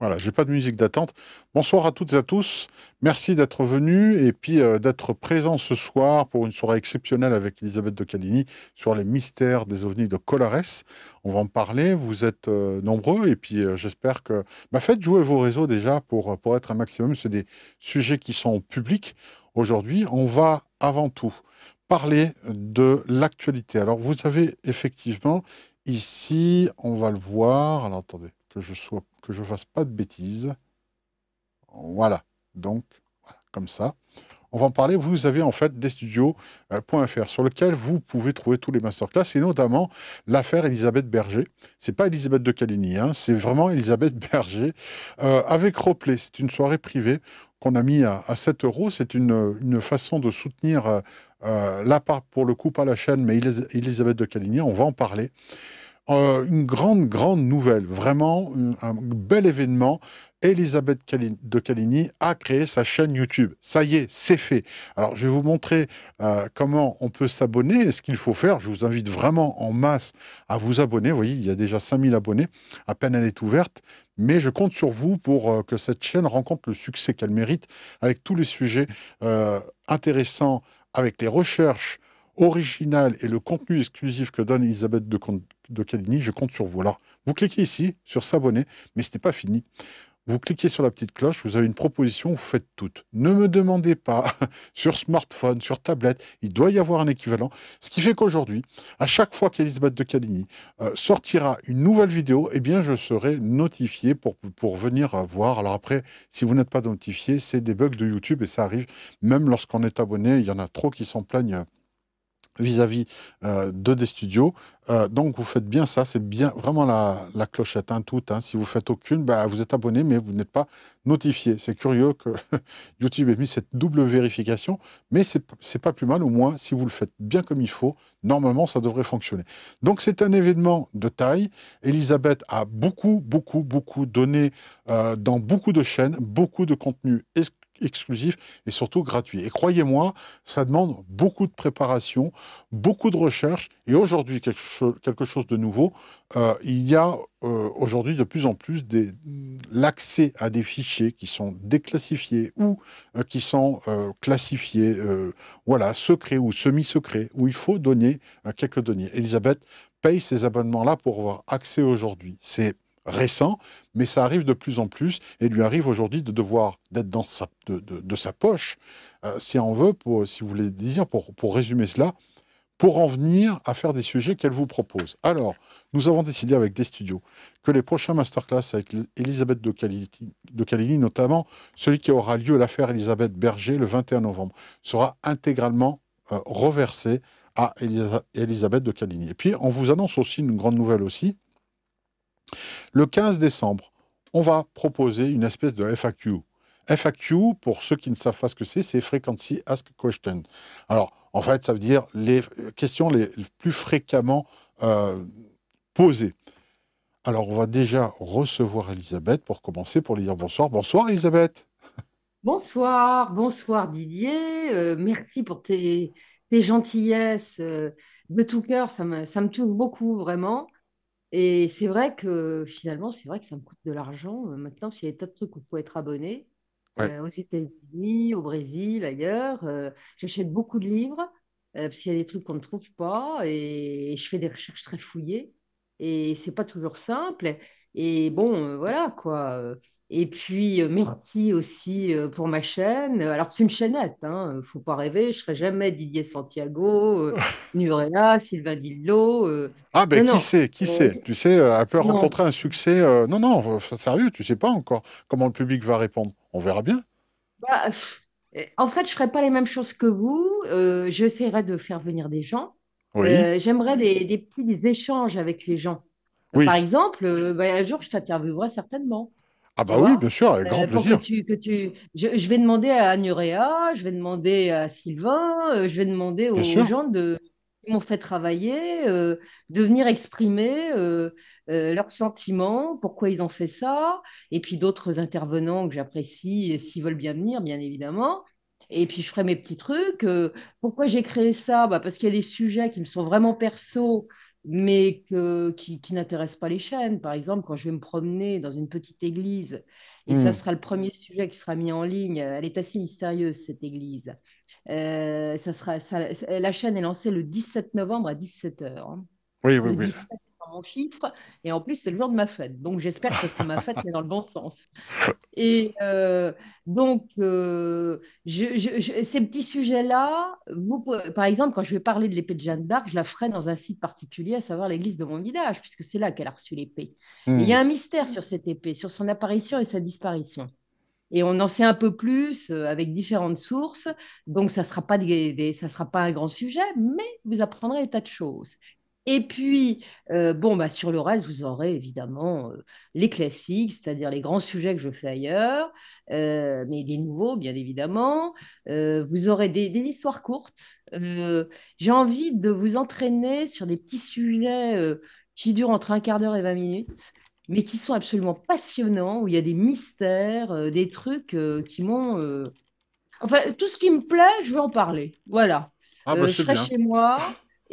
Voilà, j'ai pas de musique d'attente. Bonsoir à toutes et à tous. Merci d'être venus et puis euh, d'être présents ce soir pour une soirée exceptionnelle avec Elisabeth de Caligny sur les mystères des ovnis de Colares. On va en parler. Vous êtes euh, nombreux et puis euh, j'espère que. Bah, faites jouer vos réseaux déjà pour, pour être un maximum. C'est des sujets qui sont publics. Aujourd'hui, on va avant tout parler de l'actualité. Alors, vous avez effectivement ici, on va le voir. Alors, attendez que je sois, que je fasse pas de bêtises. Voilà. Donc, comme ça. On va en parler. Vous avez en fait desstudios.fr euh, sur lequel vous pouvez trouver tous les masterclass et notamment l'affaire Elisabeth Berger. C'est pas Elisabeth de Caligny, hein, c'est vraiment Elisabeth Berger euh, avec Replay. C'est une soirée privée qu'on a mis à, 7 euros. C'est une, façon de soutenir euh, euh part pour le coup pas la chaîne, mais Elisabeth de Caligny. On va en parler. Euh, une grande, grande nouvelle, vraiment un bel événement. Elisabeth de Caligny a créé sa chaîne YouTube. Ça y est, c'est fait. Alors, je vais vous montrer euh, comment on peut s'abonner et ce qu'il faut faire. Je vous invite vraiment en masse à vous abonner. Vous voyez, il y a déjà 5000 abonnés. À peine elle est ouverte. Mais je compte sur vous pour euh, que cette chaîne rencontre le succès qu'elle mérite avec tous les sujets intéressants, avec les recherches originales et le contenu exclusif que donne Elisabeth de de Calini, je compte sur vous. Alors, vous cliquez ici sur s'abonner, mais ce n'est pas fini. Vous cliquez sur la petite cloche, vous avez une proposition, vous faites tout. Ne me demandez pas sur smartphone, sur tablette, il doit y avoir un équivalent. Ce qui fait qu'aujourd'hui, à chaque fois qu'Elisabeth de Caligny euh, sortira une nouvelle vidéo, eh bien, je serai notifié pour, pour venir voir. Alors après, si vous n'êtes pas notifié, c'est des bugs de YouTube et ça arrive. Même lorsqu'on est abonné, il y en a trop qui s'en plaignent vis-à-vis euh, de des studios. Euh, donc vous faites bien ça, c'est bien vraiment la, clochette, hein, toute. Hein. Si vous faites aucune, bah, vous êtes abonné, mais vous n'êtes pas notifié. C'est curieux que YouTube ait mis cette double vérification, mais c'est pas plus mal, au moins si vous le faites bien comme il faut, normalement ça devrait fonctionner. Donc c'est un événement de taille. Elisabeth a beaucoup, beaucoup, beaucoup donné euh, dans beaucoup de chaînes, beaucoup de contenu exclusif et surtout gratuit. Et croyez-moi, ça demande beaucoup de préparation, beaucoup de recherche. Et aujourd'hui, quelque, chose, quelque chose de nouveau, euh, il y a euh, aujourd'hui de plus en plus l'accès à des fichiers qui sont déclassifiés ou euh, qui sont classifiés, voilà, secrets ou semi-secrets, où il faut donner quelques données. Elisabeth paye ces abonnements-là pour avoir accès aujourd'hui. C'est récent, mais ça arrive de plus en plus et lui arrive aujourd'hui de devoir d'être dans sa, de, sa poche, euh, si on veut, pour, si vous voulez dire, pour, pour résumer cela, pour en venir à faire des sujets qu'elle vous propose. Alors, nous avons décidé avec des studios que les prochains masterclass avec Elisabeth de Caligny, de Caligny notamment celui qui aura lieu, l'affaire Elisabeth Berger, le 21 novembre, sera intégralement euh, reversé à Elisabeth de Caligny. Et puis, on vous annonce aussi une grande nouvelle aussi, le 15 décembre, on va proposer une espèce de FAQ. FAQ, pour ceux qui ne savent pas ce que c'est, c'est Frequency Asked Question. Alors, en fait, ça veut dire les questions les plus fréquemment euh, posées. Alors, on va déjà recevoir Elisabeth pour commencer, pour lui dire bonsoir. Bonsoir, Elisabeth. Bonsoir, bonsoir Didier. Euh, merci pour tes, gentillesses euh, de tout cœur. ça me touche beaucoup, vraiment. Et c'est vrai que finalement, c'est vrai que ça me coûte de l'argent. Euh, maintenant, s'il y a des tas de trucs où il faut être abonné, euh, aux États-Unis, au Brésil, ailleurs, euh, j'achète beaucoup de livres parce qu'il y a des trucs qu'on ne trouve pas et, je fais des recherches très fouillées et c'est pas toujours simple. Et bon, voilà quoi. Et puis, euh, merci aussi euh, pour ma chaîne. Alors, c'est une chaînette, il hein, ne euh, faut pas rêver. Je ne serai jamais Didier Santiago, euh, Sylvain Dillo. Ah, ben qui sait Qui sait Tu sais, elle peut rencontrer un succès. Non, non, sérieux, tu ne sais pas encore comment le public va répondre. On verra bien. Bah, en fait, je ne ferai pas les mêmes choses que vous. J'essaierai de faire venir des gens. J'aimerais des, des petits échanges avec les gens. Par exemple, bah, un jour, je t'interviewerai certainement. Ah bah oui, bien sûr, avec euh, grand plaisir. Que Je, vais demander à Anurea, je vais demander à Sylvain, euh, je vais demander aux, gens de, qui m'ont fait travailler, euh, de venir exprimer leurs sentiments, pourquoi ils ont fait ça, et puis d'autres intervenants que j'apprécie, s'ils veulent bien venir, bien évidemment. Et puis je ferai mes petits trucs. pourquoi j'ai créé ça bah Parce qu'il y a des sujets qui me sont vraiment perso, mais qui, n'intéresse pas les chaînes. Par exemple, quand je vais me promener dans une petite église, et ça hmm. sera le premier sujet qui sera mis en ligne, elle est assez mystérieuse, cette église. Euh, la chaîne est lancée le 17 novembre à 17h. Hein. Oui, oui, oui en chiffres. Et en plus, c'est le jour de ma fête. Donc, j'espère que ce sera ma fête, mais dans le bon sens. Et euh, donc, euh, je, ces petits sujets-là, par exemple, quand je vais parler de l'épée de Jeanne d'Arc, je la ferai dans un site particulier, à savoir l'église de mon village, puisque c'est là qu'elle a reçu l'épée. Mmh. Il y a un mystère sur cette épée, sur son apparition et sa disparition et on en sait un peu plus euh, avec différentes sources. Donc, ça ne sera, pas ça sera pas un grand sujet, mais vous apprendrez des tas de choses. Et puis, euh, bon, bah, sur le reste, vous aurez évidemment euh, les classiques, c'est-à-dire les grands sujets que je fais ailleurs, euh, mais des nouveaux, bien évidemment. vous aurez des, histoires courtes. J'ai envie de vous entraîner sur des petits sujets qui durent entre un quart d'heure et 20 minutes, mais qui sont absolument passionnants, où il y a des mystères, des trucs qui m'ont... Enfin, tout ce qui me plaît, je vais en parler. Voilà. Ah bah, je serai chez moi.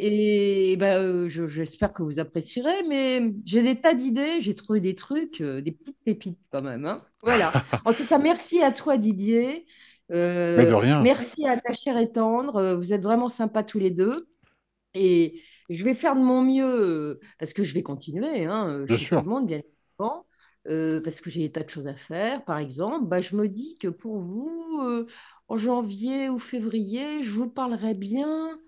Et bah, euh, j'espère que vous apprécierez, mais j'ai des tas d'idées, j'ai trouvé des trucs, euh, des petites pépites quand même. Hein. Voilà. en tout cas, merci à toi Didier. Euh, Merci à ta chère et tendre. Euh, vous êtes vraiment sympas tous les deux. Et je vais faire de mon mieux, parce que je vais continuer, hein, bien sûr. bien évidemment. parce que j'ai des tas de choses à faire, par exemple, bah, je me dis que pour vous, en janvier ou février, je vous parlerai bien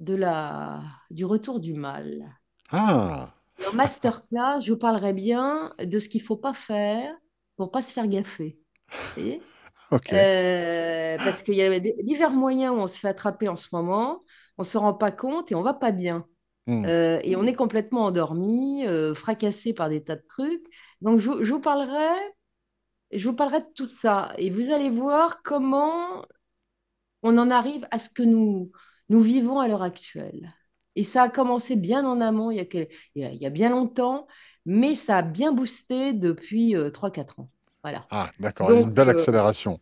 de la, du retour du mal. Ah Dans Masterclass, je vous parlerai bien de ce qu'il ne faut pas faire pour ne pas se faire gaffer. Vous euh, parce qu'il y a divers moyens où on se fait attraper en ce moment, on ne se rend pas compte et on va pas bien. Hmm. Euh, et on est complètement endormi, euh, fracassé par des tas de trucs. Donc je, je, vous parlerai, je vous parlerai de tout ça et vous allez voir comment on en arrive à ce que nous, nous vivons à l'heure actuelle. Et ça a commencé bien en amont, il y a, bien longtemps, mais ça a bien boosté depuis 3-4 euh, ans. Voilà. Ah, d'accord, une belle euh, accélération.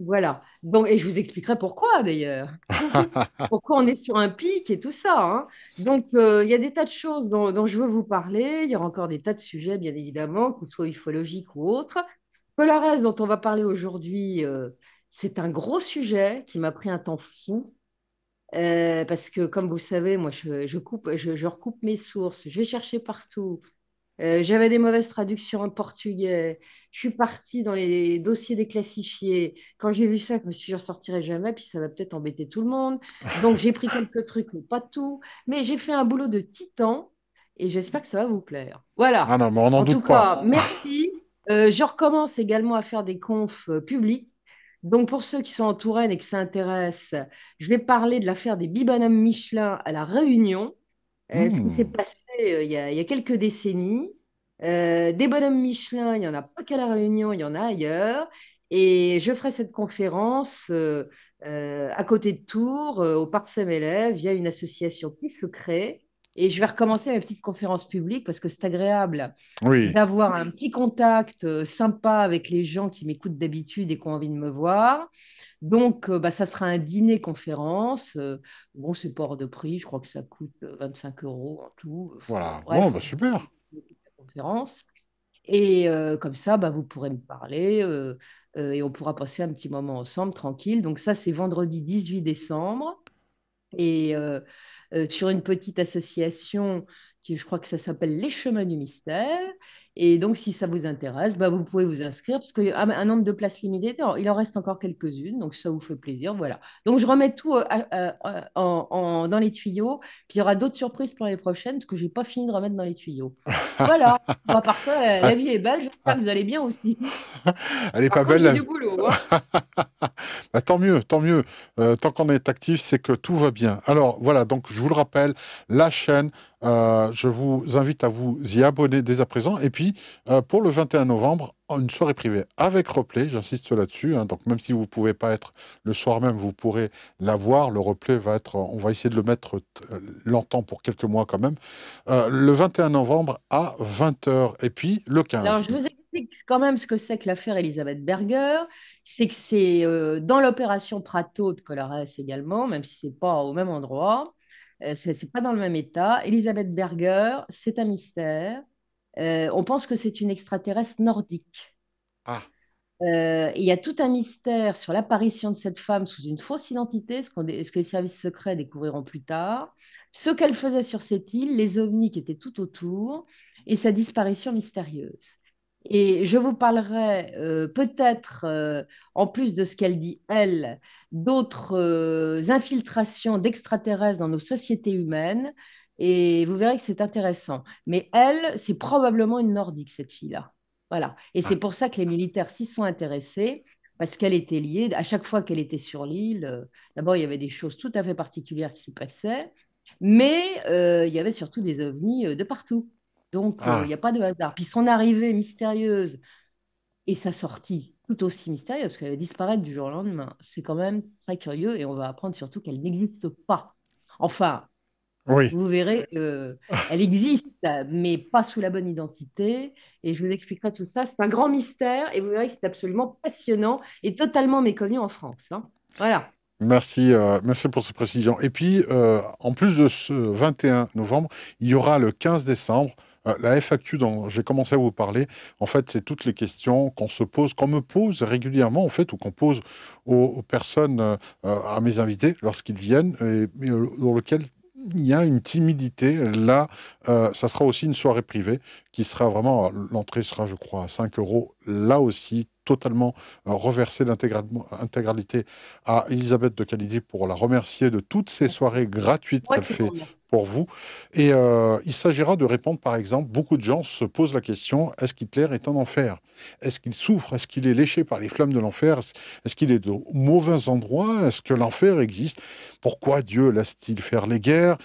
Voilà. et je vous expliquerai pourquoi d'ailleurs. pourquoi on est sur un pic et tout ça. Hein. Donc, euh, il y a des tas de choses dont, je veux vous parler. Il y aura encore des tas de sujets, bien évidemment, qu'ils soit ufologiques ou autres. Polaris, dont on va parler aujourd'hui, c'est un gros sujet qui m'a pris un temps fou. Euh, parce que, comme vous savez, moi, je, coupe, je, recoupe mes sources, je cherchais partout. Euh, j'avais des mauvaises traductions en portugais. Je suis partie dans les dossiers déclassifiés. Quand j'ai vu ça, je me suis dit, je sortirai jamais, puis ça va peut-être embêter tout le monde. Donc, j'ai pris quelques trucs, mais pas tout. Mais j'ai fait un boulot de titan et j'espère que ça va vous plaire. Voilà. Ah on en, tout cas, merci. Euh, je recommence également à faire des confs publics donc, pour ceux qui sont en Touraine et qui s'intéressent, je vais parler de l'affaire des bibanam Michelin à La Réunion, euh, ce qui hmm. s'est passé euh, il, y a, quelques décennies. Euh, des bonhommes Michelin, il n'y en a pas qu'à La Réunion, il y en a ailleurs. Et je ferai cette conférence à côté de Tours, au Parc saint via une association qui se crée et je vais recommencer mes petites conférences publiques parce que c'est agréable d'avoir un petit contact euh, sympa avec les gens qui m'écoutent d'habitude et qui ont envie de me voir. Donc, euh, bah, ça sera un dîner conférence. Euh, bon, c'est pas hors de prix. Je crois que ça coûte 25 euros en tout. voilà. bon, bah, super. Conférence. Et comme ça, bah, vous pourrez me parler et on pourra passer un petit moment ensemble tranquille. Donc ça, c'est vendredi 18 décembre et euh, euh, sur une petite association qui, je crois que ça s'appelle Les Chemins du Mystère, et donc, si ça vous intéresse, bah, vous pouvez vous inscrire parce qu'il y a un nombre de places limitées. Il en reste encore quelques-unes, donc ça vous fait plaisir. Voilà. Donc, je remets tout euh, euh, euh, en, dans les tuyaux. Puis, il y aura d'autres surprises pour les prochaines parce que je n'ai pas fini de remettre dans les tuyaux. Voilà. Bah, parfois par la vie est belle. J'espère que vous allez bien aussi. Elle est pas contre, belle. du boulot. Hein. Bah, tant mieux, tant mieux. tant qu'on est actif, c'est que tout va bien. Alors, voilà. Donc, je vous le rappelle, la chaîne, je vous invite à vous y abonner dès à présent. Et puis, euh, pour le 21 novembre, une soirée privée avec replay, j'insiste là-dessus. Hein. donc, même si vous ne pouvez pas être le soir même, vous pourrez la voir. Le replay va être, on va essayer de le mettre euh, longtemps pour quelques mois quand même. Euh, le 21 novembre à 20h. Et puis, le 15. Alors, je vous explique quand même ce que c'est que l'affaire Elisabeth Berger. C'est que c'est dans l'opération Prato de Colares également, même si ce n'est pas au même endroit. ce c'est pas dans le même état. Elisabeth Berger, c'est un mystère. Euh, on pense que c'est une extraterrestre nordique. Ah. Euh, il y a tout un mystère sur l'apparition de cette femme sous une fausse identité, ce, que les services secrets découvriront plus tard, ce qu'elle faisait sur cette île, les ovnis qui étaient tout autour, et sa disparition mystérieuse. Et je vous parlerai euh, peut-être, en plus de ce qu'elle dit, elle, d'autres infiltrations d'extraterrestres dans nos sociétés humaines, et vous verrez que c'est intéressant. Mais elle, c'est probablement une nordique, cette fille-là. Voilà. Et c'est ah. pour ça que les militaires s'y sont intéressés, parce qu'elle était liée, à chaque fois qu'elle était sur l'île, euh, d'abord, il y avait des choses tout à fait particulières qui s'y passaient, mais euh, il y avait surtout des ovnis euh, de partout. Donc, ah. il n'y a pas de hasard. Puis son arrivée mystérieuse et sa sortie tout aussi mystérieuse, parce qu'elle va disparaître du jour au lendemain, c'est quand même très curieux et on va apprendre surtout qu'elle n'existe pas. Enfin, vous verrez euh, elle existe, mais pas sous la bonne identité. Et je vous expliquerai tout ça. C'est un grand mystère et vous verrez que c'est absolument passionnant et totalement méconnu en France. Hein. Voilà. Merci, euh, merci pour ces précisions. Et puis, euh, en plus de ce 21 novembre, il y aura le 15 décembre la FAQ dont j'ai commencé à vous parler, en fait, c'est toutes les questions qu'on se pose, qu'on me pose régulièrement, en fait, ou qu'on pose aux, personnes, à mes invités lorsqu'ils viennent, dans lequel il y a une timidité là euh, ça sera aussi une soirée privée qui sera vraiment, euh, l'entrée sera je crois à 5 euros, là aussi totalement euh, reversée l'intégralité à Elisabeth de Calidi pour la remercier de toutes ces soirées gratuites qu'elle fait pour vous. Et il s'agira de répondre par exemple, beaucoup de gens se posent la question, est-ce qu'Hitler est en enfer Est-ce qu'il souffre Est-ce qu'il est léché par les flammes de l'enfer Est-ce qu'il est de mauvais endroits Est-ce que l'enfer existe Pourquoi Dieu laisse-t-il faire les guerres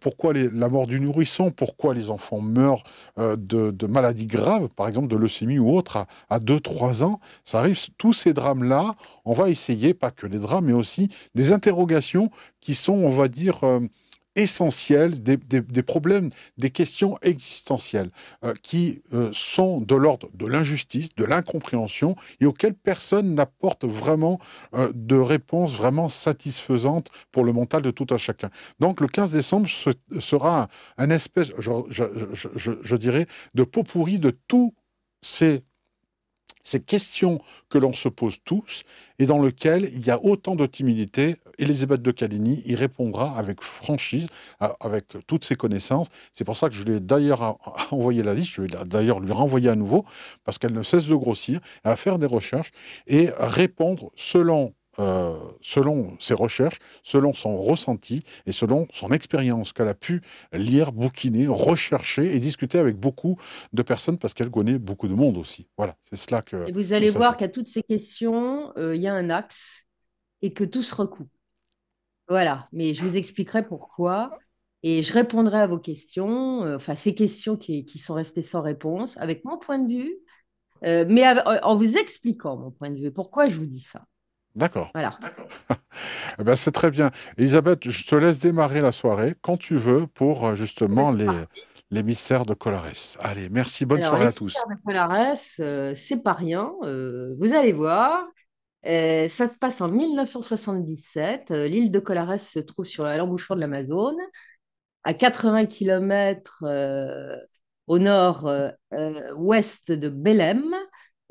Pourquoi la mort du nourrisson pourquoi les enfants meurent euh, de, maladies graves, par exemple de leucémie ou autre, à 2-3 ans. Ça arrive, tous ces drames-là, on va essayer, pas que les drames, mais aussi des interrogations qui sont, on va dire, euh, essentielles, des, problèmes, des questions existentielles euh, qui euh, sont de l'ordre de l'injustice, de l'incompréhension et auxquelles personne n'apporte vraiment euh, de réponse vraiment satisfaisante pour le mental de tout un chacun. Donc le 15 décembre sera un, espèce, je, dirais, de pot pourri de tous ces ces questions que l'on se pose tous et dans lesquelles il y a autant de timidité Elisabeth de Caligny y répondra avec franchise, avec toutes ses connaissances. C'est pour ça que je lui ai d'ailleurs envoyé la liste, je vais d'ailleurs lui renvoyer à nouveau, parce qu'elle ne cesse de grossir, à faire des recherches et répondre selon euh, selon ses recherches, selon son ressenti et selon son expérience qu'elle a pu lire, bouquiner, rechercher et discuter avec beaucoup de personnes parce qu'elle connaît beaucoup de monde aussi. Voilà, c'est cela que. Et vous allez voir qu'à toutes ces questions, euh, il y a un axe et que tout se recoupe. Voilà, mais je vous expliquerai pourquoi. Et je répondrai à vos questions, euh, enfin ces questions qui, sont restées sans réponse, avec mon point de vue, euh, mais euh, en vous expliquant mon point de vue, pourquoi je vous dis ça. D'accord. Voilà. Eh ben, c'est très bien. Elisabeth, je te laisse démarrer la soirée quand tu veux pour justement les, les, mystères de Colares. Allez, merci, bonne soirée à tous. Les mystères de Colares, c'est pas rien, vous allez voir. Euh, ça se passe en 1977. Euh, l'île de Colares se trouve sur l'embouchure de l'Amazone, à 80 km euh, au nord-ouest de Belém.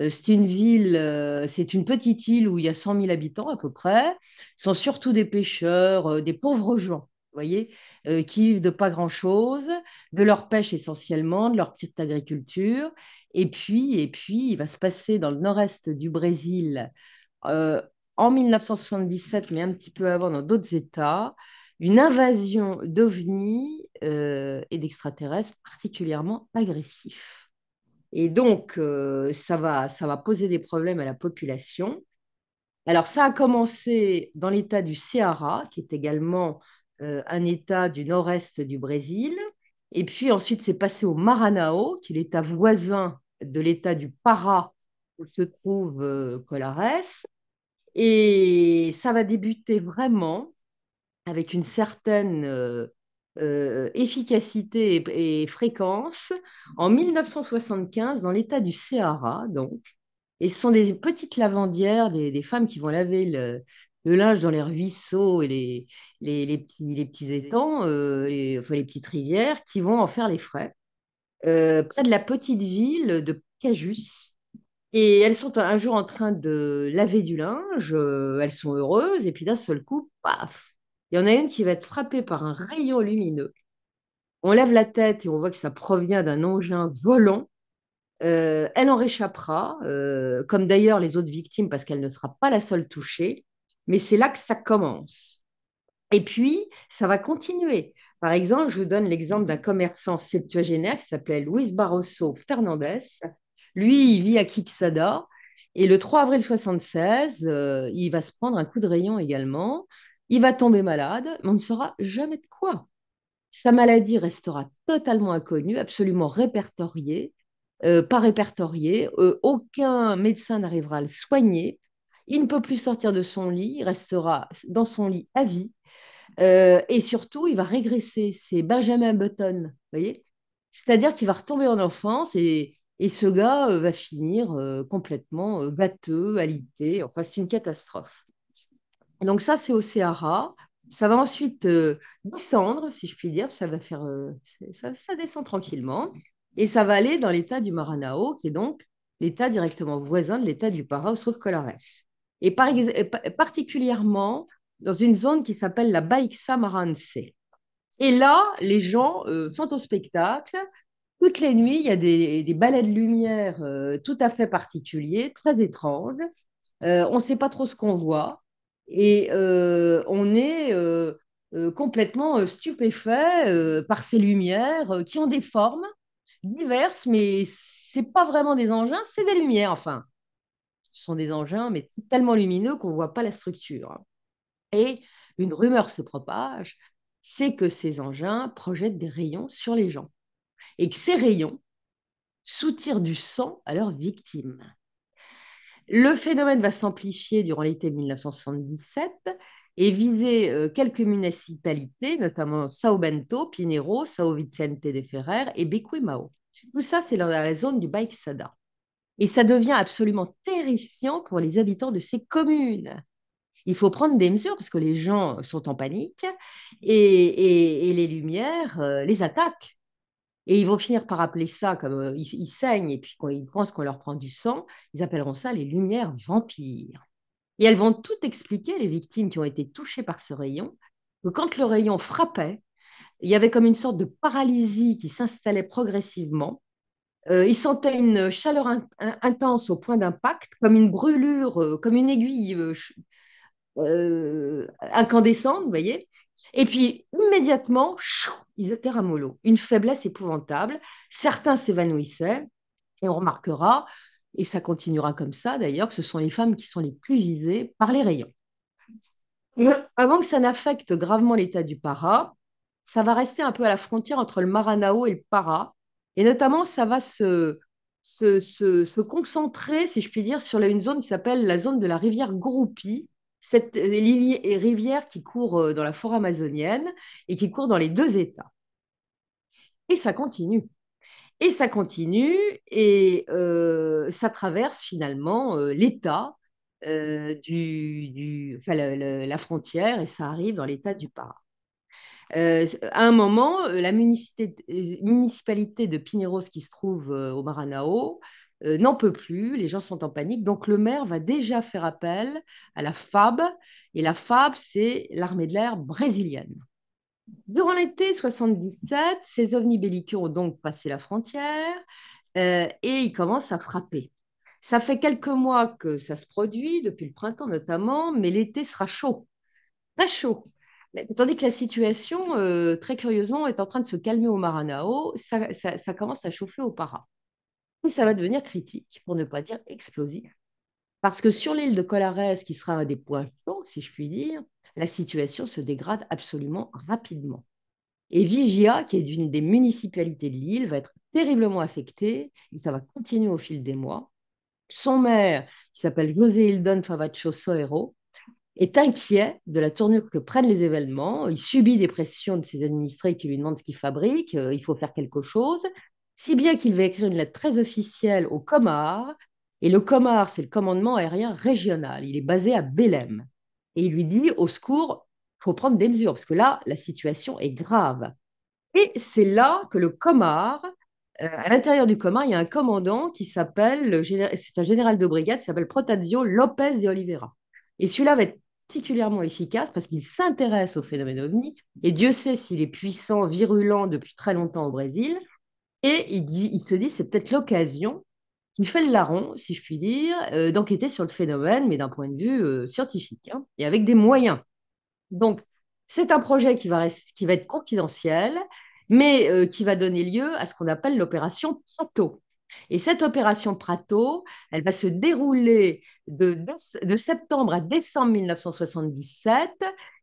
C'est une ville, c'est une petite île où il y a 100 000 habitants à peu près. Ce sont surtout des pêcheurs, des pauvres gens, vous voyez, qui vivent de pas grand-chose, de leur pêche essentiellement, de leur petite agriculture. Et puis, et puis, il va se passer dans le nord-est du Brésil euh, en 1977, mais un petit peu avant dans d'autres États, une invasion d'ovnis euh, et d'extraterrestres particulièrement agressifs. Et donc, euh, ça, va, ça va poser des problèmes à la population. Alors, ça a commencé dans l'État du Ceará, qui est également un État du nord-est du Brésil. Et puis ensuite, c'est passé au Maranao, qui est l'État voisin de l'État du Para où se trouve Colares. Et ça va débuter vraiment avec une certaine euh, euh, efficacité et, fréquence en 1975 dans l'État du Sahara, donc. Et ce sont des petites lavandières, des, femmes qui vont laver le, linge dans les ruisseaux et les, petits, étangs, euh, les, les petites rivières, qui vont en faire les frais. près de la petite ville de Cajus, et elles sont un jour en train de laver du linge, euh, elles sont heureuses, et puis d'un seul coup, paf, il y en a une qui va être frappée par un rayon lumineux. On lève la tête et on voit que ça provient d'un engin volant. Euh, elle en réchappera, euh, comme d'ailleurs les autres victimes, parce qu'elle ne sera pas la seule touchée, mais c'est là que ça commence. Et puis, ça va continuer. Par exemple, je vous donne l'exemple d'un commerçant septuagénaire qui s'appelait Luis Barroso Fernandez, lui, il vit à Kixada. Et le 3 avril 76, euh, il va se prendre un coup de rayon également. Il va tomber malade, mais on ne saura jamais de quoi. Sa maladie restera totalement inconnue, absolument répertoriée, euh, pas répertoriée. Euh, aucun médecin n'arrivera à le soigner. Il ne peut plus sortir de son lit, il restera dans son lit à vie. et surtout, il va régresser. C'est Benjamin Button, voyez C'est-à-dire qu'il va retomber en enfance et et ce gars euh, va finir euh, complètement euh, gâteux, alité. Enfin, c'est une catastrophe. Donc ça, c'est au Sahara. Ça va ensuite descendre, si je puis dire. Ça va faire, ça, descend tranquillement. Et ça va aller dans l'état du Maranao, qui est donc l'état directement voisin de l'état du Para, où se Colares. Et particulièrement dans une zone qui s'appelle la Baixa Maranse. Et là, les gens sont au spectacle, toutes les nuits, il y a des, balais de lumière euh, tout à fait particuliers, très étranges. Euh, on ne sait pas trop ce qu'on voit et euh, on est complètement stupéfait par ces lumières qui ont des formes diverses, mais c'est pas vraiment des engins, c'est des lumières. Enfin, ce sont des engins, mais tellement lumineux qu'on ne voit pas la structure. Et une rumeur se propage, c'est que ces engins projettent des rayons sur les gens et que ces rayons soutirent du sang à leurs victimes. Le phénomène va s'amplifier durant l'été 1977 et viser euh, quelques municipalités, notamment São Bento, Pinheiro, Sao Vicente de Ferrer et Bequimao. Tout ça, c'est dans la zone du Sada. Et ça devient absolument terrifiant pour les habitants de ces communes. Il faut prendre des mesures parce que les gens sont en panique et, les lumières euh, les attaquent. Et ils vont finir par appeler ça, comme euh, ils, saignent et puis quand ils pensent qu'on leur prend du sang, ils appelleront ça les lumières vampires. Et elles vont tout expliquer, les victimes qui ont été touchées par ce rayon, que quand le rayon frappait, il y avait comme une sorte de paralysie qui s'installait progressivement. Euh, ils sentaient une chaleur intense au point d'impact, comme une brûlure, euh, comme une aiguille incandescente, vous voyez. Et puis, immédiatement, ils ils étaient ramollos. Une faiblesse épouvantable. Certains s'évanouissaient. Et on remarquera, et ça continuera comme ça d'ailleurs, que ce sont les femmes qui sont les plus visées par les rayons. Avant que ça n'affecte gravement l'état du para, ça va rester un peu à la frontière entre le maranao et le para. Et notamment, ça va se, se concentrer, si je puis dire, sur une zone qui s'appelle la zone de la rivière Groupi, cette euh, rivière qui court euh, dans la forêt amazonienne et qui court dans les deux États. Et ça continue. Et ça continue et euh, ça traverse finalement l'État, du, enfin, la frontière et ça arrive dans l'État du Pará. à un moment, la municipalité, de Pineros qui se trouve au Maranao, euh, n'en peut plus, les gens sont en panique. Donc le maire va déjà faire appel à la FAB. Et la FAB, c'est l'armée de l'air brésilienne. Durant l'été 77, ces ovnis belliqueux ont donc passé la frontière euh, et ils commencent à frapper. Ça fait quelques mois que ça se produit, depuis le printemps notamment, mais l'été sera chaud, très chaud. Tandis que la situation, euh, très curieusement, est en train de se calmer au Maranao, ça, ça commence à chauffer au Para. Et ça va devenir critique, pour ne pas dire explosif. Parce que sur l'île de Colares, qui sera un des points forts, si je puis dire, la situation se dégrade absolument rapidement. Et Vigia, qui est une des municipalités de l'île, va être terriblement affectée, et ça va continuer au fil des mois. Son maire, qui s'appelle José Hildon Favaccio Soero, est inquiet de la tournure que prennent les événements. Il subit des pressions de ses administrés qui lui demandent ce qu'il fabrique, euh, il faut faire quelque chose. Si bien qu'il va écrire une lettre très officielle au Comar, et le Comar, c'est le commandement aérien régional, il est basé à Belém, Et il lui dit, au secours, il faut prendre des mesures, parce que là, la situation est grave. Et c'est là que le Comar, euh, à l'intérieur du Comar, il y a un commandant qui s'appelle, c'est un général de brigade, qui s'appelle Protazio Lopez de Oliveira. Et celui-là va être particulièrement efficace parce qu'il s'intéresse au phénomène ovni, et Dieu sait s'il est puissant, virulent depuis très longtemps au Brésil, et il, se dit, c'est peut-être l'occasion qui fait le larron, si je puis dire, euh, d'enquêter sur le phénomène, mais d'un point de vue euh, scientifique, hein, et avec des moyens. Donc, c'est un projet qui va, qui va être confidentiel, mais euh, qui va donner lieu à ce qu'on appelle l'opération Prato. Et cette opération Prato, elle va se dérouler de septembre à décembre 1977,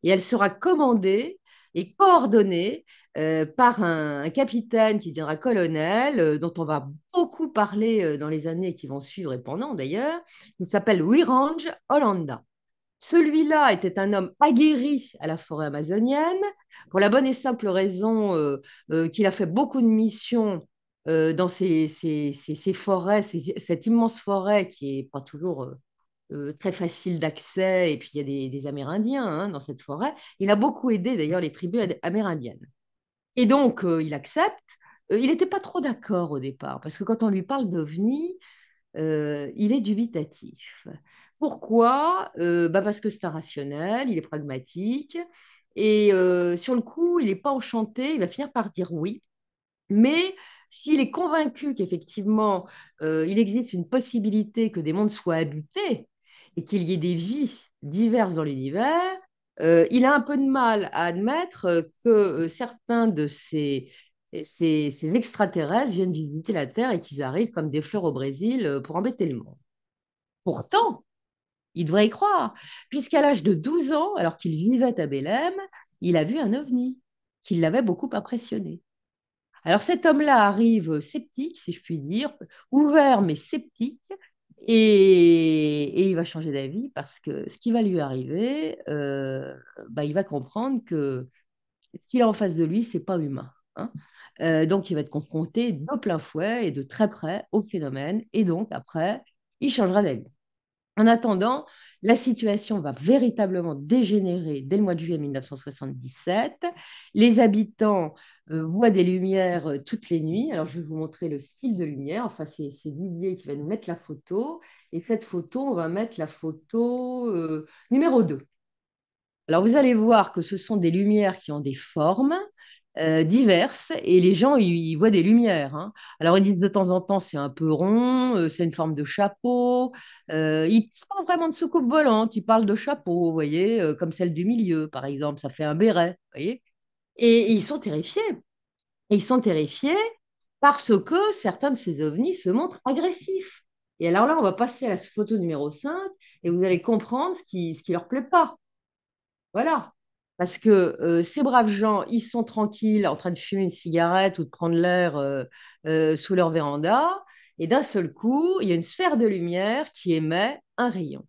et elle sera commandée et coordonné euh, par un, capitaine qui deviendra colonel, euh, dont on va beaucoup parler euh, dans les années qui vont suivre et pendant d'ailleurs. Il s'appelle Wirange Hollanda. Celui-là était un homme aguerri à la forêt amazonienne, pour la bonne et simple raison qu'il a fait beaucoup de missions dans ces, ces forêts, cette immense forêt qui n'est pas toujours euh, très facile d'accès, et puis il y a des, Amérindiens hein, dans cette forêt. Il a beaucoup aidé d'ailleurs les tribus amérindiennes. Et donc, euh, il accepte. Euh, il n'était pas trop d'accord au départ, parce que quand on lui parle d'OVNI, il est dubitatif. Pourquoi bah Parce que c'est irrationnel, il est pragmatique, et sur le coup, il n'est pas enchanté, il va finir par dire oui. Mais s'il est convaincu qu'effectivement, il existe une possibilité que des mondes soient habités, et qu'il y ait des vies diverses dans l'univers, euh, il a un peu de mal à admettre euh, que euh, certains de ces, ces, extraterrestres viennent visiter la Terre et qu'ils arrivent comme des fleurs au Brésil pour embêter le monde. Pourtant, il devrait y croire, puisqu'à l'âge de 12 ans, alors qu'il vivait à Bélem, il a vu un ovni qui l'avait beaucoup impressionné. Alors cet homme-là arrive sceptique, si je puis dire, ouvert mais sceptique, et, il va changer d'avis parce que ce qui va lui arriver, euh, bah, il va comprendre que ce qu'il a en face de lui, n'est pas humain. Hein. Euh, donc, il va être confronté de plein fouet et de très près au phénomène. Et donc, après, il changera d'avis. En attendant, la situation va véritablement dégénérer dès le mois de juillet 1977. Les habitants euh, voient des lumières euh, toutes les nuits. Alors, je vais vous montrer le style de lumière. Enfin, c'est Didier qui va nous mettre la photo. Et cette photo, on va mettre la photo euh, numéro 2. Alors, vous allez voir que ce sont des lumières qui ont des formes euh, diverses et les gens ils voient des lumières. Hein. Alors ils disent de temps en temps c'est un peu rond, euh, c'est une forme de chapeau. Euh, ils parlent vraiment de soucoupe volante, ils parlent de chapeau, vous voyez, comme celle du milieu par exemple, ça fait un béret, vous voyez. Et, ils sont terrifiés. Et ils sont terrifiés parce que certains de ces ovnis se montrent agressifs. Et alors là, on va passer à la photo numéro 5 et vous allez comprendre ce qui ce qui leur plaît pas. Voilà. Parce que euh, ces braves gens, ils sont tranquilles en train de fumer une cigarette ou de prendre l'air euh, euh, sous leur véranda. Et d'un seul coup, il y a une sphère de lumière qui émet un rayon.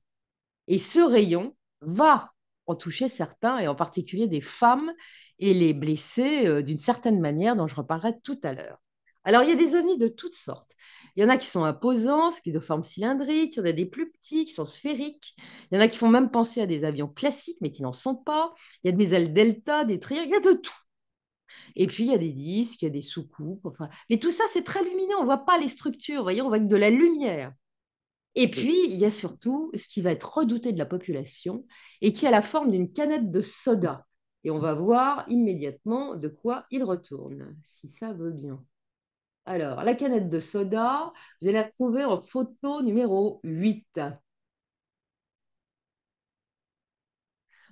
Et ce rayon va en toucher certains, et en particulier des femmes, et les blesser d'une certaine manière dont je reparlerai tout à l'heure. Alors, il y a des ovnis de toutes sortes. Il y en a qui sont imposants, qui sont de forme cylindrique, il y en a des plus petits, qui sont sphériques, il y en a qui font même penser à des avions classiques, mais qui n'en sont pas. Il y a des ailes delta, des triangles, il y a de tout. Et puis, il y a des disques, il y a des soucoupes. Enfin... Mais tout ça, c'est très lumineux. On ne voit pas les structures. voyez, on voit que de la lumière. Et puis, il y a surtout ce qui va être redouté de la population et qui a la forme d'une canette de soda. Et on va voir immédiatement de quoi il retourne, si ça veut bien. Alors, la canette de soda, je allez la trouver en photo numéro 8.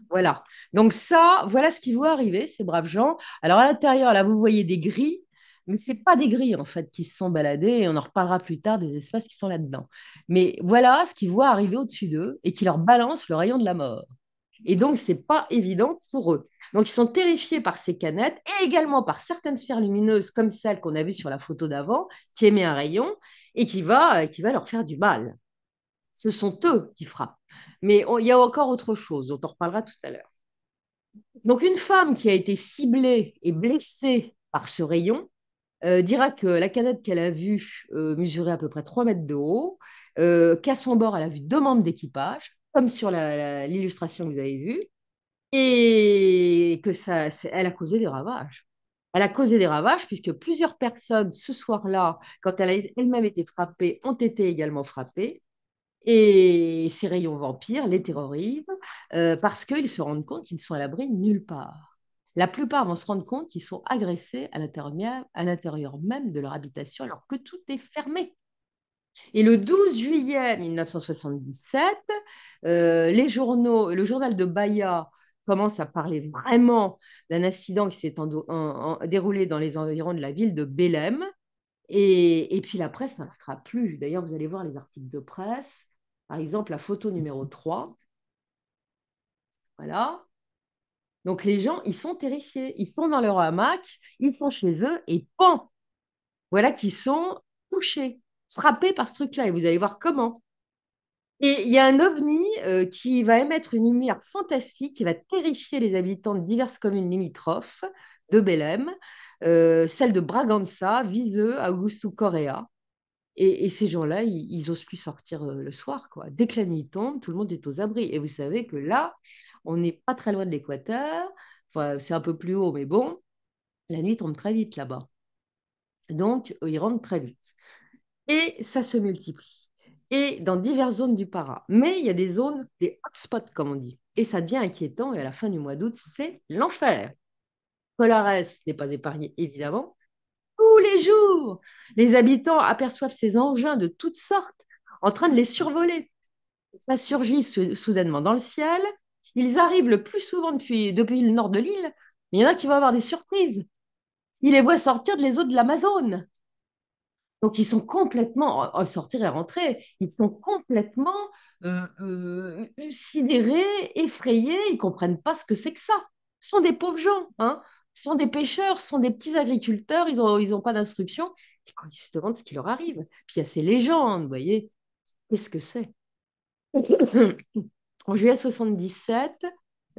Voilà. Donc ça, voilà ce qui voit arriver, ces braves gens. Alors à l'intérieur, là, vous voyez des grilles, mais ce n'est pas des grilles, en fait, qui se sont baladées, et on en reparlera plus tard des espaces qui sont là-dedans. Mais voilà ce qui voient arriver au-dessus d'eux et qui leur balance le rayon de la mort. Et donc, ce n'est pas évident pour eux. Donc, ils sont terrifiés par ces canettes et également par certaines sphères lumineuses, comme celle qu'on a vue sur la photo d'avant, qui émet un rayon et qui va, euh, qui va leur faire du mal. Ce sont eux qui frappent. Mais il y a encore autre chose, dont on reparlera tout à l'heure. Donc, une femme qui a été ciblée et blessée par ce rayon, euh, dira que la canette qu'elle a vue euh, mesurait à peu près 3 mètres de haut, qu'à son bord, elle a vu deux membres d'équipage, comme sur l'illustration que vous avez vue, et que ça, elle a causé des ravages. Elle a causé des ravages puisque plusieurs personnes ce soir-là, quand elle a elle-même été frappée, ont été également frappées. Et ces rayons vampires les terrorisent euh, parce qu'ils se rendent compte qu'ils ne sont à l'abri nulle part. La plupart vont se rendre compte qu'ils sont agressés à l'intérieur même de leur habitation alors que tout est fermé. Et le 12 juillet 1977, euh, les journaux, le journal de Bahia commence à parler vraiment d'un incident qui s'est déroulé dans les environs de la ville de Belém. Et, puis la presse n'arrêtera plus. D'ailleurs, vous allez voir les articles de presse. Par exemple, la photo numéro 3. Voilà. Donc les gens, ils sont terrifiés. Ils sont dans leur hamac, ils sont chez eux et pan. Voilà qu'ils sont touchés frappé par ce truc-là et vous allez voir comment. Et il y a un ovni euh, qui va émettre une lumière fantastique qui va terrifier les habitants de diverses communes limitrophes, de Belém, euh, celle de Bragança, Viseux, Augusto Correa. Et, ces gens-là, ils, n'osent osent plus sortir euh, le soir. Quoi. Dès que la nuit tombe, tout le monde est aux abris. Et vous savez que là, on n'est pas très loin de l'équateur. Enfin, c'est un peu plus haut, mais bon, la nuit tombe très vite là-bas. Donc, ils rentrent très vite et ça se multiplie. Et dans diverses zones du para. Mais il y a des zones, des hotspots, comme on dit. Et ça devient inquiétant. Et à la fin du mois d'août, c'est l'enfer. Polares n'est pas épargné, évidemment. Tous les jours, les habitants aperçoivent ces engins de toutes sortes en train de les survoler. Ça surgit soudainement dans le ciel. Ils arrivent le plus souvent depuis, depuis le nord de l'île, mais il y en a qui vont avoir des surprises. Ils les voient sortir de les eaux de l'Amazone. Donc, ils sont complètement, à oh, oh, sortir et rentrer, ils sont complètement euh, euh, sidérés, effrayés, ils ne comprennent pas ce que c'est que ça. Ce sont des pauvres gens, hein. ce sont des pêcheurs, ce sont des petits agriculteurs, ils n'ont ils ont pas d'instruction. Ils se demandent ce qui leur arrive. Puis il y a ces légendes, vous voyez. Qu'est-ce que c'est En juillet 77,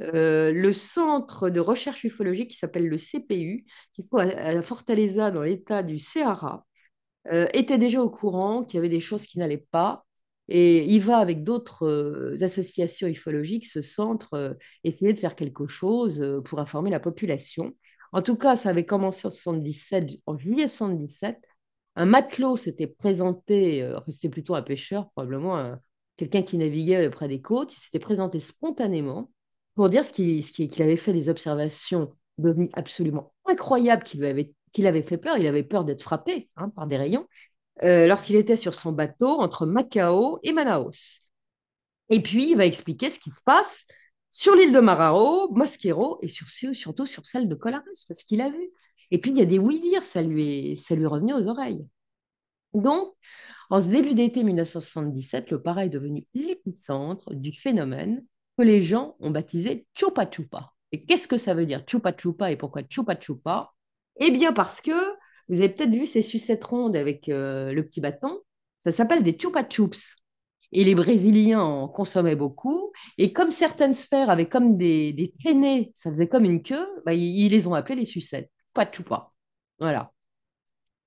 euh, le centre de recherche ufologique qui s'appelle le CPU, qui se trouve à, Fortaleza dans l'état du Ceará, euh, était déjà au courant qu'il y avait des choses qui n'allaient pas. Et il va avec d'autres euh, associations ufologiques, ce centre, euh, essayer de faire quelque chose pour informer la population. En tout cas, ça avait commencé en, en juillet 77. Un matelot s'était présenté, c'était plutôt un pêcheur, probablement quelqu'un qui naviguait près des côtes. Il s'était présenté spontanément pour dire ce qu'il avait fait des observations devenues absolument incroyables qu'il avait qu'il avait fait peur, il avait peur d'être frappé hein, par des rayons, euh, lorsqu'il était sur son bateau entre Macao et Manaus. Et puis, il va expliquer ce qui se passe sur l'île de Marao, Mosquero, et surtout sur celle de Colares, parce qu'il a vu. Et puis, il y a des oui-dire, ça lui, ça lui revenait aux oreilles. Donc, en ce début d'été 1977, le para est devenu l'épicentre du phénomène que les gens ont baptisé Chupa Chupa. Et qu'est-ce que ça veut dire Chupa Chupa et pourquoi Chupa Chupa eh bien, parce que vous avez peut-être vu ces sucettes rondes avec euh, le petit bâton. Ça s'appelle des chupa chups. Et les Brésiliens en consommaient beaucoup. Et comme certaines sphères avaient comme des, des traînées, ça faisait comme une queue, bah, ils, les ont appelés les sucettes. Pas de Voilà.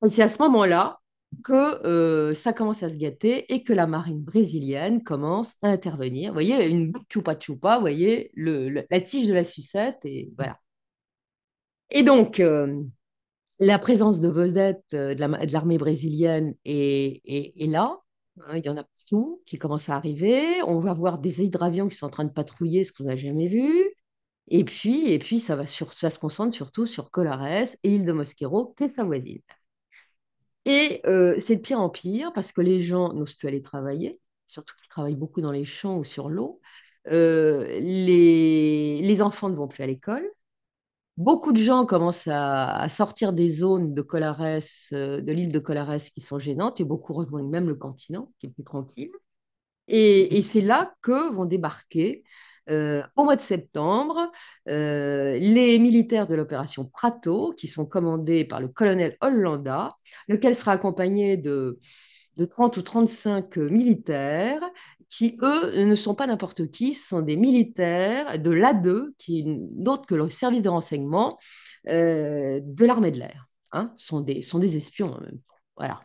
c'est à ce moment-là que euh, ça commence à se gâter et que la marine brésilienne commence à intervenir. Vous voyez, une chupa chupa, vous voyez, la tige de la sucette, et voilà. Et donc, euh, la présence de vedettes euh, de l'armée brésilienne est, là. Hein, il y en a partout qui commencent à arriver. On va voir des hydravions qui sont en train de patrouiller, ce qu'on n'a jamais vu. Et puis, et puis ça, va ça se concentre surtout sur Colares et l'île de Mosquero, qui est sa voisine. Et euh, c'est de pire en pire parce que les gens n'osent plus aller travailler, surtout qu'ils travaillent beaucoup dans les champs ou sur l'eau. les enfants ne vont plus à l'école, Beaucoup de gens commencent à, sortir des zones de euh, de l'île de Colares qui sont gênantes, et beaucoup rejoignent même le continent, qui est plus tranquille. Et, c'est là que vont débarquer, euh, au mois de septembre, euh, les militaires de l'opération Prato, qui sont commandés par le colonel Hollanda, lequel sera accompagné de, de 30 ou 35 militaires qui, eux, ne sont pas n'importe qui, ce sont des militaires de l'A2, qui est d'autre que le service de renseignement euh, de l'armée de l'air. Hein, sont, des, sont des espions en même temps. Voilà.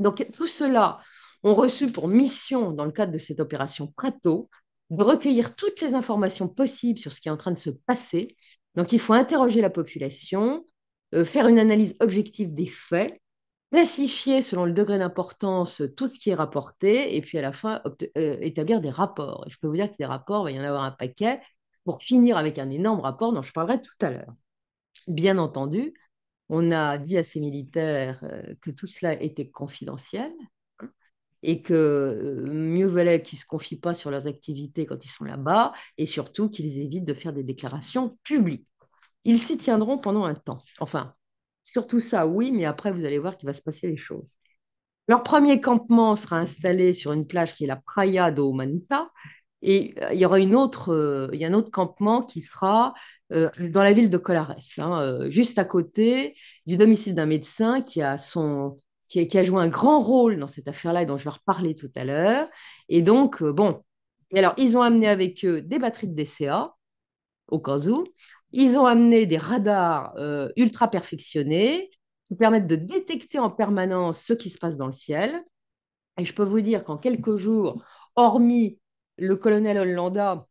Donc, tout cela ont reçu pour mission, dans le cadre de cette opération Prato, de recueillir toutes les informations possibles sur ce qui est en train de se passer. Donc, il faut interroger la population, euh, faire une analyse objective des faits classifier selon le degré d'importance euh, tout ce qui est rapporté et puis à la fin euh, établir des rapports. Et je peux vous dire que des rapports, il va y en avoir un paquet pour finir avec un énorme rapport dont je parlerai tout à l'heure. Bien entendu, on a dit à ces militaires euh, que tout cela était confidentiel hein, et que mieux valait qu'ils ne se confient pas sur leurs activités quand ils sont là-bas et surtout qu'ils évitent de faire des déclarations publiques. Ils s'y tiendront pendant un temps. Enfin, Surtout ça, oui, mais après, vous allez voir qu'il va se passer les choses. Leur premier campement sera installé sur une plage qui est la Praia do Omanita, Et euh, il y aura une autre, euh, il y un autre campement qui sera euh, dans la ville de Colares, hein, juste à côté du domicile d'un médecin qui a, son, qui, joué un grand rôle dans cette affaire-là et dont je vais reparler tout à l'heure. Et donc, bon. alors, ils ont amené avec eux des batteries de DCA, au cas ils ont amené des radars euh, ultra perfectionnés qui permettent de détecter en permanence ce qui se passe dans le ciel. Et je peux vous dire qu'en quelques jours, hormis le colonel Hollanda,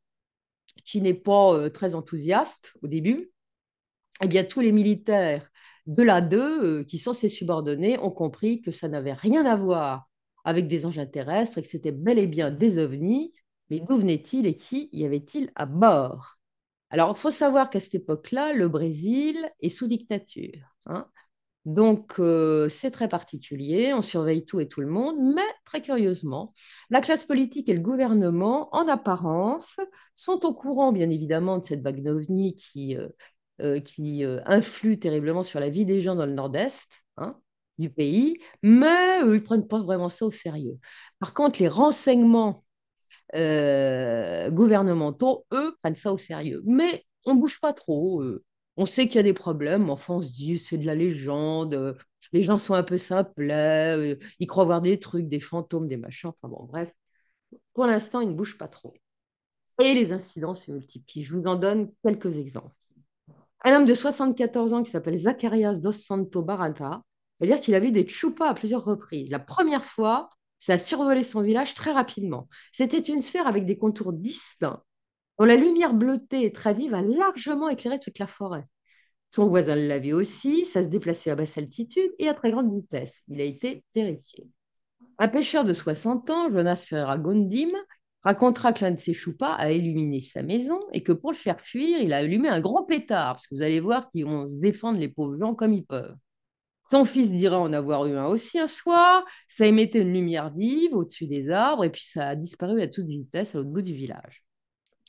qui n'est pas euh, très enthousiaste au début, eh bien, tous les militaires de l'A2, euh, qui sont ses subordonnés, ont compris que ça n'avait rien à voir avec des engins terrestres et que c'était bel et bien des ovnis. Mais d'où venaient-ils et qui y avait-il à bord alors, il faut savoir qu'à cette époque-là, le Brésil est sous dictature. Hein. Donc, euh, c'est très particulier, on surveille tout et tout le monde, mais très curieusement, la classe politique et le gouvernement, en apparence, sont au courant, bien évidemment, de cette vague qui, euh, euh, qui influe terriblement sur la vie des gens dans le nord-est hein, du pays, mais ils ne prennent pas vraiment ça au sérieux. Par contre, les renseignements euh, gouvernementaux, eux, prennent ça au sérieux. Mais on ne bouge pas trop. Euh. On sait qu'il y a des problèmes, enfin, on se dit, c'est de la légende, euh, les gens sont un peu simples, ils croient voir des trucs, des fantômes, des machins, enfin bon, bref. Pour l'instant, ils ne bougent pas trop. Et les incidents se multiplient. Je vous en donne quelques exemples. Un homme de 74 ans qui s'appelle Zacharias dos Santo Barata, c'est-à-dire qu'il a vu des chupas à plusieurs reprises. La première fois, ça survolé son village très rapidement. C'était une sphère avec des contours distincts, dont la lumière bleutée et très vive a largement éclairé toute la forêt. Son voisin l'avait aussi, ça se déplaçait à basse altitude et à très grande vitesse. Il a été terrifié. Un pêcheur de 60 ans, Jonas Ferreira Gondim, racontera que l'un de ses choupas a illuminé sa maison et que pour le faire fuir, il a allumé un grand pétard, parce que vous allez voir qu'ils vont se défendre les pauvres gens comme ils peuvent. Ton fils dira en avoir eu un aussi un soir. Ça émettait une lumière vive au-dessus des arbres et puis ça a disparu à toute vitesse à l'autre bout du village.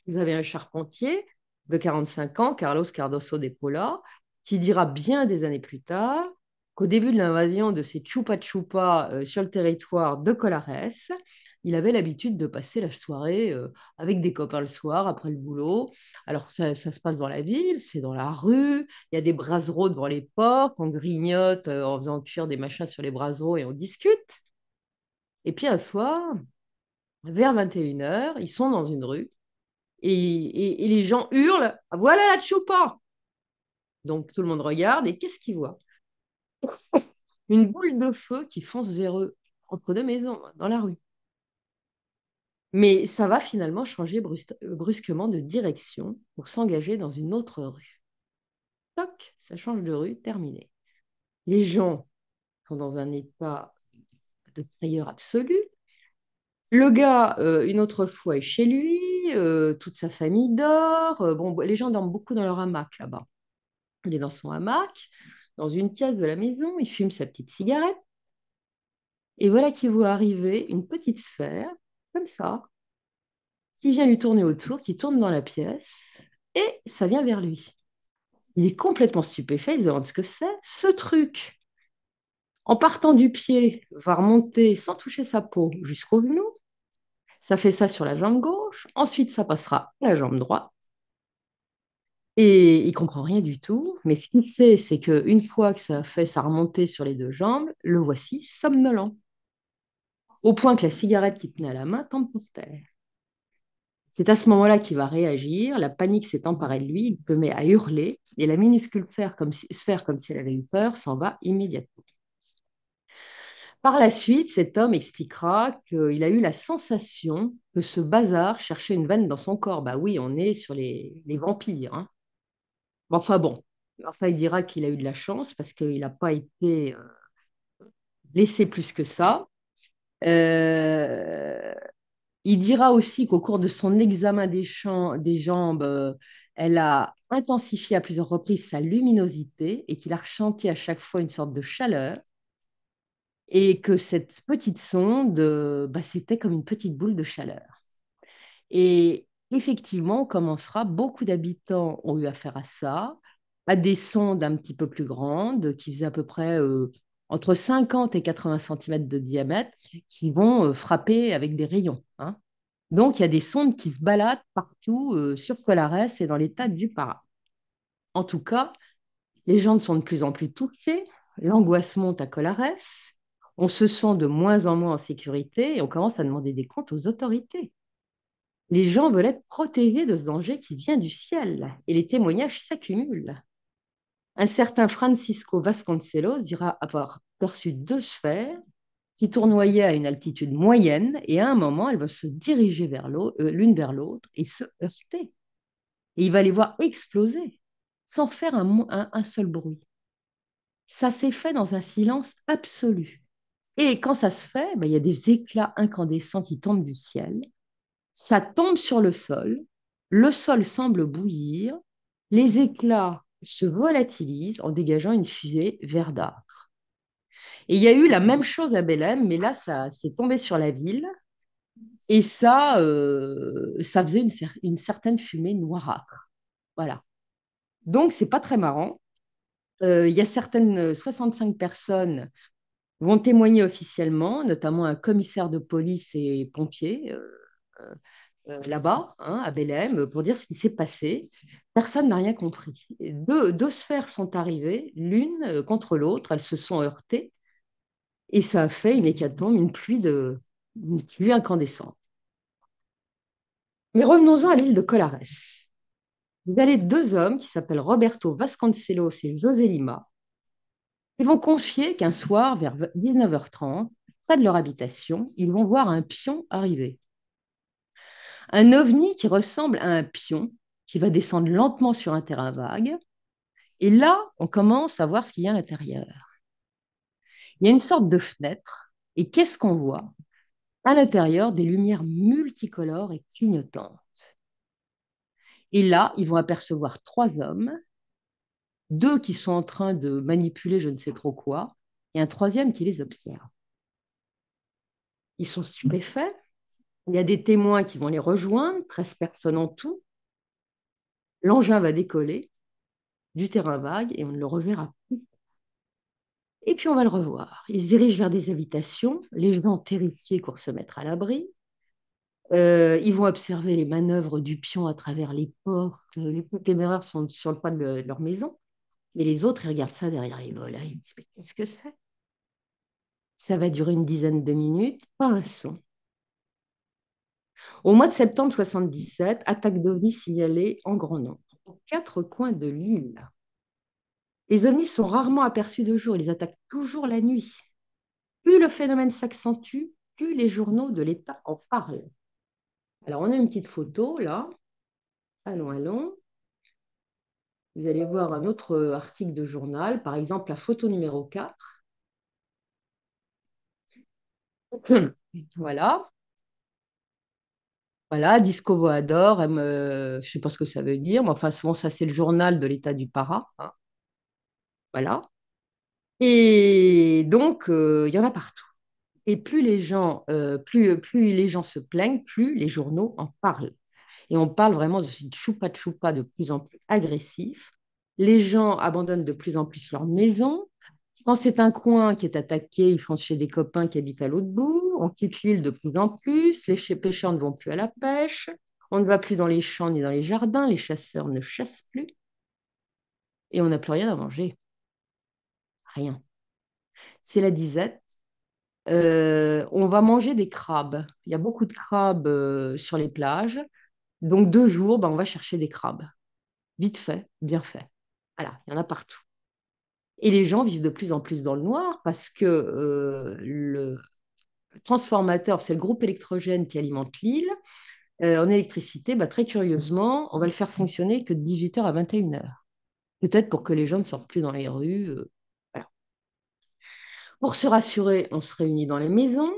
Vous avez un charpentier de 45 ans, Carlos Cardoso de Pola, qui dira bien des années plus tard qu'au début de l'invasion de ces Chupa Chupa euh, sur le territoire de Colares, il avait l'habitude de passer la soirée euh, avec des copains le soir après le boulot. Alors ça, se passe dans la ville, c'est dans la rue, il y a des braseros devant les portes, on grignote euh, en faisant cuire des machins sur les brasereaux et on discute. Et puis un soir, vers 21h, ils sont dans une rue et, les gens hurlent « Voilà la Chupa !» Donc tout le monde regarde et qu'est-ce qu'ils voient une boule de feu qui fonce vers eux, entre deux maisons, dans la rue. Mais ça va finalement changer brusquement de direction pour s'engager dans une autre rue. Toc, ça change de rue, terminé. Les gens sont dans un état de frayeur absolue. Le gars, euh, une autre fois, est chez lui, euh, toute sa famille dort. Euh, bon, les gens dorment beaucoup dans leur hamac là-bas. Il est dans son hamac dans une pièce de la maison, il fume sa petite cigarette. Et voilà qu'il voit arriver une petite sphère, comme ça, qui vient lui tourner autour, qui tourne dans la pièce, et ça vient vers lui. Il est complètement stupéfait, il se demande ce que c'est. Ce truc, en partant du pied, va remonter sans toucher sa peau jusqu'au genou. Ça fait ça sur la jambe gauche, ensuite ça passera à la jambe droite, et il comprend rien du tout, mais ce qu'il sait, c'est qu'une fois que ça a fait sa remontée sur les deux jambes, le voici somnolent, au point que la cigarette qu'il tenait à la main tombe pour terre. C'est à ce moment-là qu'il va réagir, la panique s'est emparée de lui, il se met à hurler, et la minuscule sphère comme si, comme si elle avait eu peur s'en va immédiatement. Par la suite, cet homme expliquera qu'il a eu la sensation que ce bazar cherchait une veine dans son corps. Bah oui, on est sur les, vampires. Hein. Enfin bon, ça, il dira qu'il a eu de la chance parce qu'il n'a pas été blessé euh, plus que ça. Euh, il dira aussi qu'au cours de son examen des, champs, des jambes, elle a intensifié à plusieurs reprises sa luminosité et qu'il a ressenti à chaque fois une sorte de chaleur. Et que cette petite sonde, bah, c'était comme une petite boule de chaleur. Et effectivement, on commencera, beaucoup d'habitants ont eu affaire à ça, à des sondes un petit peu plus grandes, qui faisaient à peu près euh, entre 50 et 80 cm de diamètre, qui vont euh, frapper avec des rayons. Hein. Donc, il y a des sondes qui se baladent partout euh, sur Colares et dans l'état du Para. En tout cas, les gens sont de plus en plus touchés, l'angoisse monte à Colares, on se sent de moins en moins en sécurité et on commence à demander des comptes aux autorités. Les gens veulent être protégés de ce danger qui vient du ciel et les témoignages s'accumulent. Un certain Francisco Vasconcelos dira avoir perçu deux sphères qui tournoyaient à une altitude moyenne et à un moment, elles vont se diriger euh, l'une vers l'autre et se heurter. Et il va les voir exploser sans faire un, seul bruit. Ça s'est fait dans un silence absolu. Et quand ça se fait, ben, il y a des éclats incandescents qui tombent du ciel ça tombe sur le sol, le sol semble bouillir, les éclats se volatilisent en dégageant une fusée verdâtre. Et il y a eu la même chose à Bélem, mais là, ça s'est tombé sur la ville, et ça, euh, ça faisait une, certaine fumée noirâtre. Voilà. Donc, c'est pas très marrant. Euh, il y a certaines 65 euh, personnes vont témoigner officiellement, notamment un commissaire de police et pompiers. Euh, euh, là-bas, hein, à Bélème, pour dire ce qui s'est passé. Personne n'a rien compris. Deux, deux sphères sont arrivées, l'une euh, contre l'autre, elles se sont heurtées, et ça a fait une hécatombe, une pluie, de, pluie incandescente. Mais revenons-en à l'île de Colares. Vous avez deux hommes qui s'appellent Roberto Vasconcelos et José Lima. Ils vont confier qu'un soir, vers 19h30, près de leur habitation, ils vont voir un pion arriver. Un ovni qui ressemble à un pion qui va descendre lentement sur un terrain vague. Et là, on commence à voir ce qu'il y a à l'intérieur. Il y a une sorte de fenêtre. Et qu'est-ce qu'on voit À l'intérieur, des lumières multicolores et clignotantes. Et là, ils vont apercevoir trois hommes, deux qui sont en train de manipuler je ne sais trop quoi, et un troisième qui les observe. Ils sont stupéfaits, il y a des témoins qui vont les rejoindre, 13 personnes en tout. L'engin va décoller du terrain vague et on ne le reverra plus. Et puis on va le revoir. Ils se dirigent vers des habitations, les gens terrifiés pour se mettre à l'abri. Euh, ils vont observer les manœuvres du pion à travers les portes. Les téméraires sont sur le point de, leur maison. Et les autres, ils regardent ça derrière les volets. Ils disent, mais qu'est-ce que c'est Ça va durer une dizaine de minutes, pas un son. Au mois de septembre 77, attaque d'ovnis signalées en grand nombre, aux quatre coins de l'île. Les ovnis sont rarement aperçus de jour, ils attaquent toujours la nuit. Plus le phénomène s'accentue, plus les journaux de l'État en parlent. Alors, on a une petite photo là. Allons, allons. Vous allez voir un autre article de journal, par exemple la photo numéro 4. voilà. Voilà, Disco Voador, je ne sais pas ce que ça veut dire, mais enfin, souvent, ça, c'est le journal de l'état du Para. Hein. Voilà. Et donc, euh, il y en a partout. Et plus les, gens, euh, plus, plus les gens se plaignent, plus les journaux en parlent. Et on parle vraiment de ce choupa-choupa de plus en plus agressif. Les gens abandonnent de plus en plus leur maison. Quand c'est un coin qui est attaqué, ils font chez des copains qui habitent à l'autre bout, on quitte l'île de plus en plus, les pêcheurs ne vont plus à la pêche, on ne va plus dans les champs ni dans les jardins, les chasseurs ne chassent plus, et on n'a plus rien à manger. Rien. C'est la disette. Euh, on va manger des crabes. Il y a beaucoup de crabes euh, sur les plages. Donc deux jours, ben, on va chercher des crabes. Vite fait, bien fait. Voilà, il y en a partout. Et les gens vivent de plus en plus dans le noir parce que euh, le transformateur, c'est le groupe électrogène qui alimente l'île. Euh, en électricité, bah, très curieusement, on va le faire fonctionner que de 18h à 21h. Peut-être pour que les gens ne sortent plus dans les rues. Euh, pour se rassurer, on se réunit dans les maisons,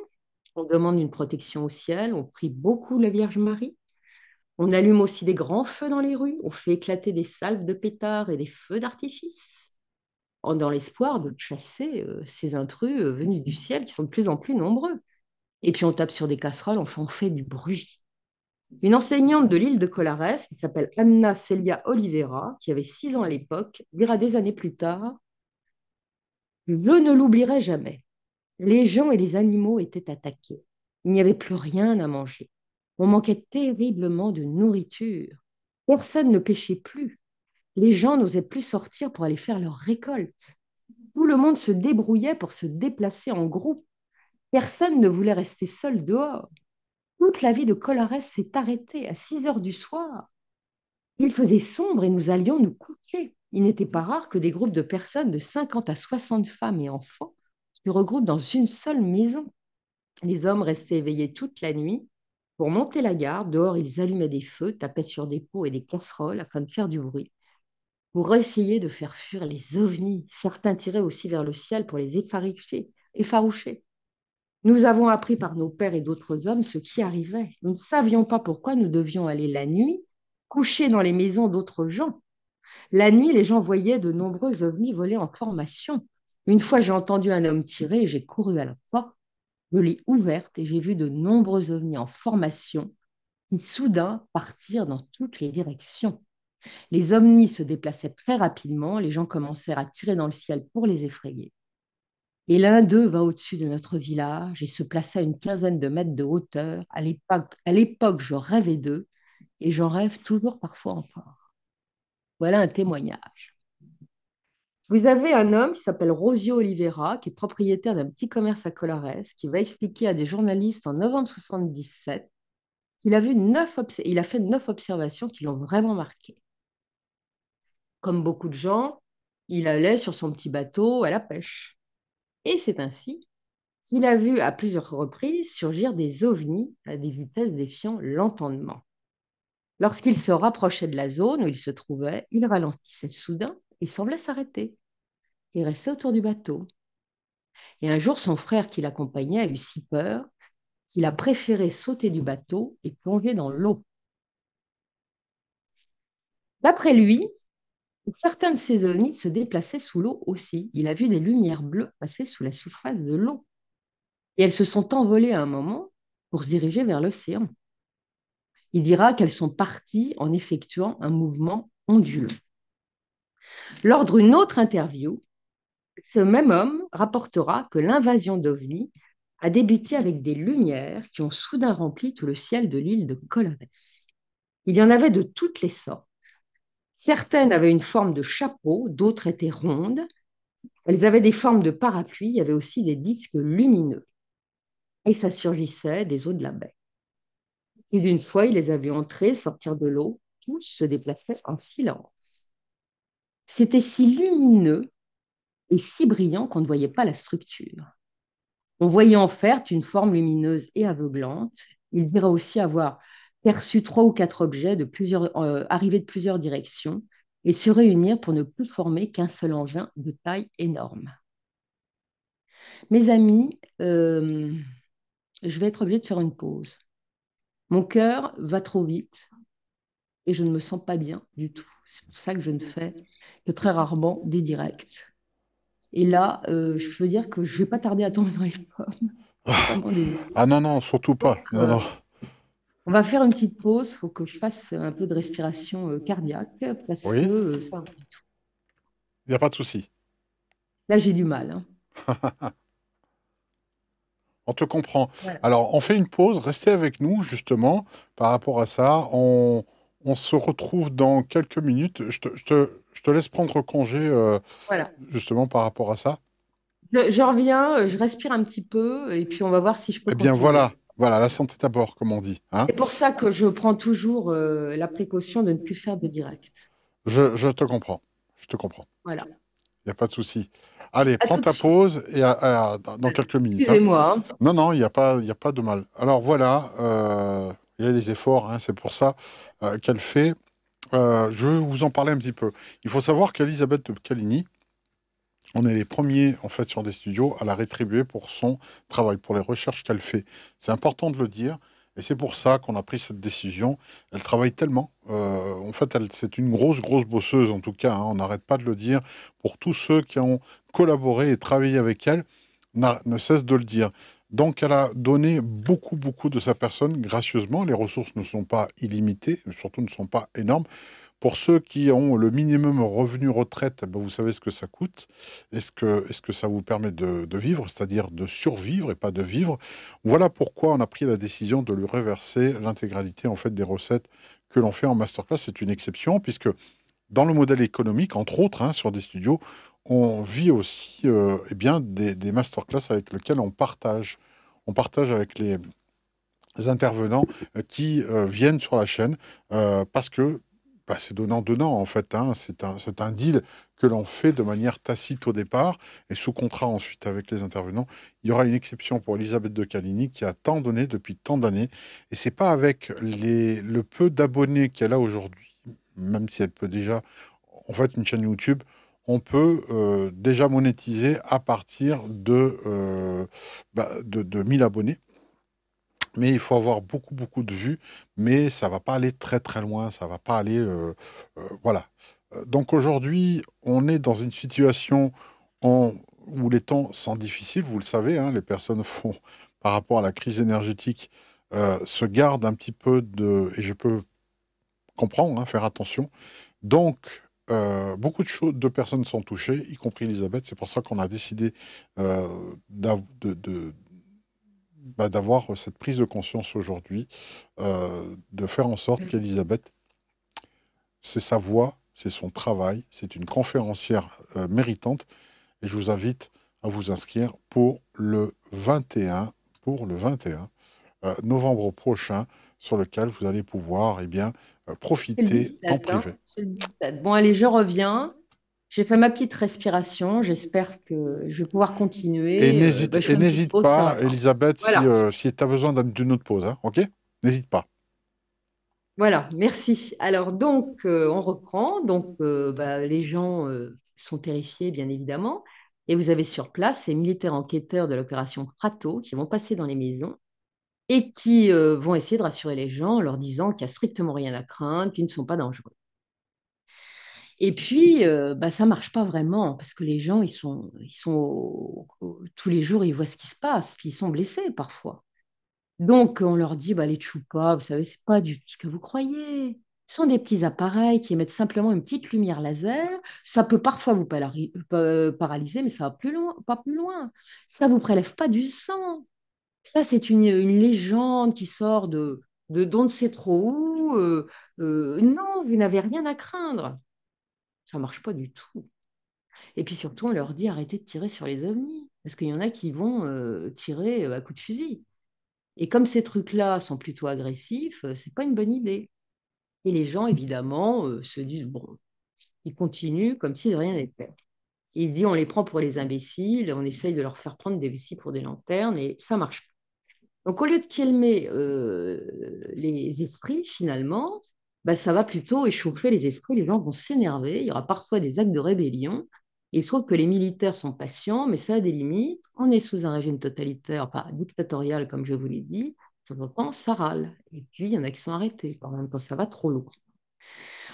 on demande une protection au ciel, on prie beaucoup la Vierge Marie. On allume aussi des grands feux dans les rues, on fait éclater des salves de pétards et des feux d'artifice dans l'espoir de chasser euh, ces intrus euh, venus du ciel qui sont de plus en plus nombreux. Et puis on tape sur des casseroles, enfin on fait du bruit. Une enseignante de l'île de Colares, qui s'appelle Anna Celia Oliveira, qui avait six ans à l'époque, dira des années plus tard bleu ne l'oublierait jamais. Les gens et les animaux étaient attaqués. Il n'y avait plus rien à manger. On manquait terriblement de nourriture. Personne ne pêchait plus les gens n'osaient plus sortir pour aller faire leur récolte. Tout le monde se débrouillait pour se déplacer en groupe. Personne ne voulait rester seul dehors. Toute la vie de Colares s'est arrêtée à 6 heures du soir. Il faisait sombre et nous allions nous coucher. Il n'était pas rare que des groupes de personnes de 50 à 60 femmes et enfants se regroupent dans une seule maison. Les hommes restaient éveillés toute la nuit. Pour monter la garde, dehors, ils allumaient des feux, tapaient sur des pots et des casseroles afin de faire du bruit pour essayer de faire fuir les ovnis. Certains tiraient aussi vers le ciel pour les effaroucher. effaroucher. Nous avons appris par nos pères et d'autres hommes ce qui arrivait. Nous ne savions pas pourquoi nous devions aller la nuit coucher dans les maisons d'autres gens. La nuit, les gens voyaient de nombreux ovnis voler en formation. Une fois, j'ai entendu un homme tirer et j'ai couru à la porte. Je l'ai ouverte et j'ai vu de nombreux ovnis en formation qui soudain partirent dans toutes les directions. Les omnis se déplaçaient très rapidement, les gens commencèrent à tirer dans le ciel pour les effrayer. Et l'un d'eux va au-dessus de notre village et se plaça à une quinzaine de mètres de hauteur. À l'époque, je rêvais d'eux et j'en rêve toujours parfois encore. Voilà un témoignage. Vous avez un homme qui s'appelle Rosio Oliveira, qui est propriétaire d'un petit commerce à Colares, qui va expliquer à des journalistes en novembre 1977 qu'il a, vu neuf il a fait neuf observations qui l'ont vraiment marqué. Comme beaucoup de gens, il allait sur son petit bateau à la pêche. Et c'est ainsi qu'il a vu à plusieurs reprises surgir des ovnis à des vitesses défiant l'entendement. Lorsqu'il se rapprochait de la zone où il se trouvait, il ralentissait soudain et semblait s'arrêter. et restait autour du bateau. Et un jour, son frère qui l'accompagnait a eu si peur qu'il a préféré sauter du bateau et plonger dans l'eau. D'après lui, Certains de ces ovnis se déplaçaient sous l'eau aussi. Il a vu des lumières bleues passer sous la surface de l'eau. Et elles se sont envolées à un moment pour se diriger vers l'océan. Il dira qu'elles sont parties en effectuant un mouvement onduleux. Lors d'une autre interview, ce même homme rapportera que l'invasion d'OVNI a débuté avec des lumières qui ont soudain rempli tout le ciel de l'île de Colores. Il y en avait de toutes les sortes Certaines avaient une forme de chapeau, d'autres étaient rondes. Elles avaient des formes de parapluie, il y avait aussi des disques lumineux. Et ça surgissait des eaux de la baie. Et d'une fois, il les avaient entrées, sortir de l'eau. Tous se déplaçaient en silence. C'était si lumineux et si brillant qu'on ne voyait pas la structure. On voyait en fait une forme lumineuse et aveuglante. Il dirait aussi avoir perçu trois ou quatre objets de plusieurs, euh, arrivés de plusieurs directions et se réunir pour ne plus former qu'un seul engin de taille énorme. Mes amis, euh, je vais être obligée de faire une pause. Mon cœur va trop vite et je ne me sens pas bien du tout. C'est pour ça que je ne fais que très rarement des directs. Et là, euh, je peux dire que je ne vais pas tarder à tomber dans les pommes. Ah, ah non, non, surtout pas. non. On va faire une petite pause. Il faut que je fasse un peu de respiration euh, cardiaque parce que euh, Il n'y a pas de souci. Là, j'ai du mal. Hein. on te comprend. Alors, on fait une pause. Restez avec nous, justement, par rapport à ça. On, se retrouve dans quelques minutes. Je te, laisse prendre congé, euh, justement, par rapport à ça. Je, je, reviens, je respire un petit peu, et puis on va voir si je peux. Eh bien, voilà. Voilà, la santé d'abord, comme on dit. Hein. c'est pour ça que je prends toujours euh, la précaution de ne plus faire de direct. Je, te comprends. Je te comprends. Voilà. Il n'y a pas de souci. Allez, prends ta pause et dans quelques minutes. Hein. Excusez-moi. Hein. Non, non, il n'y a, pas, y a pas de mal. Alors voilà, euh, il y a les efforts, c'est pour ça euh, qu'elle fait. je vais vous en parler un petit peu. Il faut savoir qu'Elisabeth de on est les premiers, en fait, sur des studios à la rétribuer pour son travail, pour les recherches qu'elle fait. C'est important de le dire. Et c'est pour ça qu'on a pris cette décision. Elle travaille tellement. Euh, en fait, c'est une grosse, grosse bosseuse, en tout cas. Hein, on n'arrête pas de le dire. Pour tous ceux qui ont collaboré et travaillé avec elle, ne cesse de le dire. Donc, elle a donné beaucoup, beaucoup de sa personne gracieusement. Les ressources ne sont pas illimitées, surtout ne sont pas énormes. Pour ceux qui ont le minimum revenu retraite, eh ben, vous savez ce que ça coûte est ce que, est-ce que ça vous permet de, vivre, c'est-à-dire de survivre et pas de vivre. Voilà pourquoi on a pris la décision de lui reverser l'intégralité en fait des recettes que l'on fait en masterclass. C'est une exception puisque dans le modèle économique, entre autres, hein, sur des studios, on vit aussi euh, eh bien, des, masterclass avec lesquels on partage. On partage avec les intervenants euh, qui euh, viennent sur la chaîne parce que bah, c'est donnant-donnant, en fait. Hein. C'est un, deal que l'on fait de manière tacite au départ et sous contrat ensuite avec les intervenants. Il y aura une exception pour Elisabeth de Caligny qui a tant donné depuis tant d'années. Et c'est pas avec le peu d'abonnés qu'elle a aujourd'hui, même si elle peut déjà. En fait, une chaîne YouTube, on peut euh, déjà monétiser à partir de, euh, bah, de, de 1000 abonnés mais il faut avoir beaucoup, beaucoup de vues, mais ça va pas aller très, très loin, ça va pas aller... Euh, euh, voilà. Euh, donc aujourd'hui, on est dans une situation en, où les temps sont difficiles, vous le savez, hein, les personnes font, par rapport à la crise énergétique, se gardent un petit peu de... Et je peux comprendre, hein, faire attention. Donc, beaucoup de, choses, de personnes sont touchées, y compris Elisabeth. C'est pour ça qu'on a décidé de, bah, d'avoir euh, cette prise de conscience aujourd'hui, euh, de faire en sorte mmh. qu'Elisabeth, c'est sa voix, c'est son travail, c'est une conférencière euh, méritante. Et je vous invite à vous inscrire pour le 21, pour le 21 novembre prochain, sur lequel vous allez pouvoir et eh bien, profiter en hein, privé. Bon, allez, je reviens. J'ai fait ma petite respiration. J'espère que je vais pouvoir continuer. Et euh, n'hésite, bah, pas, Elisabeth, si, euh, tu as besoin d'une autre pause. Hein, OK N'hésite pas. Voilà, merci. Alors donc, euh, on reprend. Donc, bah, les gens sont terrifiés, bien évidemment. Et vous avez sur place ces militaires enquêteurs de l'opération Prato qui vont passer dans les maisons et qui vont essayer de rassurer les gens en leur disant qu'il n'y a strictement rien à craindre, qu'ils ne sont pas dangereux. Et puis, ça euh, bah, ça marche pas vraiment parce que les gens, ils sont, ils sont tous les jours, ils voient ce qui se passe, puis ils sont blessés parfois. Donc, on leur dit, bah, les chupas, vous savez, c'est pas du tout ce que vous croyez. Ce sont des petits appareils qui émettent simplement une petite lumière laser. Ça peut parfois vous euh, paralyser, mais ça va plus loin, pas plus loin. Ça ne vous prélève pas du sang. Ça, c'est une, légende qui sort de, de d'on ne sait trop où. Euh, non, vous n'avez rien à craindre. Ça marche pas du tout. Et puis surtout, on leur dit arrêtez de tirer sur les ovnis, parce qu'il y en a qui vont euh, tirer euh, à coups de fusil. Et comme ces trucs-là sont plutôt agressifs, euh, c'est pas une bonne idée. Et les gens, évidemment, se disent bon, ils continuent comme si de rien n'était. Ils disent on les prend pour les imbéciles, on essaye de leur faire prendre des vessies pour des lanternes, et ça marche pas. Donc au lieu de calmer les esprits, finalement, bah, ça va plutôt échauffer les esprits, les gens vont s'énerver, il y aura parfois des actes de rébellion. il se trouve que les militaires sont patients, mais ça a des limites. On est sous un régime totalitaire, enfin dictatorial, comme je vous l'ai dit. De temps ça râle. Et puis, il y en a qui sont arrêtés quand même quand ça va trop loin.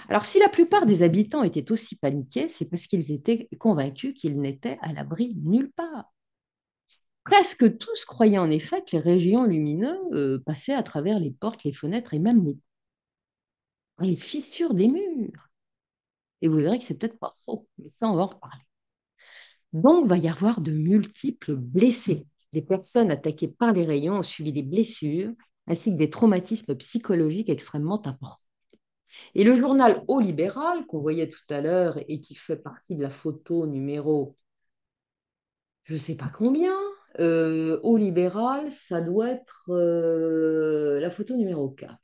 Alors, si la plupart des habitants étaient aussi paniqués, c'est parce qu'ils étaient convaincus qu'ils n'étaient à l'abri nulle part. Presque tous croyaient en effet que les régions lumineuses euh, passaient à travers les portes, les fenêtres et même les les fissures des murs. Et vous verrez que c'est peut-être pas faux, mais ça, on va en reparler. Donc, va y avoir de multiples blessés. Des personnes attaquées par les rayons ont suivi des blessures, ainsi que des traumatismes psychologiques extrêmement importants. Et le journal Au Libéral, qu'on voyait tout à l'heure et qui fait partie de la photo numéro je ne sais pas combien, euh, Au Libéral, ça doit être euh, la photo numéro 4.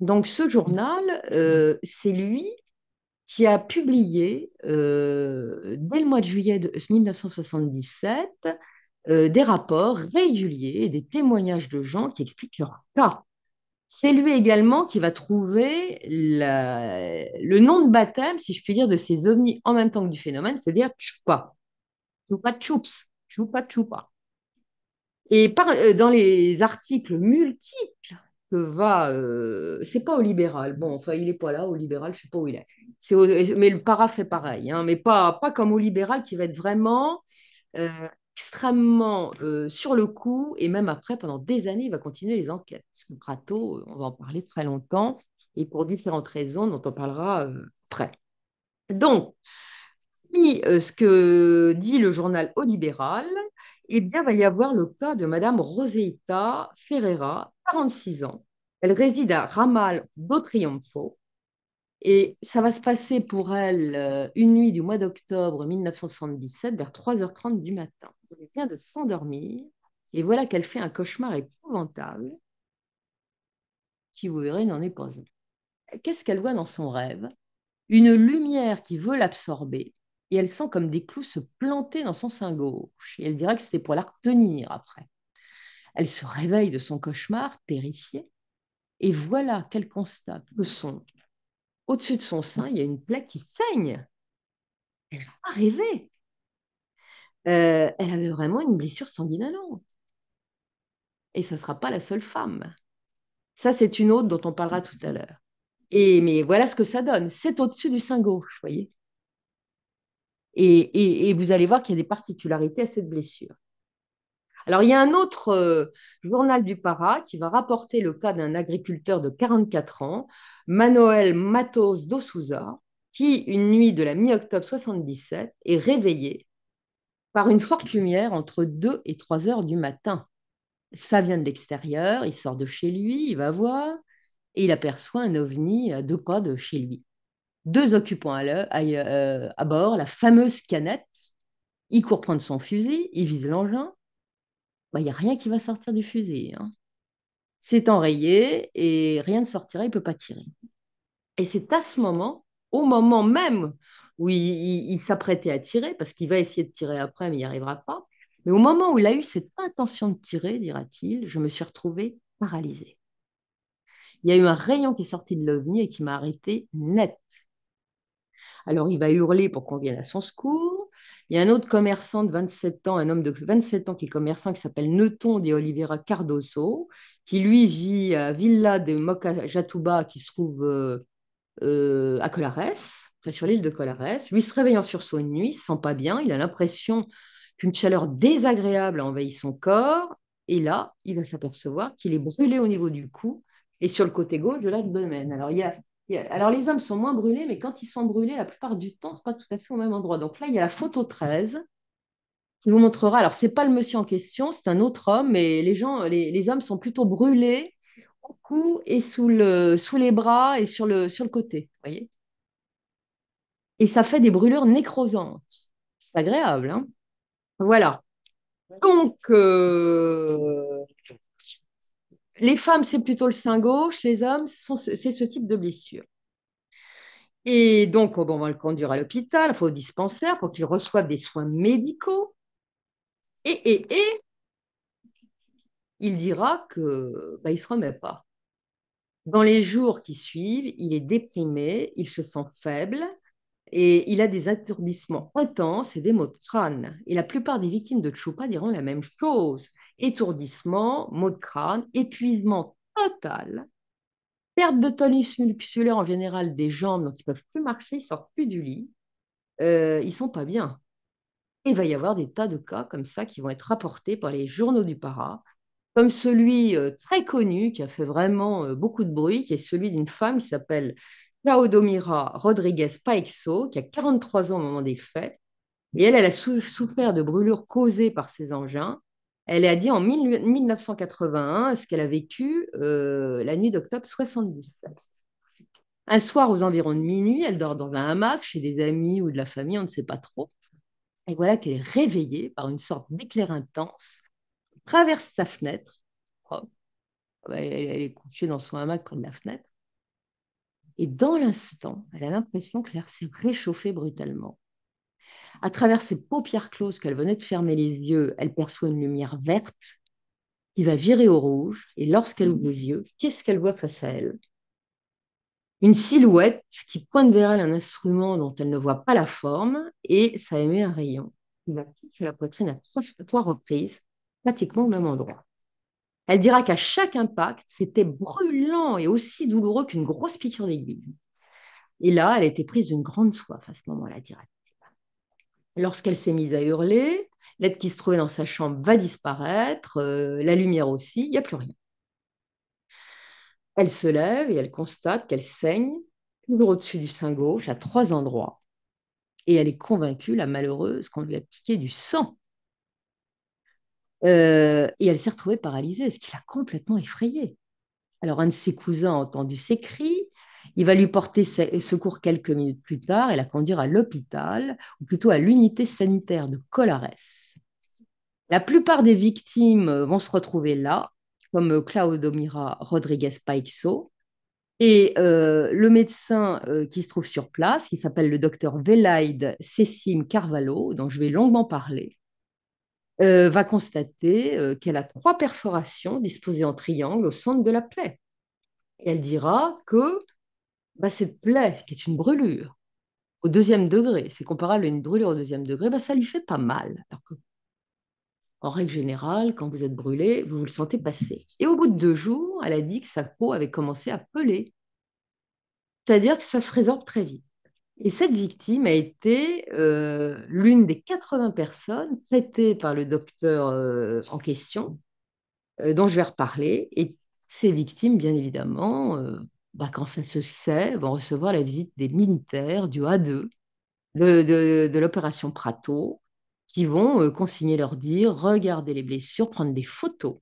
Donc ce journal, euh, c'est lui qui a publié euh, dès le mois de juillet de 1977 euh, des rapports réguliers et des témoignages de gens qui expliquent C'est lui également qui va trouver le nom de baptême, si je puis dire, de ces ovnis en même temps que du phénomène, c'est-à-dire Chupa. Chupa Chups. Chupa Chupa. Et dans les articles multiples que va. Euh, c'est pas au libéral. Bon, enfin, il n'est pas là, au libéral, je ne sais pas où il est. mais le para fait pareil, hein, mais pas, pas comme au libéral qui va être vraiment euh, extrêmement euh, sur le coup, et même après, pendant des années, il va continuer les enquêtes. Parce que Prato, on va en parler très longtemps, et pour différentes raisons dont on parlera après. Donc, euh, ce que dit le journal Au Libéral, eh bien, va y avoir le cas de Madame Roseita Ferreira, 46 ans. Elle réside à Ramal do Triunfo. Et ça va se passer pour elle euh, une nuit du mois d'octobre 1977 vers 3h30 du matin. Elle vient de s'endormir et voilà qu'elle fait un cauchemar épouvantable qui, vous verrez, n'en est pas un. Qu'est-ce qu'elle voit dans son rêve Une lumière qui veut l'absorber et elle sent comme des clous se planter dans son sein gauche. Et elle dirait que c'était pour la retenir après. Elle se réveille de son cauchemar, terrifiée, et voilà qu'elle constate que son, au-dessus de son sein, il y a une plaie qui saigne. Elle n'a pas rêvé. Euh, elle avait vraiment une blessure sanguinolente. Et ça ne sera pas la seule femme. Ça, c'est une autre dont on parlera tout à l'heure. Et mais voilà ce que ça donne. C'est au-dessus du sein gauche, voyez. Et, vous allez voir qu'il y a des particularités à cette blessure. Alors, il y a un autre euh, journal du Para qui va rapporter le cas d'un agriculteur de 44 ans, Manuel Matos dos qui, une nuit de la mi-octobre 77, est réveillé par une forte lumière entre 2 et 3 heures du matin. Ça vient de l'extérieur, il sort de chez lui, il va voir, et il aperçoit un ovni à deux pas de chez lui deux occupants euh, à, bord, la fameuse canette. Il court prendre son fusil, il vise l'engin. Il bah, n'y a rien qui va sortir du fusil. Hein. C'est enrayé et rien ne sortira, il ne peut pas tirer. Et c'est à ce moment, au moment même où il, s'apprêtait à tirer, parce qu'il va essayer de tirer après, mais il n'y arrivera pas. Mais au moment où il a eu cette intention de tirer, dira-t-il, je me suis retrouvée paralysée. Il y a eu un rayon qui est sorti de l'OVNI et qui m'a arrêté net. Alors il va hurler pour qu'on vienne à son secours. Il y a un autre commerçant de 27 ans, un homme de 27 ans qui est commerçant, qui s'appelle Neuton de Oliveira Cardoso, qui lui vit à Villa de Mocajatuba, qui se trouve euh, euh, à Colares, sur l'île de Colares. Lui se réveillant sur son nuit, il se sent pas bien, il a l'impression qu'une chaleur désagréable a envahi son corps, et là, il va s'apercevoir qu'il est brûlé au niveau du cou et sur le côté gauche de l'abdomen. Alors il y a alors, les hommes sont moins brûlés, mais quand ils sont brûlés, la plupart du temps, ce n'est pas tout à fait au même endroit. Donc là, il y a la photo 13 qui vous montrera. Alors, ce n'est pas le monsieur en question, c'est un autre homme, mais les, gens, les, hommes sont plutôt brûlés au cou et sous, le, sous les bras et sur le, sur le côté. voyez Et ça fait des brûlures nécrosantes. C'est agréable. Hein. voilà. Donc, euh, les femmes, c'est plutôt le sein gauche, les hommes, c'est ce type de blessure. Et donc, oh, on va le conduire à l'hôpital, il faut au dispensaire pour qu'il reçoive des soins médicaux. Et, et, et il dira que bah, il ne se remet pas. Dans les jours qui suivent, il est déprimé, il se sent faible et il a des attourdissements intenses et des maux de crâne. Et la plupart des victimes de Chupa diront la même chose étourdissement, maux de crâne, épuisement total, perte de tonus musculaire en général des jambes, donc ils ne peuvent plus marcher, ils sortent plus du lit, euh, ils sont pas bien. Et il va y avoir des tas de cas comme ça qui vont être rapportés par les journaux du para, comme celui euh, très connu qui a fait vraiment euh, beaucoup de bruit, qui est celui d'une femme qui s'appelle Laodomira Rodriguez Paexo, qui a 43 ans au moment des faits. Et elle, elle a souffert de brûlures causées par ses engins elle a dit en 1981 ce qu'elle a vécu euh, la nuit d'octobre 77. Un soir, aux environs de minuit, elle dort dans un hamac chez des amis ou de la famille, on ne sait pas trop. Et voilà qu'elle est réveillée par une sorte d'éclair intense, traverse sa fenêtre. Oh, ah bah, elle est couchée dans son hamac près de la fenêtre. Et dans l'instant, elle a l'impression que l'air s'est réchauffé brutalement. À travers ses paupières closes qu'elle venait de fermer les yeux, elle perçoit une lumière verte qui va virer au rouge. Et lorsqu'elle ouvre mhm. les yeux, qu'est-ce qu'elle voit face à elle Une silhouette qui pointe vers elle un instrument dont elle ne voit pas la forme et ça émet un rayon qui va toucher la poitrine à trois, reprises, pratiquement au même endroit. Elle dira qu'à chaque impact, c'était brûlant et aussi douloureux qu'une grosse piqûre d'aiguille. Et là, elle était prise d'une grande soif à ce moment-là, elle Lorsqu'elle s'est mise à hurler, l'aide qui se trouvait dans sa chambre va disparaître, euh, la lumière aussi, il n'y a plus rien. Elle se lève et elle constate qu'elle saigne toujours au-dessus du sein gauche à trois endroits. Et elle est convaincue, la malheureuse, qu'on lui a piqué du sang. Euh, et elle s'est retrouvée paralysée, ce qui l'a complètement effrayée. Alors un de ses cousins a entendu ses cris, il va lui porter secours quelques minutes plus tard et la conduire à l'hôpital, ou plutôt à l'unité sanitaire de Colares. La plupart des victimes euh, vont se retrouver là, comme euh, Claudomira Rodriguez Paixo. Et euh, le médecin qui se trouve sur place, qui s'appelle le docteur Velaide Cécime Carvalho, dont je vais longuement parler, va constater qu'elle a trois perforations disposées en triangle au centre de la plaie. elle dira que bah, cette plaie, qui est une brûlure, au deuxième degré, c'est comparable à une brûlure au deuxième degré, bah, ça lui fait pas mal. Alors en règle générale, quand vous êtes brûlé, vous vous le sentez passer. Et au bout de deux jours, elle a dit que sa peau avait commencé à peler. C'est-à-dire que ça se résorbe très vite. Et cette victime a été euh, l'une des 80 personnes traitées par le docteur euh, en question, euh, dont je vais reparler. Et ces victimes, bien évidemment, bah, quand ça se sait, vont recevoir la visite des militaires du A2, de, l'opération Prato, qui vont euh, consigner leurs dires, regarder les blessures, prendre des photos.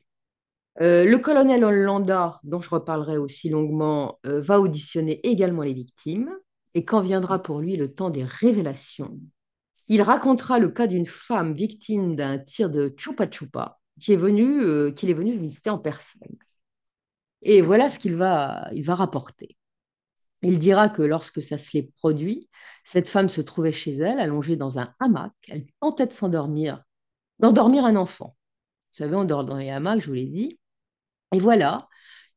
Euh, le colonel Hollanda, dont je reparlerai aussi longuement, euh, va auditionner également les victimes. Et quand viendra pour lui le temps des révélations, il racontera le cas d'une femme victime d'un tir de Chupa Chupa qui est qu'il est venu visiter en personne. Et voilà ce qu'il va, il va rapporter. Il dira que lorsque ça se l'est produit, cette femme se trouvait chez elle, allongée dans un hamac. Elle tentait de s'endormir, d'endormir un enfant. Vous savez, on dort dans les hamacs, je vous l'ai dit. Et voilà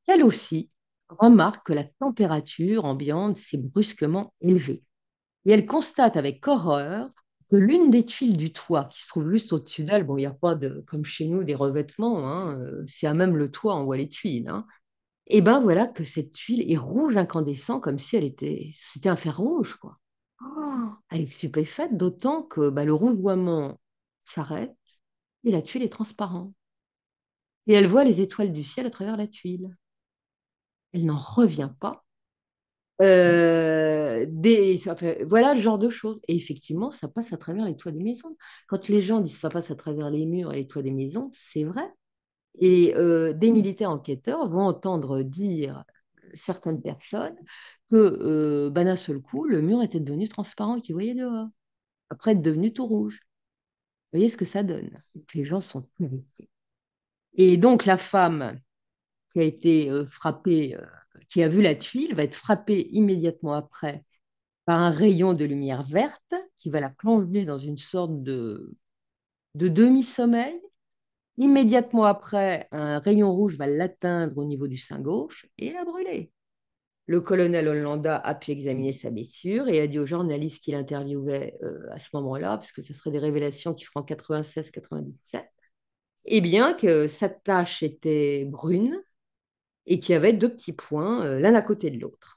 qu'elle aussi remarque que la température ambiante s'est brusquement élevée. Et elle constate avec horreur que l'une des tuiles du toit, qui se trouve juste au-dessus d'elle, bon, il n'y a pas, de, comme chez nous, des revêtements, hein, euh, c'est à même le toit, on voit les tuiles, hein, et ben voilà que cette tuile est rouge incandescent, comme si elle était, c'était un fer rouge, quoi. Oh. elle est stupéfaite, d'autant que bah, le rougeoiement s'arrête et la tuile est transparente. Et elle voit les étoiles du ciel à travers la tuile. Elle n'en revient pas. Euh, voilà le genre de choses. Et effectivement, ça passe à travers les toits des maisons. Quand les gens disent ça passe à travers les murs et les toits des maisons, c'est vrai. Et euh, des militaires enquêteurs vont entendre dire certaines personnes que ben d'un seul coup, le mur était devenu transparent et qu'ils voyaient dehors. Après, être devenu tout rouge. Vous voyez ce que ça donne. les gens sont terrifiés. Et donc la femme qui a été euh, frappée, qui a vu la tuile, va être frappée immédiatement après par un rayon de lumière verte qui va la plonger dans une sorte de demi-sommeil Immédiatement après, un rayon rouge va l'atteindre au niveau du sein gauche et la brûler. Le colonel Hollanda a pu examiner sa blessure et a dit aux journalistes qu'il interviewait euh, à ce moment-là, parce que ce serait des révélations qui feront 96-97, et eh bien que sa tache était brune et qu'il y avait deux petits points euh, l'un à côté de l'autre.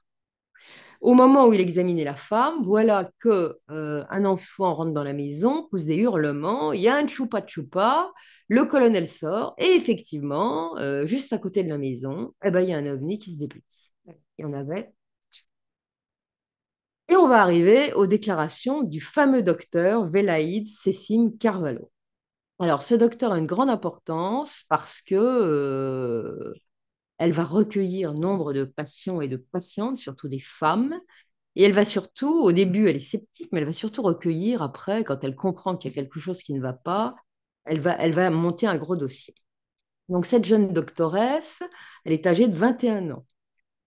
Au moment où il examinait la femme, voilà que euh, un enfant rentre dans la maison, pousse des hurlements, il y a un choupa-choupa, le colonel sort, et effectivement, euh, juste à côté de la maison, eh ben, il y a un ovni qui se déplace. Il y en avait. Et on va arriver aux déclarations du fameux docteur Velaïd Sessim Carvalho. Alors, ce docteur a une grande importance parce que euh, elle va recueillir nombre de patients et de patientes, surtout des femmes. Et elle va surtout, au début, elle est sceptique, mais elle va surtout recueillir après, quand elle comprend qu'il y a quelque chose qui ne va pas, elle va, elle va monter un gros dossier. Donc cette jeune doctoresse, elle est âgée de 21 ans.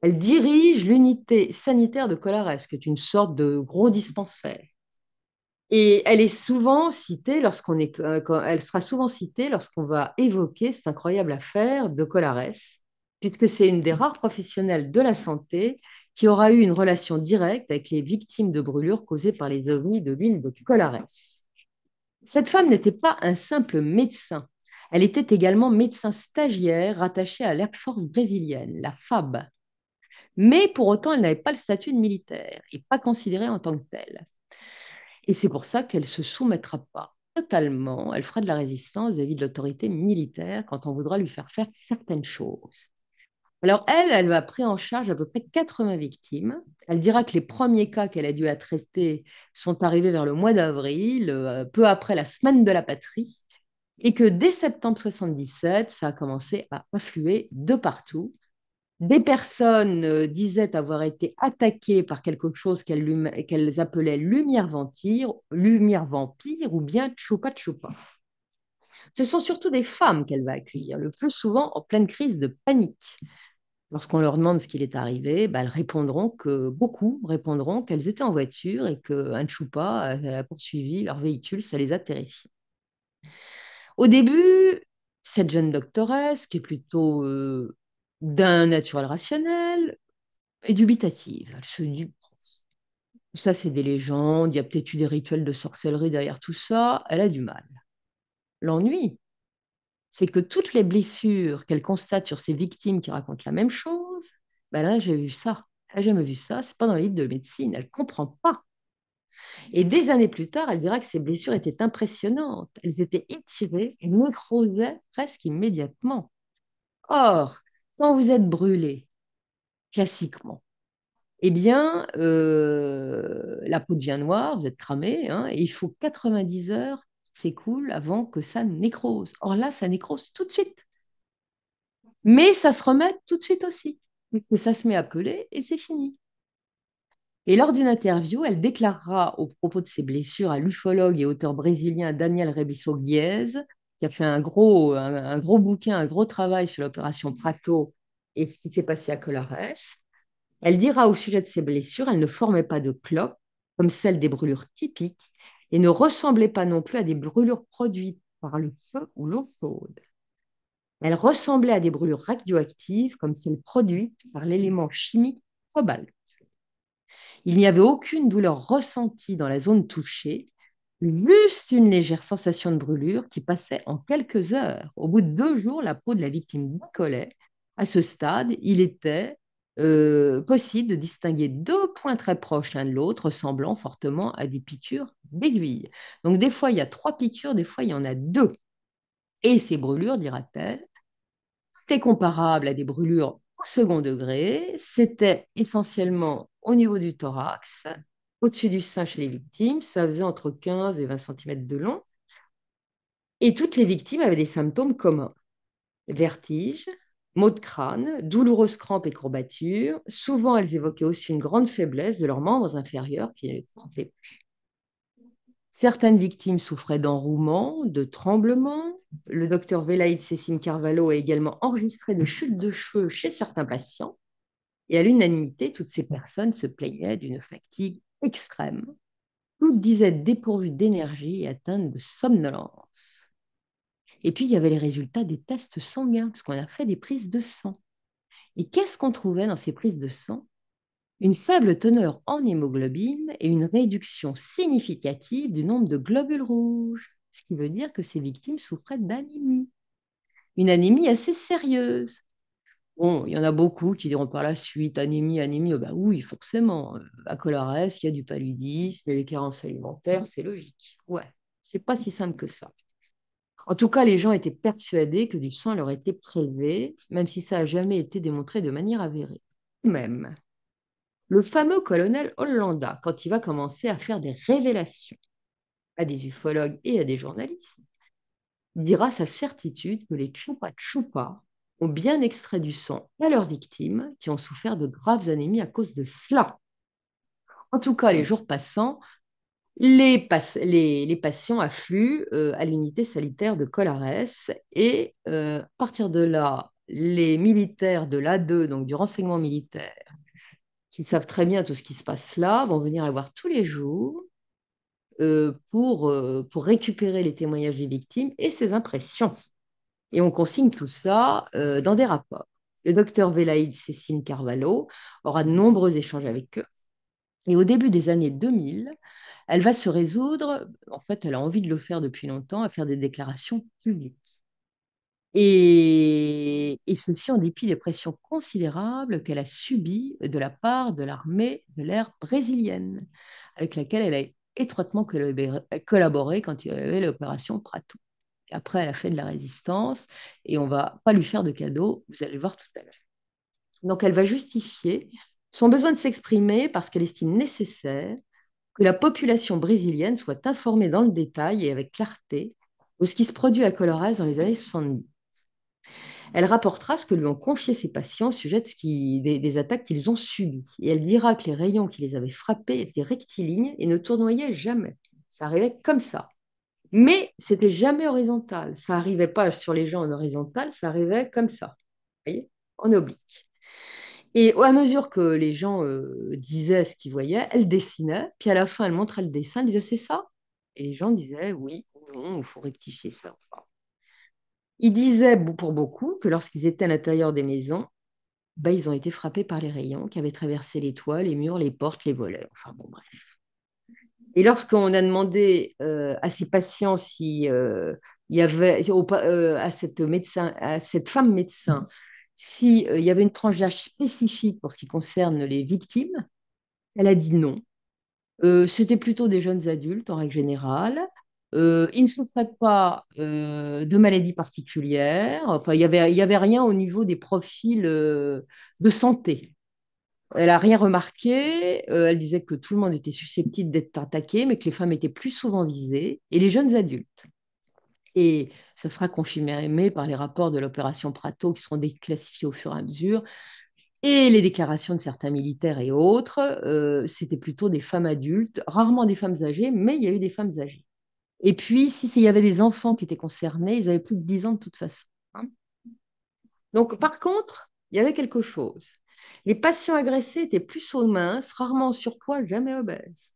Elle dirige l'unité sanitaire de Colares, qui est une sorte de gros dispensaire. Et elle est souvent citée lorsqu'on euh, elle sera souvent citée lorsqu'on va évoquer cette incroyable affaire de Colares puisque c'est une des rares professionnelles de la santé qui aura eu une relation directe avec les victimes de brûlures causées par les ovnis de l'île de Colares. Cette femme n'était pas un simple médecin, elle était également médecin stagiaire rattachée à l'Air Force brésilienne, la FAB. Mais pour autant, elle n'avait pas le statut de militaire et pas considérée en tant que telle. Et c'est pour ça qu'elle ne se soumettra pas totalement, elle fera de la résistance vis-à-vis de l'autorité militaire quand on voudra lui faire faire certaines choses. Alors elle, elle a pris en charge à peu près 80 victimes. Elle dira que les premiers cas qu'elle a dû traiter sont arrivés vers le mois d'avril, euh, peu après la semaine de la patrie, et que dès septembre 77, ça a commencé à affluer de partout. Des personnes euh, disaient avoir été attaquées par quelque chose qu'elles appelaient lumière vampire, lumière vampire ou bien chupa chupa. Ce sont surtout des femmes qu'elle va accueillir, le plus souvent en pleine crise de panique lorsqu'on leur demande ce qu'il est arrivé, bah, elles répondront que beaucoup répondront qu'elles étaient en voiture et qu'un choupa a euh, poursuivi leur véhicule, ça les a terrifiés. Au début, cette jeune doctoresse, qui est plutôt euh, d'un naturel rationnel, est dubitative. Elle se dit ça, c'est des légendes, il y a peut-être eu des rituels de sorcellerie derrière tout ça. Elle a du mal. L'ennui, c'est que toutes les blessures qu'elle constate sur ses victimes qui racontent la même chose, ben là, j'ai vu ça. Elle n'a jamais vu ça, c'est pas dans le livre de médecine, elle ne comprend pas. Et des années plus tard, elle dira que ces blessures étaient impressionnantes. Elles étaient étirées et nécrosaient presque immédiatement. Or, quand vous êtes brûlé, classiquement, eh bien, euh, la peau devient noire, vous êtes cramé, hein, et il faut 90 heures s'écoule avant que ça nécrose. Or là, ça nécrose tout de suite. Mais ça se remet tout de suite aussi. Et ça se met à peler et c'est fini. Et lors d'une interview, elle déclarera au propos de ses blessures à l'ufologue et auteur brésilien Daniel Rebisso Guiez, qui a fait un gros, un, gros bouquin, un gros travail sur l'opération Prato et ce qui s'est passé à Colares. Elle dira au sujet de ses blessures, elle ne formait pas de cloques, comme celle des brûlures typiques, et ne ressemblaient pas non plus à des brûlures produites par le feu ou l'eau chaude. Elles ressemblaient à des brûlures radioactives comme celles produites par l'élément chimique cobalt. Il n'y avait aucune douleur ressentie dans la zone touchée, juste une légère sensation de brûlure qui passait en quelques heures. Au bout de deux jours, la peau de la victime décollait. À ce stade, il était euh, possible de distinguer deux points très proches l'un de l'autre, ressemblant fortement à des piqûres d'aiguille. Donc des fois, il y a trois piqûres, des fois, il y en a deux. Et ces brûlures, dira-t-elle, étaient comparables à des brûlures au second degré, c'était essentiellement au niveau du thorax, au-dessus du sein chez les victimes, ça faisait entre 15 et 20 cm de long, et toutes les victimes avaient des symptômes communs vertiges, maux de crâne, douloureuses crampes et courbatures. Souvent, elles évoquaient aussi une grande faiblesse de leurs membres inférieurs qui ne les plus. Certaines victimes souffraient d'enrouement, de tremblements. Le docteur Velaïd Cécine Carvalho a également enregistré des chutes de cheveux chez certains patients. Et à l'unanimité, toutes ces personnes se plaignaient d'une fatigue extrême. Toutes disaient dépourvues d'énergie et atteintes de somnolence. Et puis, il y avait les résultats des tests sanguins, parce qu'on a fait des prises de sang. Et qu'est-ce qu'on trouvait dans ces prises de sang Une faible teneur en hémoglobine et une réduction significative du nombre de globules rouges, ce qui veut dire que ces victimes souffraient d'anémie. Une anémie assez sérieuse. Bon, il y en a beaucoup qui diront par la suite anémie, anémie. Oh bah oui, forcément. À euh, Colares, il y a du paludisme, il y a les carences alimentaires, c'est logique. Ouais, c'est pas si simple que ça. En tout cas, les gens étaient persuadés que du sang leur était prélevé, même si ça n'a jamais été démontré de manière avérée. Même, le fameux colonel Hollanda, quand il va commencer à faire des révélations à des ufologues et à des journalistes, dira sa certitude que les Chupa Chupa ont bien extrait du sang à leurs victimes qui ont souffert de graves anémies à cause de cela. En tout cas, les jours passants, les, patients affluent euh, à l'unité sanitaire de Colares et euh, à partir de là, les militaires de l'A2, donc du renseignement militaire, qui savent très bien tout ce qui se passe là, vont venir la voir tous les jours euh, pour, pour récupérer les témoignages des victimes et ses impressions. Et on consigne tout ça dans des rapports. Le docteur Velaïd Cécile Carvalho aura de nombreux échanges avec eux. Et au début des années 2000, elle va se résoudre, en fait, elle a envie de le faire depuis longtemps, à faire des déclarations publiques. Et, ceci en dépit des pressions considérables qu'elle a subies de la part de l'armée de l'air brésilienne, avec laquelle elle a étroitement collaboré quand il y avait l'opération Prato. après, elle a fait de la résistance et on va pas lui faire de cadeau, vous allez voir tout à l'heure. Donc, elle va justifier son besoin de s'exprimer parce qu'elle estime nécessaire que la population brésilienne soit informée dans le détail et avec clarté de ce qui se produit à Colorès dans les années 70. Elle rapportera ce que lui ont confié ses patients au sujet des, attaques qu'ils ont subies. Et elle dira que les rayons qui les avaient frappés étaient rectilignes et ne tournoyaient jamais. Ça arrivait comme ça. Mais c'était jamais horizontal. Ça n'arrivait pas sur les gens en horizontal, ça arrivait comme ça. Vous voyez En oblique. Et à mesure que les gens euh, disaient ce qu'ils voyaient, elle dessinait, puis à la fin, elle montrait le dessin, elle disait c'est ça. Et les gens disaient oui, non, il faut rectifier ça. Ils disaient pour beaucoup que lorsqu'ils étaient à l'intérieur des maisons, ben, ils ont été frappés par les rayons qui avaient traversé les toits, les murs, les portes, les volets. Enfin bon, bref. Et lorsqu'on a demandé euh, à ces patients si euh, il y avait à cette médecin, à cette femme médecin s'il euh, il y avait une tranche d'âge spécifique pour ce qui concerne les victimes. Elle a dit non. Euh, c'était plutôt des jeunes adultes en règle générale. Euh, ils ne souffraient pas de maladies particulières. Enfin, il n'y y avait rien au niveau des profils de santé. Elle n'a rien remarqué. elle disait que tout le monde était susceptible d'être attaqué, mais que les femmes étaient plus souvent visées et les jeunes adultes. Et ça sera confirmé par les rapports de l'opération Prato qui seront déclassifiés au fur et à mesure. Et les déclarations de certains militaires et autres, euh, c'était plutôt des femmes adultes, rarement des femmes âgées, mais il y a eu des femmes âgées. Et puis, s'il y avait des enfants qui étaient concernés, ils avaient plus de 10 ans de toute façon. Hein. Donc, par contre, il y avait quelque chose. Les patients agressés étaient plus aux minces, rarement en surpoids, jamais obèses.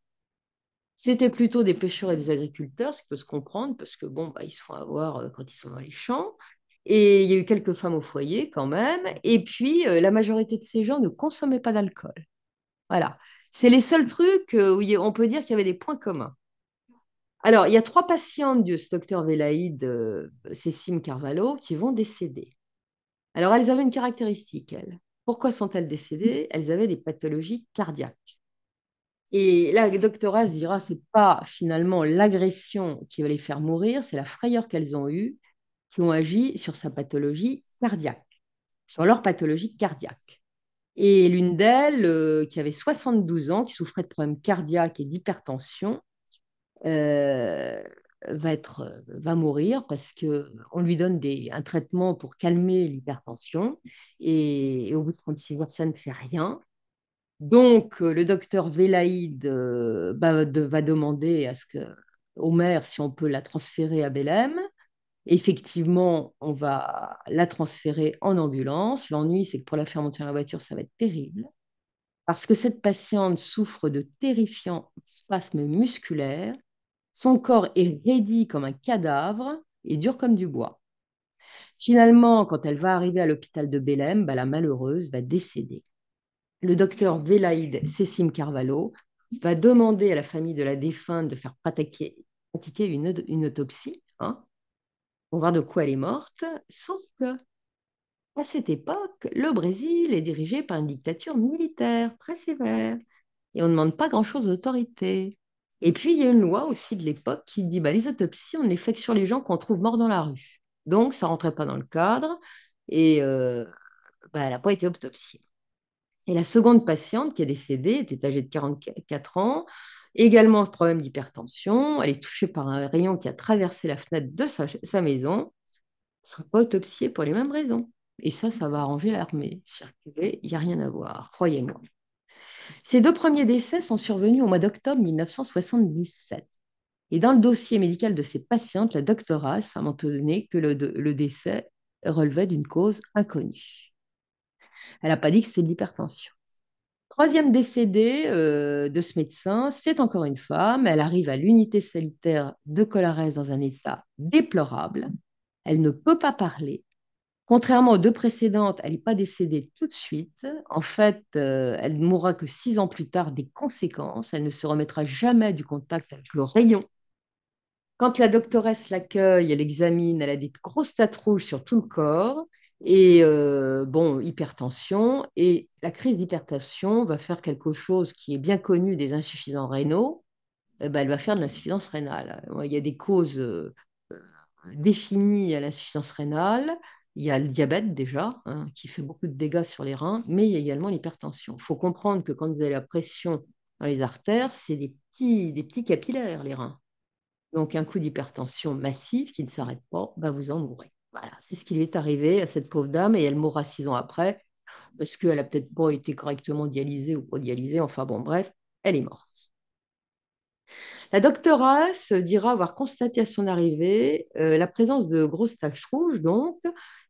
C'était plutôt des pêcheurs et des agriculteurs, ce qui peut se comprendre, parce que bon, bah, ils se font avoir euh, quand ils sont dans les champs. Et il y a eu quelques femmes au foyer quand même. Et puis, euh, la majorité de ces gens ne consommaient pas d'alcool. Voilà. C'est les seuls trucs euh, où on peut dire qu'il y avait des points communs. Alors, il y a trois patientes du docteur Vélaïde, Cécile Carvalho, qui vont décéder. Alors, elles avaient une caractéristique, elles. Pourquoi sont-elles décédées Elles avaient des pathologies cardiaques. Et la doctorat se dira, c'est pas finalement l'agression qui va les faire mourir, c'est la frayeur qu'elles ont eue qui ont agi sur sa pathologie cardiaque, sur leur pathologie cardiaque. Et l'une d'elles, euh, qui avait 72 ans, qui souffrait de problèmes cardiaques et d'hypertension, euh, va, être, euh, va mourir parce qu'on lui donne des, un traitement pour calmer l'hypertension. Et, au bout de 36 heures, ça ne fait rien. Donc, euh, le docteur Vélaïde euh, bah, va demander à ce que, au maire si on peut la transférer à Belém. Effectivement, on va la transférer en ambulance. L'ennui, c'est que pour la faire monter dans la voiture, ça va être terrible. Parce que cette patiente souffre de terrifiants spasmes musculaires. Son corps est raidi comme un cadavre et dur comme du bois. Finalement, quand elle va arriver à l'hôpital de Belém, bah, la malheureuse va décéder le docteur Vélaïde Cécime Carvalho va demander à la famille de la défunte de faire pratiquer, une, autopsie hein, pour voir de quoi elle est morte, sauf que à cette époque, le Brésil est dirigé par une dictature militaire très sévère et on ne demande pas grand-chose aux autorités. Et puis, il y a une loi aussi de l'époque qui dit bah, les autopsies, on les fait sur les gens qu'on trouve morts dans la rue. Donc, ça ne rentrait pas dans le cadre et euh, bah, elle n'a pas été autopsiée. Et la seconde patiente qui est décédée était âgée de 44 ans, également problème d'hypertension. Elle est touchée par un rayon qui a traversé la fenêtre de sa, maison, maison. ne sera pas autopsiée pour les mêmes raisons. Et ça, ça va arranger l'armée. Circuler, il n'y a rien à voir, croyez-moi. Ces deux premiers décès sont survenus au mois d'octobre 1977. Et dans le dossier médical de ces patientes, la doctorat a mentionné que le décès relevait d'une cause inconnue. Elle n'a pas dit que c'est de l'hypertension. Troisième décédée euh, de ce médecin, c'est encore une femme. Elle arrive à l'unité sanitaire de Colarès dans un état déplorable. Elle ne peut pas parler. Contrairement aux deux précédentes, elle n'est pas décédée tout de suite. En fait, euh, elle ne mourra que six ans plus tard des conséquences. Elle ne se remettra jamais du contact avec le rayon. Quand la doctoresse l'accueille, elle examine, elle a des grosses têtes rouges sur tout le corps et euh, bon, hypertension. Et la crise d'hypertension va faire quelque chose qui est bien connu des insuffisants rénaux, eh ben, elle va faire de l'insuffisance rénale. Il y a des causes euh, euh, définies à l'insuffisance rénale. Il y a le diabète déjà, hein, qui fait beaucoup de dégâts sur les reins, mais il y a également l'hypertension. Il faut comprendre que quand vous avez la pression dans les artères, c'est des petits, des petits capillaires, les reins. Donc un coup d'hypertension massive qui ne s'arrête pas, ben, vous en mourrez. Voilà, c'est ce qui lui est arrivé à cette pauvre dame et elle mourra six ans après parce qu'elle a peut-être pas été correctement dialysée ou pas dialysée. Enfin bon, bref, elle est morte. La doctoresse dira avoir constaté à son arrivée euh, la présence de grosses taches rouges, donc,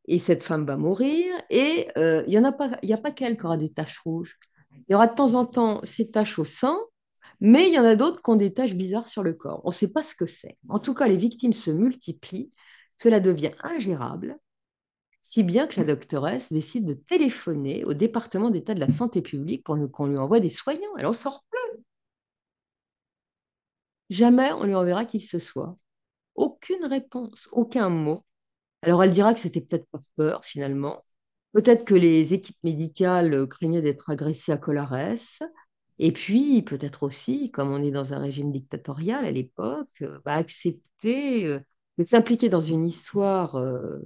et cette femme va mourir. Et euh, il n'y a pas, a pas qu'elle qui aura des taches rouges. Il y aura de temps en temps ces taches au sein, mais il y en a d'autres qui ont des taches bizarres sur le corps. On ne sait pas ce que c'est. En tout cas, les victimes se multiplient cela devient ingérable, si bien que la doctoresse décide de téléphoner au département d'état de la santé publique pour qu'on lui envoie des soignants. Elle en sort plus. Jamais on lui enverra qui que ce soit. Aucune réponse, aucun mot. Alors elle dira que c'était peut-être par peur finalement. Peut-être que les équipes médicales craignaient d'être agressées à Colares. Et puis, peut-être aussi, comme on est dans un régime dictatorial à l'époque, va euh, bah, accepter euh, mais s'impliquer dans une histoire, euh,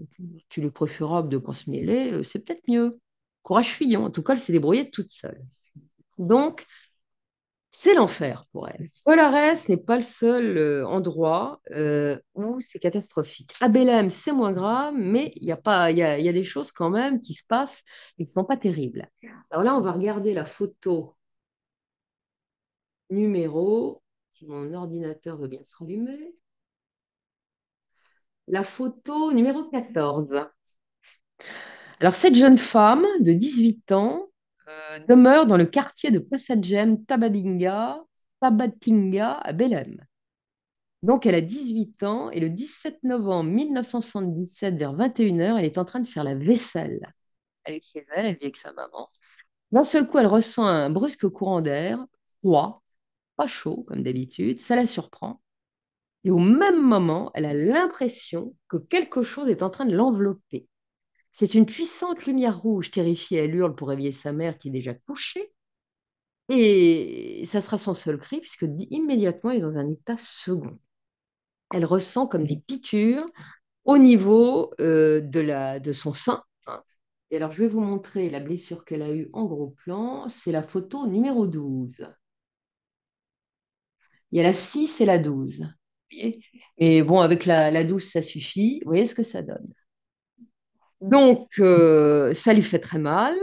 tu le préférable de penser mêler, euh, c'est peut-être mieux. Courage fuyant, en tout cas, elle s'est débrouillée toute seule. Donc, c'est l'enfer pour elle. Solares n'est pas le seul euh, endroit où c'est catastrophique. À c'est moins grave, mais il y, a y a des choses quand même qui se passent Ils qui ne sont pas terribles. Alors là, on va regarder la photo numéro, si mon ordinateur veut bien se rallumer la photo numéro 14. Alors, cette jeune femme de 18 ans euh, demeure dans le quartier de Passagem Tabatinga à Belém. Donc, elle a 18 ans et le 17 novembre 1977, vers 21h, elle est en train de faire la vaisselle. Elle est chez elle, elle vit avec sa maman. D'un seul coup, elle ressent un brusque courant d'air, froid, pas chaud comme d'habitude, ça la surprend. Et au même moment, elle a l'impression que quelque chose est en train de l'envelopper. C'est une puissante lumière rouge. Terrifiée, elle hurle pour réveiller sa mère qui est déjà couchée. Et ça sera son seul cri, puisque immédiatement, elle est dans un état second. Elle ressent comme des piqûres au niveau euh, de, de son sein. Et alors, je vais vous montrer la blessure qu'elle a eue en gros plan. C'est la photo numéro 12. Il y a la 6 et la 12 et bon, avec la, douce, ça suffit. Vous voyez ce que ça donne. Donc, euh, ça lui fait très mal.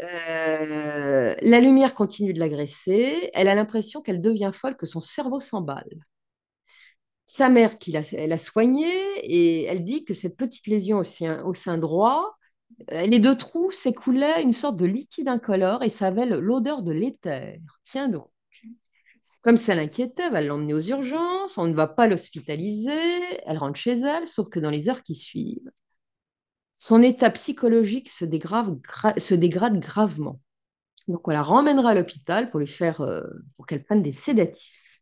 Euh, la lumière continue de l'agresser. Elle a l'impression qu'elle devient folle, que son cerveau s'emballe. Sa mère, qui l'a, soignée, et elle dit que cette petite lésion au sein, au sein droit, euh, les deux trous s'écoulaient une sorte de liquide incolore et ça avait l'odeur de l'éther. Tiens donc. Comme ça l'inquiétait, elle va l'emmener aux urgences, on ne va pas l'hospitaliser, elle rentre chez elle, sauf que dans les heures qui suivent, son état psychologique se dégrade, se dégrade gravement. Donc on la ramènera à l'hôpital pour lui faire, euh, pour qu'elle prenne des sédatifs.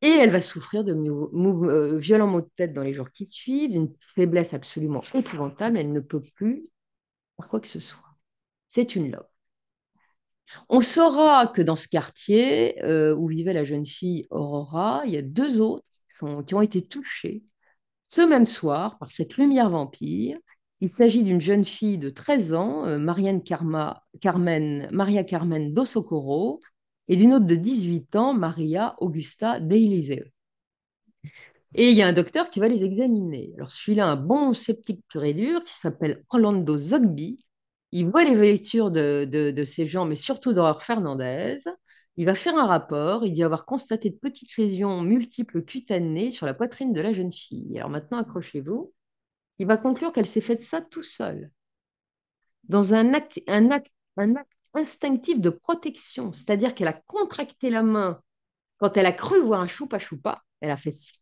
Et elle va souffrir de euh, violents maux de tête dans les jours qui suivent, une faiblesse absolument épouvantable. Elle ne peut plus faire quoi que ce soit. C'est une loque. On saura que dans ce quartier euh, où vivait la jeune fille Aurora, il y a deux autres qui, ont été touchés ce même soir par cette lumière vampire. Il s'agit d'une jeune fille de 13 ans, euh, Maria Carmen dos Socorro, et d'une autre de 18 ans, Maria Augusta d'Elysée. Et il y a un docteur qui va les examiner. Alors celui-là, un bon sceptique pur et dur, qui s'appelle Orlando Zogby, il voit les lectures de, ces gens, mais surtout d'Aurore Fernandez. Il va faire un rapport. Il dit avoir constaté de petites lésions multiples cutanées sur la poitrine de la jeune fille. Alors maintenant, accrochez-vous. Il va conclure qu'elle s'est faite ça tout seule, dans un acte, un acte, un acte instinctif de protection, c'est-à-dire qu'elle a contracté la main quand elle a cru voir un choupa choupa. Elle a fait ça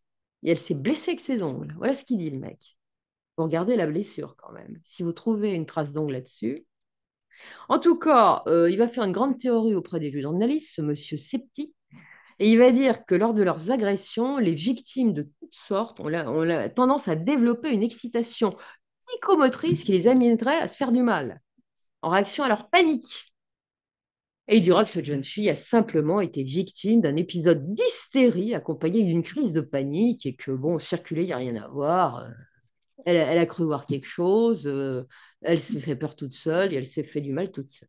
et elle s'est blessée avec ses ongles. Voilà ce qu'il dit le mec. Pour regardez la blessure quand même. Si vous trouvez une trace d'ongle là-dessus. En tout cas, euh, il va faire une grande théorie auprès des journalistes, ce monsieur Septi, et il va dire que lors de leurs agressions, les victimes de toutes sortes ont, la, tendance à développer une excitation psychomotrice qui les amènerait à se faire du mal, en réaction à leur panique. Et il dira que cette jeune fille a simplement été victime d'un épisode d'hystérie accompagné d'une crise de panique et que, bon, circuler, il n'y a rien à voir. Euh elle, a cru voir quelque chose, euh, elle s'est fait peur toute seule et elle s'est fait du mal toute seule.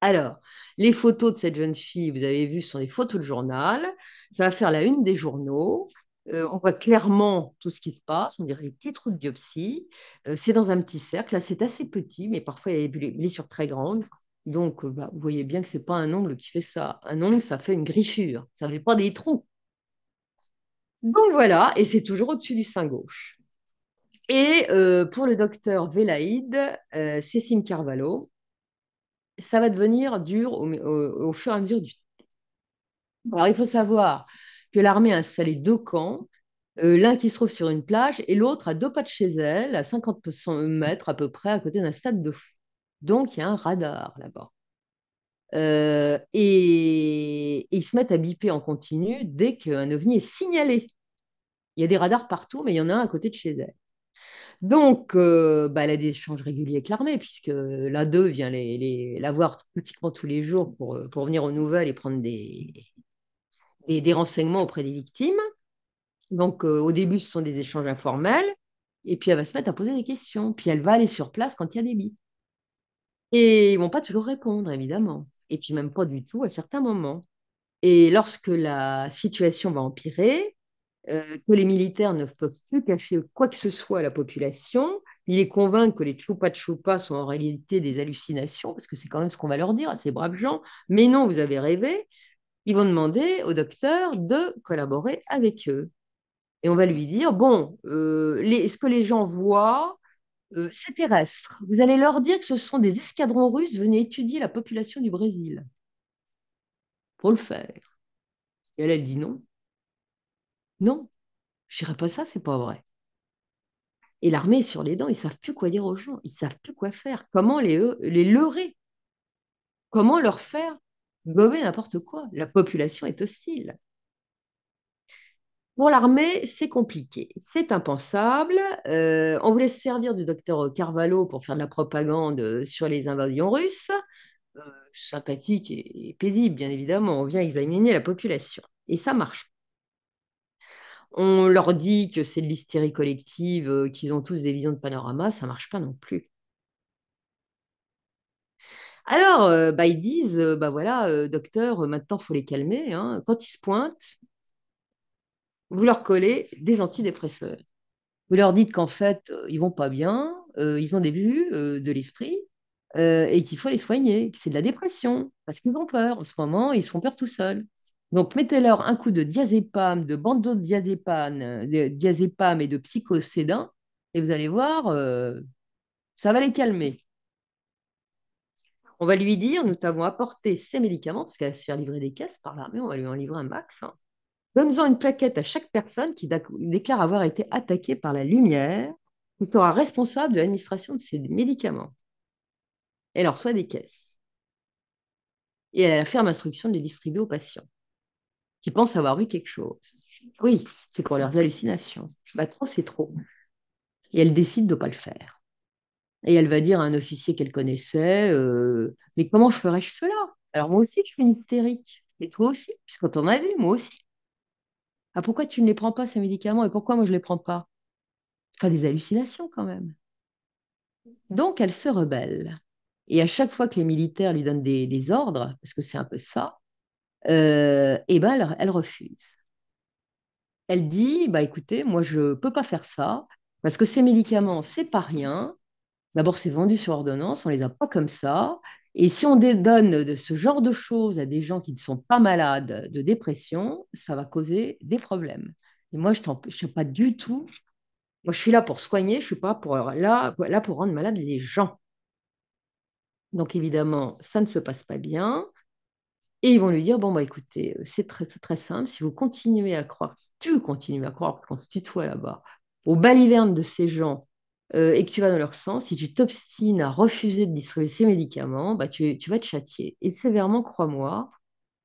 Alors, les photos de cette jeune fille, vous avez vu, sont des photos de journal. Ça va faire la une des journaux. Euh, on voit clairement tout ce qui se passe. On dirait des petits trous de biopsie. Euh, c'est dans un petit cercle. Là, c'est assez petit, mais parfois, il y a des blessures très grandes. Donc, bah, vous voyez bien que ce n'est pas un ongle qui fait ça. Un ongle, ça fait une griffure. Ça ne fait pas des trous. Mmh. Donc voilà, et c'est toujours au-dessus du sein gauche. Et euh, pour le docteur Vélaïde, euh, Cécile Carvalho, ça va devenir dur au, fur et à mesure du temps. Alors il faut savoir que l'armée a installé deux camps, euh, l'un qui se trouve sur une plage et l'autre à deux pas de chez elle, à 50 mètres à peu près, à côté d'un stade de fou. Donc il y a un radar là-bas. Euh, et, ils se mettent à biper en continu dès qu'un ovni est signalé. Il y a des radars partout, mais il y en a un à côté de chez elle. Donc, euh, bah, elle a des échanges réguliers avec l'armée, puisque l'un d'eux vient la voir pratiquement tous les jours pour, euh, venir aux nouvelles et prendre des, renseignements auprès des victimes. Donc, au début, ce sont des échanges informels, et puis elle va se mettre à poser des questions, puis elle va aller sur place quand il y a des bits. Et ils ne vont pas toujours répondre, évidemment et puis même pas du tout à certains moments. Et lorsque la situation va empirer, euh, que les militaires ne peuvent plus cacher quoi que ce soit à la population, il est convaincu que les choupa choupa sont en réalité des hallucinations, parce que c'est quand même ce qu'on va leur dire à ces braves gens. Mais non, vous avez rêvé. Ils vont demander au docteur de collaborer avec eux. Et on va lui dire, bon, euh, est ce que les gens voient, euh, c'est terrestre. Vous allez leur dire que ce sont des escadrons russes venus étudier la population du Brésil. Pour le faire. Et elle, elle dit non. Non, je dirais pas ça, c'est pas vrai. Et l'armée est sur les dents, ils savent plus quoi dire aux gens, ils savent plus quoi faire, comment les, euh, les leurrer, comment leur faire gober n'importe quoi. La population est hostile. Pour l'armée, c'est compliqué, c'est impensable. Euh, on voulait se servir du docteur Carvalho pour faire de la propagande euh, sur les invasions russes. Euh, sympathique et, paisible, bien évidemment. On vient examiner la population. Et ça marche. On leur dit que c'est de l'hystérie collective, qu'ils ont tous des visions de panorama, ça marche pas non plus. Alors, bah, ils disent, bah voilà, docteur, maintenant faut les calmer. Hein. Quand ils se pointent, vous leur collez des antidépresseurs. Vous leur dites qu'en fait, euh, ils vont pas bien, euh, ils ont des vues euh, de l'esprit et qu'il faut les soigner, que c'est de la dépression, parce qu'ils ont peur. En ce moment, ils sont peur tout seuls. Donc, mettez-leur un coup de diazépam, de bandeau de diazépam et de psychocédin, et vous allez voir, ça va les calmer. On va lui dire, nous t'avons apporté ces médicaments, parce qu'elle va se faire livrer des caisses par l'armée, on va lui en livrer un max. Hein. Donne-en une plaquette à chaque personne qui déclare avoir été attaquée par la lumière, qui sera responsable de l'administration de ces médicaments. Elle leur reçoit des caisses. Et elle a la ferme instruction de les distribuer aux patients qui pensent avoir vu quelque chose. Oui, c'est pour leurs hallucinations. Pas bah, trop, c'est trop. Et elle décide de ne pas le faire. Et elle va dire à un officier qu'elle connaissait euh, Mais comment ferais-je cela Alors, moi aussi, je suis hystérique. Et toi aussi, puisque t'en a vu, moi aussi. Ah, pourquoi tu ne les prends pas, ces médicaments Et pourquoi moi, je ne les prends pas C'est pas des hallucinations, quand même. Donc, elle se rebelle. Et à chaque fois que les militaires lui donnent des, ordres, parce que c'est un peu ça, et euh, eh ben, elle, refuse. Elle dit bah écoutez, moi je ne peux pas faire ça, parce que ces médicaments, c'est pas rien. D'abord, c'est vendu sur ordonnance, on les a pas comme ça. Et si on donne de ce genre de choses à des gens qui ne sont pas malades de dépression, ça va causer des problèmes. Et moi, je ne suis pas du tout. Moi, je suis là pour soigner, je ne suis pas là, pour rendre malade les gens. Donc, évidemment, ça ne se passe pas bien. Et ils vont lui dire, bon, bah, écoutez, c'est très, simple, si vous continuez à croire, si tu continues à croire, tu te vois là-bas, au balivernes de ces gens euh, et que tu vas dans leur sens, si tu t'obstines à refuser de distribuer ces médicaments, bah, tu, vas te châtier. Et sévèrement, crois-moi,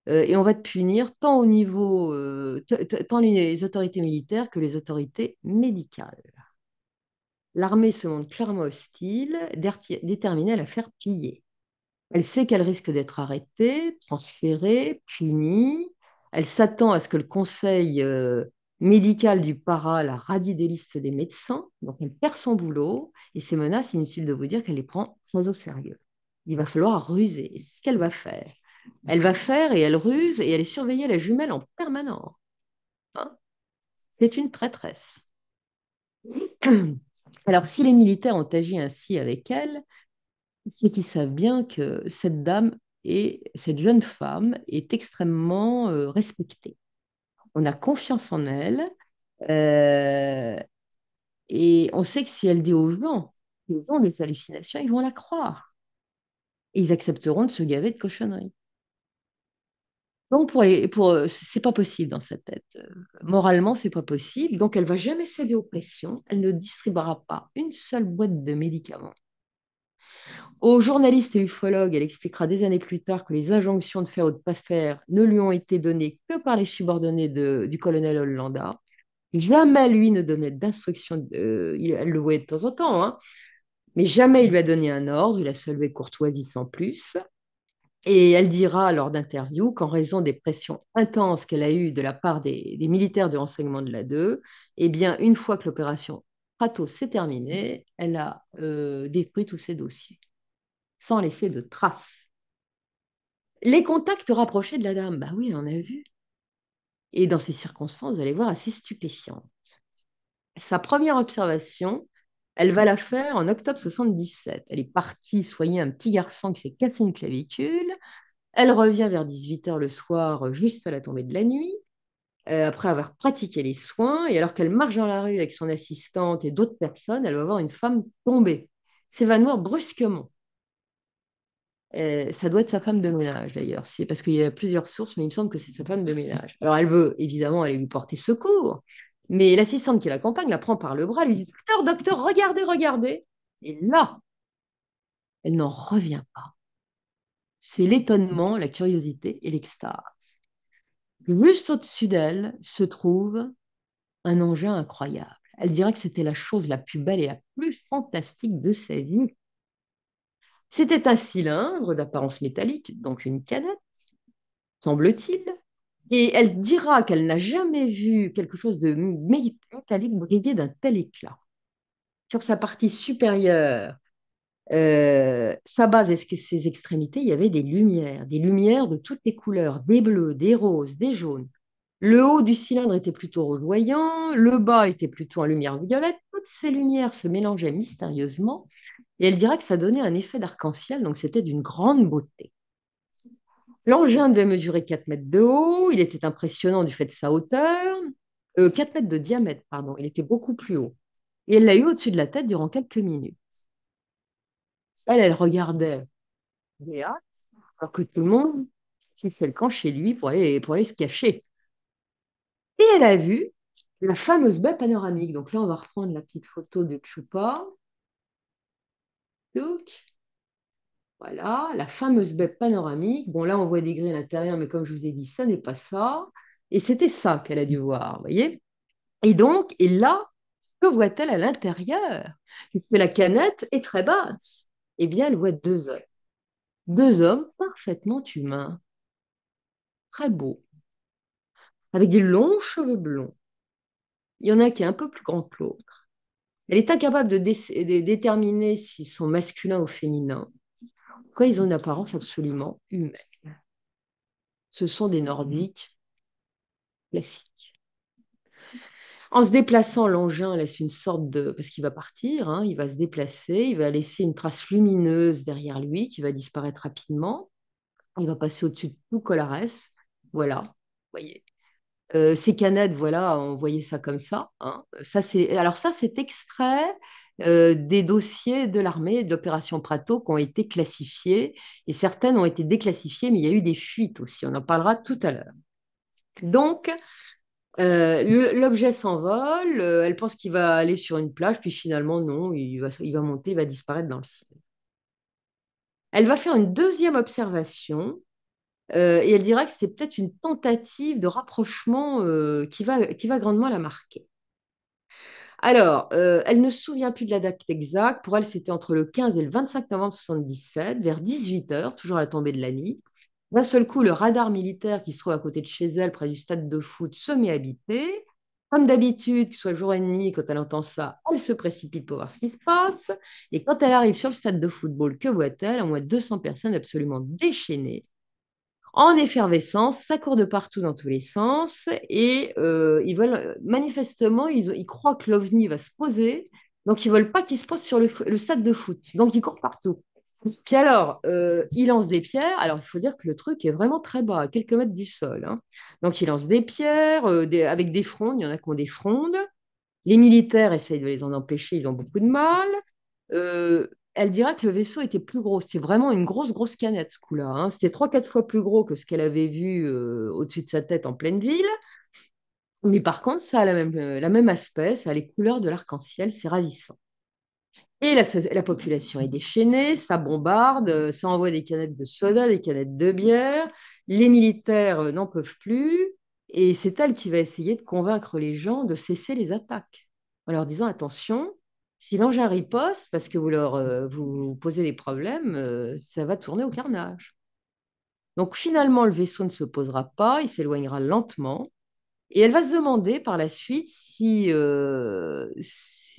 euh, et on va te punir tant au niveau, euh, tant les autorités militaires que les autorités médicales. L'armée se montre clairement hostile, déterminée à la faire plier. Elle sait qu'elle risque d'être arrêtée, transférée, punie. Elle s'attend à ce que le Conseil médicale du para la radie des listes des médecins, donc elle perd son boulot, et ses menaces, inutile de vous dire qu'elle les prend sans au sérieux. Il va falloir ruser, c'est ce qu'elle va faire. Elle va faire et elle ruse, et elle est surveillée la jumelle en permanence. Hein c'est une traîtresse. Alors, si les militaires ont agi ainsi avec elle, c'est qu'ils savent bien que cette dame et cette jeune femme est extrêmement euh, respectée on a confiance en elle euh, et on sait que si elle dit aux gens qu'ils ont des hallucinations, ils vont la croire. Et ils accepteront de se gaver de cochonneries. Donc, pour les, pour, c'est pas possible dans sa tête. Moralement, c'est pas possible. Donc, elle va jamais céder aux pressions. Elle ne distribuera pas une seule boîte de médicaments au journaliste et ufologues, elle expliquera des années plus tard que les injonctions de faire ou de ne pas faire ne lui ont été données que par les subordonnés du colonel Hollanda. Jamais lui ne donnait d'instructions, euh, elle le voyait de temps en temps, hein. mais jamais il lui a donné un ordre, il a salué courtoisie sans plus. Et elle dira lors d'interview qu'en raison des pressions intenses qu'elle a eues de la part des, militaires de renseignement de la 2, eh bien, une fois que l'opération c'est terminé. Elle a euh, détruit tous ses dossiers, sans laisser de traces. Les contacts rapprochés de la dame, bah oui, on a vu. Et dans ces circonstances, vous allez voir, assez stupéfiante. Sa première observation, elle va la faire en octobre 77. Elle est partie soigner un petit garçon qui s'est cassé une clavicule. Elle revient vers 18h le soir, juste à la tombée de la nuit. Euh, après avoir pratiqué les soins, et alors qu'elle marche dans la rue avec son assistante et d'autres personnes, elle va voir une femme tomber, s'évanouir brusquement. Euh, ça doit être sa femme de ménage d'ailleurs, c'est parce qu'il y a plusieurs sources, mais il me semble que c'est sa femme de ménage. Alors elle veut évidemment aller lui porter secours, mais l'assistante qui l'accompagne la prend par le bras, lui dit Docteur, docteur, regardez, regardez. Et là, elle n'en revient pas. C'est l'étonnement, la curiosité et l'extase. Juste au-dessus d'elle se trouve un engin incroyable. Elle dirait que c'était la chose la plus belle et la plus fantastique de sa vie. C'était un cylindre d'apparence métallique, donc une canette, semble-t-il. Et elle dira qu'elle n'a jamais vu quelque chose de métallique briller d'un tel éclat. Sur sa partie supérieure, euh, sa base et ses extrémités, il y avait des lumières, des lumières de toutes les couleurs, des bleus, des roses, des jaunes. Le haut du cylindre était plutôt redoyant, le bas était plutôt en lumière violette. Toutes ces lumières se mélangeaient mystérieusement et elle dirait que ça donnait un effet d'arc-en-ciel, donc c'était d'une grande beauté. L'engin devait mesurer 4 mètres de haut, il était impressionnant du fait de sa hauteur, 4 euh, mètres de diamètre, pardon, il était beaucoup plus haut. Et elle l'a eu au-dessus de la tête durant quelques minutes. Elle, elle regardait les alors que tout le monde fait le camp chez lui pour aller, pour se cacher. Et elle a vu la fameuse baie panoramique. Donc là, on va reprendre la petite photo de Chupa. voilà, la fameuse baie panoramique. Bon, là, on voit des grilles à l'intérieur, mais comme je vous ai dit, ça n'est pas ça. Et c'était ça qu'elle a dû voir, vous voyez Et donc, et là, que voit-elle à l'intérieur Puisque la canette est très basse eh bien, elle voit deux hommes. Deux hommes parfaitement humains, très beaux, avec des longs cheveux blonds. Il y en a un qui est un peu plus grand que l'autre. Elle est incapable de, déterminer s'ils sont masculins ou féminins. Pourquoi ils ont une apparence absolument humaine Ce sont des Nordiques classiques. En se déplaçant, l'engin laisse une sorte de... parce qu'il va partir, hein, il va se déplacer, il va laisser une trace lumineuse derrière lui qui va disparaître rapidement. Il va passer au-dessus de tout Colares. Voilà, vous voyez. ces euh, canettes, voilà, on voyait ça comme ça. Hein. ça Alors ça, c'est extrait euh, des dossiers de l'armée de l'opération Prato qui ont été classifiés, et certaines ont été déclassifiées, mais il y a eu des fuites aussi, on en parlera tout à l'heure. Donc, euh, l'objet s'envole, euh, elle pense qu'il va aller sur une plage, puis finalement, non, il va, monter, il va disparaître dans le ciel. Elle va faire une deuxième observation euh, et elle dira que c'est peut-être une tentative de rapprochement qui, va, qui va grandement la marquer. Alors, elle ne se souvient plus de la date exacte. Pour elle, c'était entre le 15 et le 25 novembre 1977, vers 18h, toujours à la tombée de la nuit. D'un seul coup, le radar militaire qui se trouve à côté de chez elle, près du stade de foot, se met à Comme d'habitude, qu'il soit jour et nuit, quand elle entend ça, elle se précipite pour voir ce qui se passe. Et quand elle arrive sur le stade de football, que voit-elle Au moins 200 personnes absolument déchaînées, en effervescence, ça court de partout dans tous les sens. Et euh, ils veulent, manifestement, ils, croient que l'OVNI va se poser. Donc, ils ne veulent pas qu'il se pose sur le stade de foot. Donc, ils courent partout. Puis alors, euh, il lance des pierres. Alors, il faut dire que le truc est vraiment très bas, à quelques mètres du sol. Hein. Donc, il lance des pierres euh, avec des frondes. Il y en a qui ont des frondes. Les militaires essayent de les en empêcher. Ils ont beaucoup de mal. Euh, elle dirait que le vaisseau était plus gros. C'était vraiment une grosse, grosse canette, ce coup-là. Hein. C'était trois, quatre fois plus gros que ce qu'elle avait vu au-dessus de sa tête en pleine ville. Mais par contre, ça a la même, la même aspect. Ça a les couleurs de l'arc-en-ciel. C'est ravissant. Et la, population est déchaînée, ça bombarde, euh, ça envoie des canettes de soda, des canettes de bière. Les militaires euh, n'en peuvent plus. Et c'est elle qui va essayer de convaincre les gens de cesser les attaques en leur disant attention, si l'engin riposte parce que vous leur euh, vous posez des problèmes, ça va tourner au carnage. Donc finalement, le vaisseau ne se posera pas, il s'éloignera lentement. Et elle va se demander par la suite si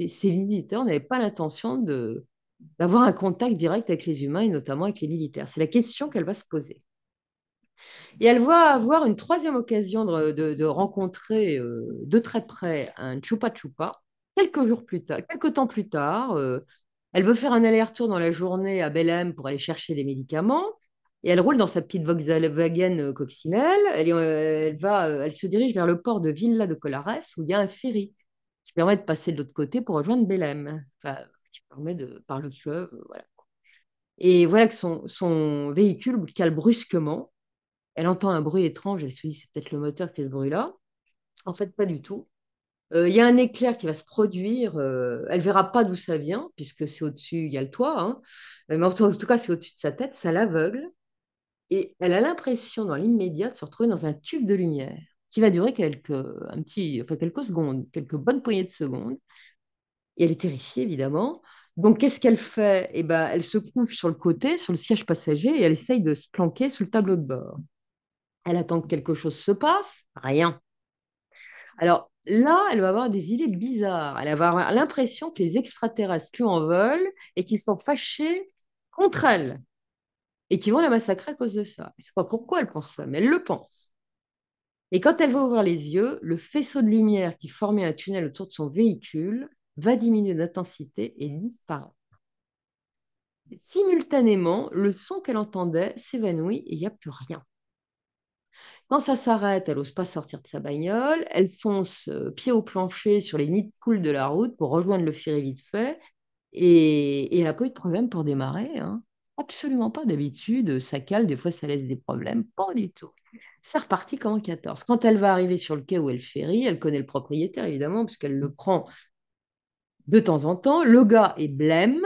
ces, militaires n'avaient pas l'intention de, d'avoir un contact direct avec les humains et notamment avec les militaires. C'est la question qu'elle va se poser. Et elle va avoir une troisième occasion de, rencontrer euh, de très près un Chupa Chupa quelques jours plus tard, quelques temps plus tard. Euh, elle veut faire un aller-retour dans la journée à Belém pour aller chercher des médicaments. Et elle roule dans sa petite Volkswagen euh, coccinelle. Elle, va, elle se dirige vers le port de Villa de Colares où il y a un ferry qui permet de passer de l'autre côté pour rejoindre Belém, enfin, qui permet de, par le fleuve, euh, voilà. Et voilà que son, son véhicule cale brusquement. Elle entend un bruit étrange, elle se dit c'est peut-être le moteur qui fait ce bruit-là. En fait, pas du tout. Euh, il y a un éclair qui va se produire. elle euh, elle verra pas d'où ça vient, puisque c'est au-dessus, il y a le toit. Hein. Mais en tout cas, c'est au-dessus de sa tête. Ça l'aveugle. Et elle a l'impression, dans l'immédiat, de se retrouver dans un tube de lumière qui va durer quelques, un petit, enfin, quelques secondes, quelques bonnes poignées de secondes. Et elle est terrifiée, évidemment. Donc, qu'est-ce qu'elle fait eh ben, Elle se couche sur le côté, sur le siège passager, et elle essaye de se planquer sous le tableau de bord. Elle attend que quelque chose se passe, rien. Alors là, elle va avoir des idées bizarres. Elle va avoir l'impression que les extraterrestres lui en veulent et qu'ils sont fâchés contre elle et qui vont la massacrer à cause de ça. Je ne sais pas pourquoi elle pense ça, mais elle le pense. Et quand elle va ouvrir les yeux, le faisceau de lumière qui formait un tunnel autour de son véhicule va diminuer d'intensité et disparaître. Simultanément, le son qu'elle entendait s'évanouit et il n'y a plus rien. Quand ça s'arrête, elle n'ose pas sortir de sa bagnole, elle fonce euh, pied au plancher sur les nids de poules de la route pour rejoindre le ferry vite fait, et, elle n'a pas eu de problème pour démarrer. Hein. Absolument pas d'habitude, ça cale, des fois ça laisse des problèmes, pas du tout. C'est reparti comme en 14. Quand elle va arriver sur le quai où elle ferry, elle connaît le propriétaire, évidemment, puisqu'elle le prend de temps en temps. Le gars est blême.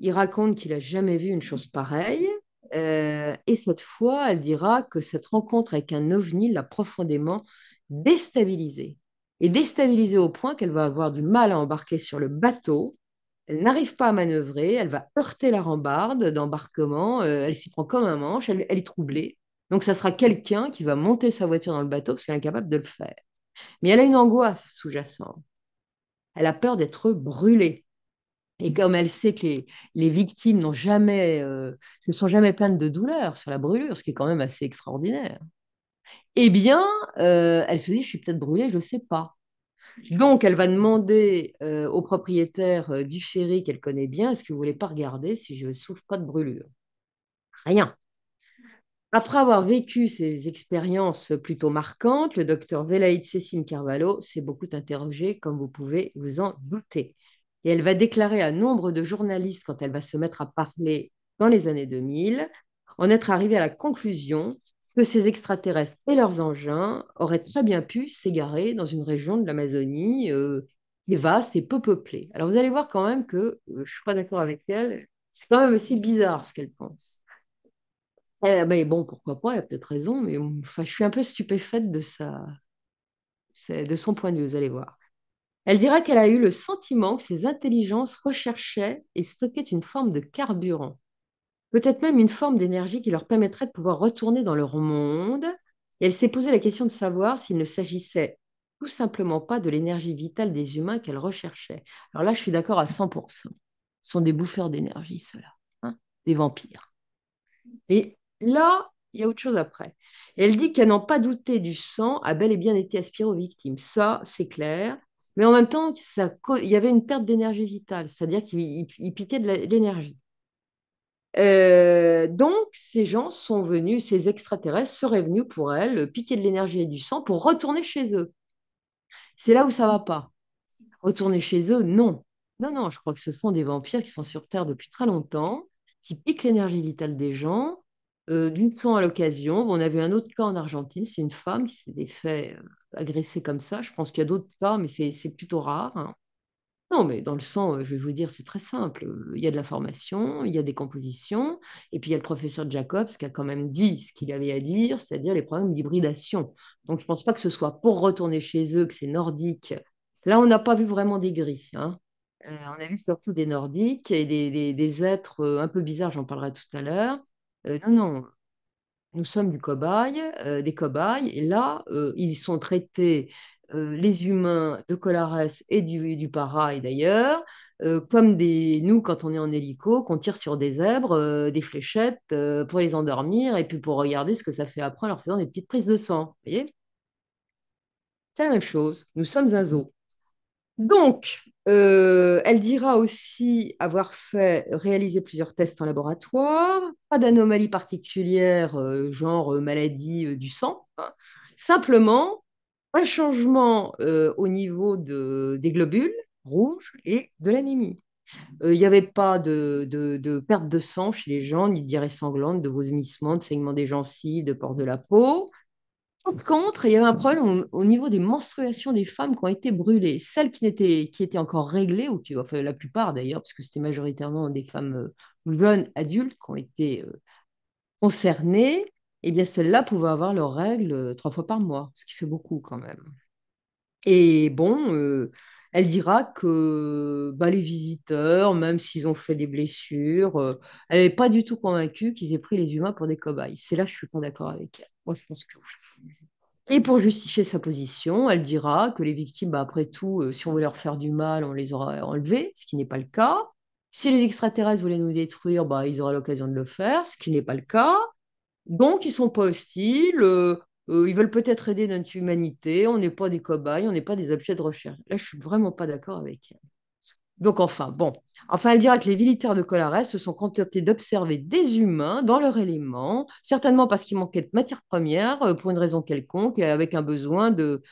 Il raconte qu'il a jamais vu une chose pareille. Euh, et cette fois, elle dira que cette rencontre avec un ovni l'a profondément déstabilisée. Et déstabilisée au point qu'elle va avoir du mal à embarquer sur le bateau. Elle n'arrive pas à manœuvrer, elle va heurter la rambarde d'embarquement, euh, elle s'y prend comme un manche, elle est troublée. Donc, ça sera quelqu'un qui va monter sa voiture dans le bateau parce qu'elle est incapable de le faire. Mais elle a une angoisse sous-jacente. Elle a peur d'être brûlée. Et comme elle sait que les, victimes n'ont jamais, ne euh, sont jamais pleines de douleur sur la brûlure, ce qui est quand même assez extraordinaire, eh bien, euh, elle se dit, je suis peut-être brûlée, je ne sais pas. Donc, elle va demander euh, au propriétaire du ferry qu'elle connaît bien, est-ce que vous ne voulez pas regarder si je ne souffre pas de brûlure Rien. Après avoir vécu ces expériences plutôt marquantes, le docteur Velaïd Cécile Carvalho s'est beaucoup interrogée, comme vous pouvez vous en douter. Et elle va déclarer à nombre de journalistes quand elle va se mettre à parler dans les années 2000, en être arrivée à la conclusion que ces extraterrestres et leurs engins auraient très bien pu s'égarer dans une région de l'Amazonie euh, qui est vaste et peu peuplée. Alors vous allez voir quand même que euh, je ne suis pas d'accord avec elle, c'est quand même aussi bizarre ce qu'elle pense. Eh bon, pourquoi pas, elle a peut-être raison, mais enfin, je suis un peu stupéfaite de, sa... de son point de vue, vous allez voir. Elle dira qu'elle a eu le sentiment que ces intelligences recherchaient et stockaient une forme de carburant, peut-être même une forme d'énergie qui leur permettrait de pouvoir retourner dans leur monde. Et elle s'est posé la question de savoir s'il ne s'agissait tout simplement pas de l'énergie vitale des humains qu'elle recherchait. Alors là, je suis d'accord à 100%. Ce sont des bouffeurs d'énergie, ceux-là, hein, des vampires. Et là, il y a autre chose après. elle dit qu'à n'en pas douter du sang a bel et bien été aspiré aux victimes. Ça, c'est clair. Mais en même temps, ça, il y avait une perte d'énergie vitale, c'est-à-dire qu'il piquait de l'énergie. Euh, donc, ces gens sont venus, ces extraterrestres seraient venus pour elle piquer de l'énergie et du sang pour retourner chez eux. C'est là où ça va pas. Retourner chez eux, non. Non, non, je crois que ce sont des vampires qui sont sur Terre depuis très longtemps, qui piquent l'énergie vitale des gens d'une son à l'occasion. On avait un autre cas en Argentine, c'est une femme qui s'était fait agresser comme ça. Je pense qu'il y a d'autres cas, mais c'est plutôt rare. Hein. Non, mais dans le sang, je vais vous dire, c'est très simple. Il y a de la formation, il y a des compositions, et puis il y a le professeur Jacobs qui a quand même dit ce qu'il avait à dire, c'est-à-dire les problèmes d'hybridation. Donc je ne pense pas que ce soit pour retourner chez eux que c'est nordique. Là, on n'a pas vu vraiment des gris. Hein. on a vu surtout des nordiques et des êtres un peu bizarres, j'en parlerai tout à l'heure. Euh, non, non, nous sommes du cobaye, euh, des cobayes et là, euh, ils sont traités, les humains de colares et du du d'ailleurs, comme des nous quand on est en hélico, qu'on tire sur des zèbres, des fléchettes, pour les endormir et puis pour regarder ce que ça fait après en leur faisant des petites prises de sang, vous voyez? C'est la même chose, nous sommes un zoo. Donc euh, elle dira aussi avoir fait réaliser plusieurs tests en laboratoire, pas d'anomalie particulière, euh, genre euh, maladie du sang, hein. simplement un changement au niveau des globules rouges et de l'anémie. Il n'y avait pas de, perte de sang chez les gens, ni de diarrhée sanglante, de vomissements, de saignement des gencives, de port de la peau. Par contre, il y avait un problème au, niveau des menstruations des femmes qui ont été brûlées. Celles qui étaient, qui étaient encore réglées, ou qui, la plupart d'ailleurs, parce que c'était majoritairement des femmes euh, jeunes, adultes, qui ont été euh, concernées, eh bien celles-là pouvaient avoir leurs règles euh, trois fois par mois, ce qui fait beaucoup quand même. Et bon, elle dira que bah, les visiteurs, même s'ils ont fait des blessures, elle n'est pas du tout convaincue qu'ils aient pris les humains pour des cobayes. C'est là que je suis pas d'accord avec elle je pense que et pour justifier sa position, elle dira que les victimes, bah, après tout, euh, si on voulait leur faire du mal, on les aura enlevées, ce qui n'est pas le cas. Si les extraterrestres voulaient nous détruire, bah, ils auraient l'occasion de le faire, ce qui n'est pas le cas. Donc, ils sont pas hostiles, euh, euh, ils veulent peut-être aider notre humanité, on n'est pas des cobayes, on n'est pas des objets de recherche. Là, je suis vraiment pas d'accord avec elle. Donc enfin, bon. Enfin, elle dira que les militaires de Colares se sont contentés d'observer des humains dans leur élément, certainement parce qu'il manquait de matières premières euh, pour une raison quelconque, et avec un besoin de,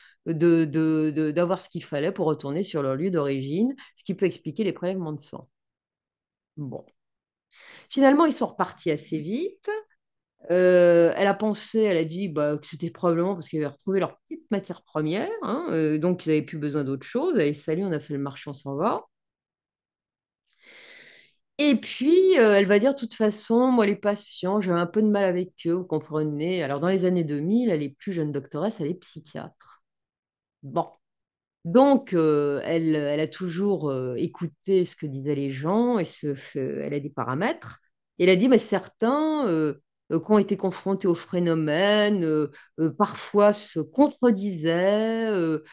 d'avoir ce qu'il fallait pour retourner sur leur lieu d'origine, ce qui peut expliquer les prélèvements de sang. Bon. Finalement, ils sont repartis assez vite. Euh, elle a pensé, elle a dit bah, que c'était probablement parce qu'ils avaient retrouvé leur petite matière première, hein, euh, donc ils n'avaient plus besoin d'autre chose. dit, salut, on a fait le marchand, on s'en va. Et puis, euh, elle va dire, de toute façon, moi, les patients, j'ai un peu de mal avec eux, vous comprenez. Alors, dans les années 2000, elle est plus jeune doctoresse, elle est psychiatre. Bon. Donc, euh, elle, elle, a toujours euh, écouté ce que disaient les gens et ce, elle a des paramètres. Et elle a dit, mais bah, certains euh, qui ont été confrontés au phénomène, euh, euh, parfois se contredisaient,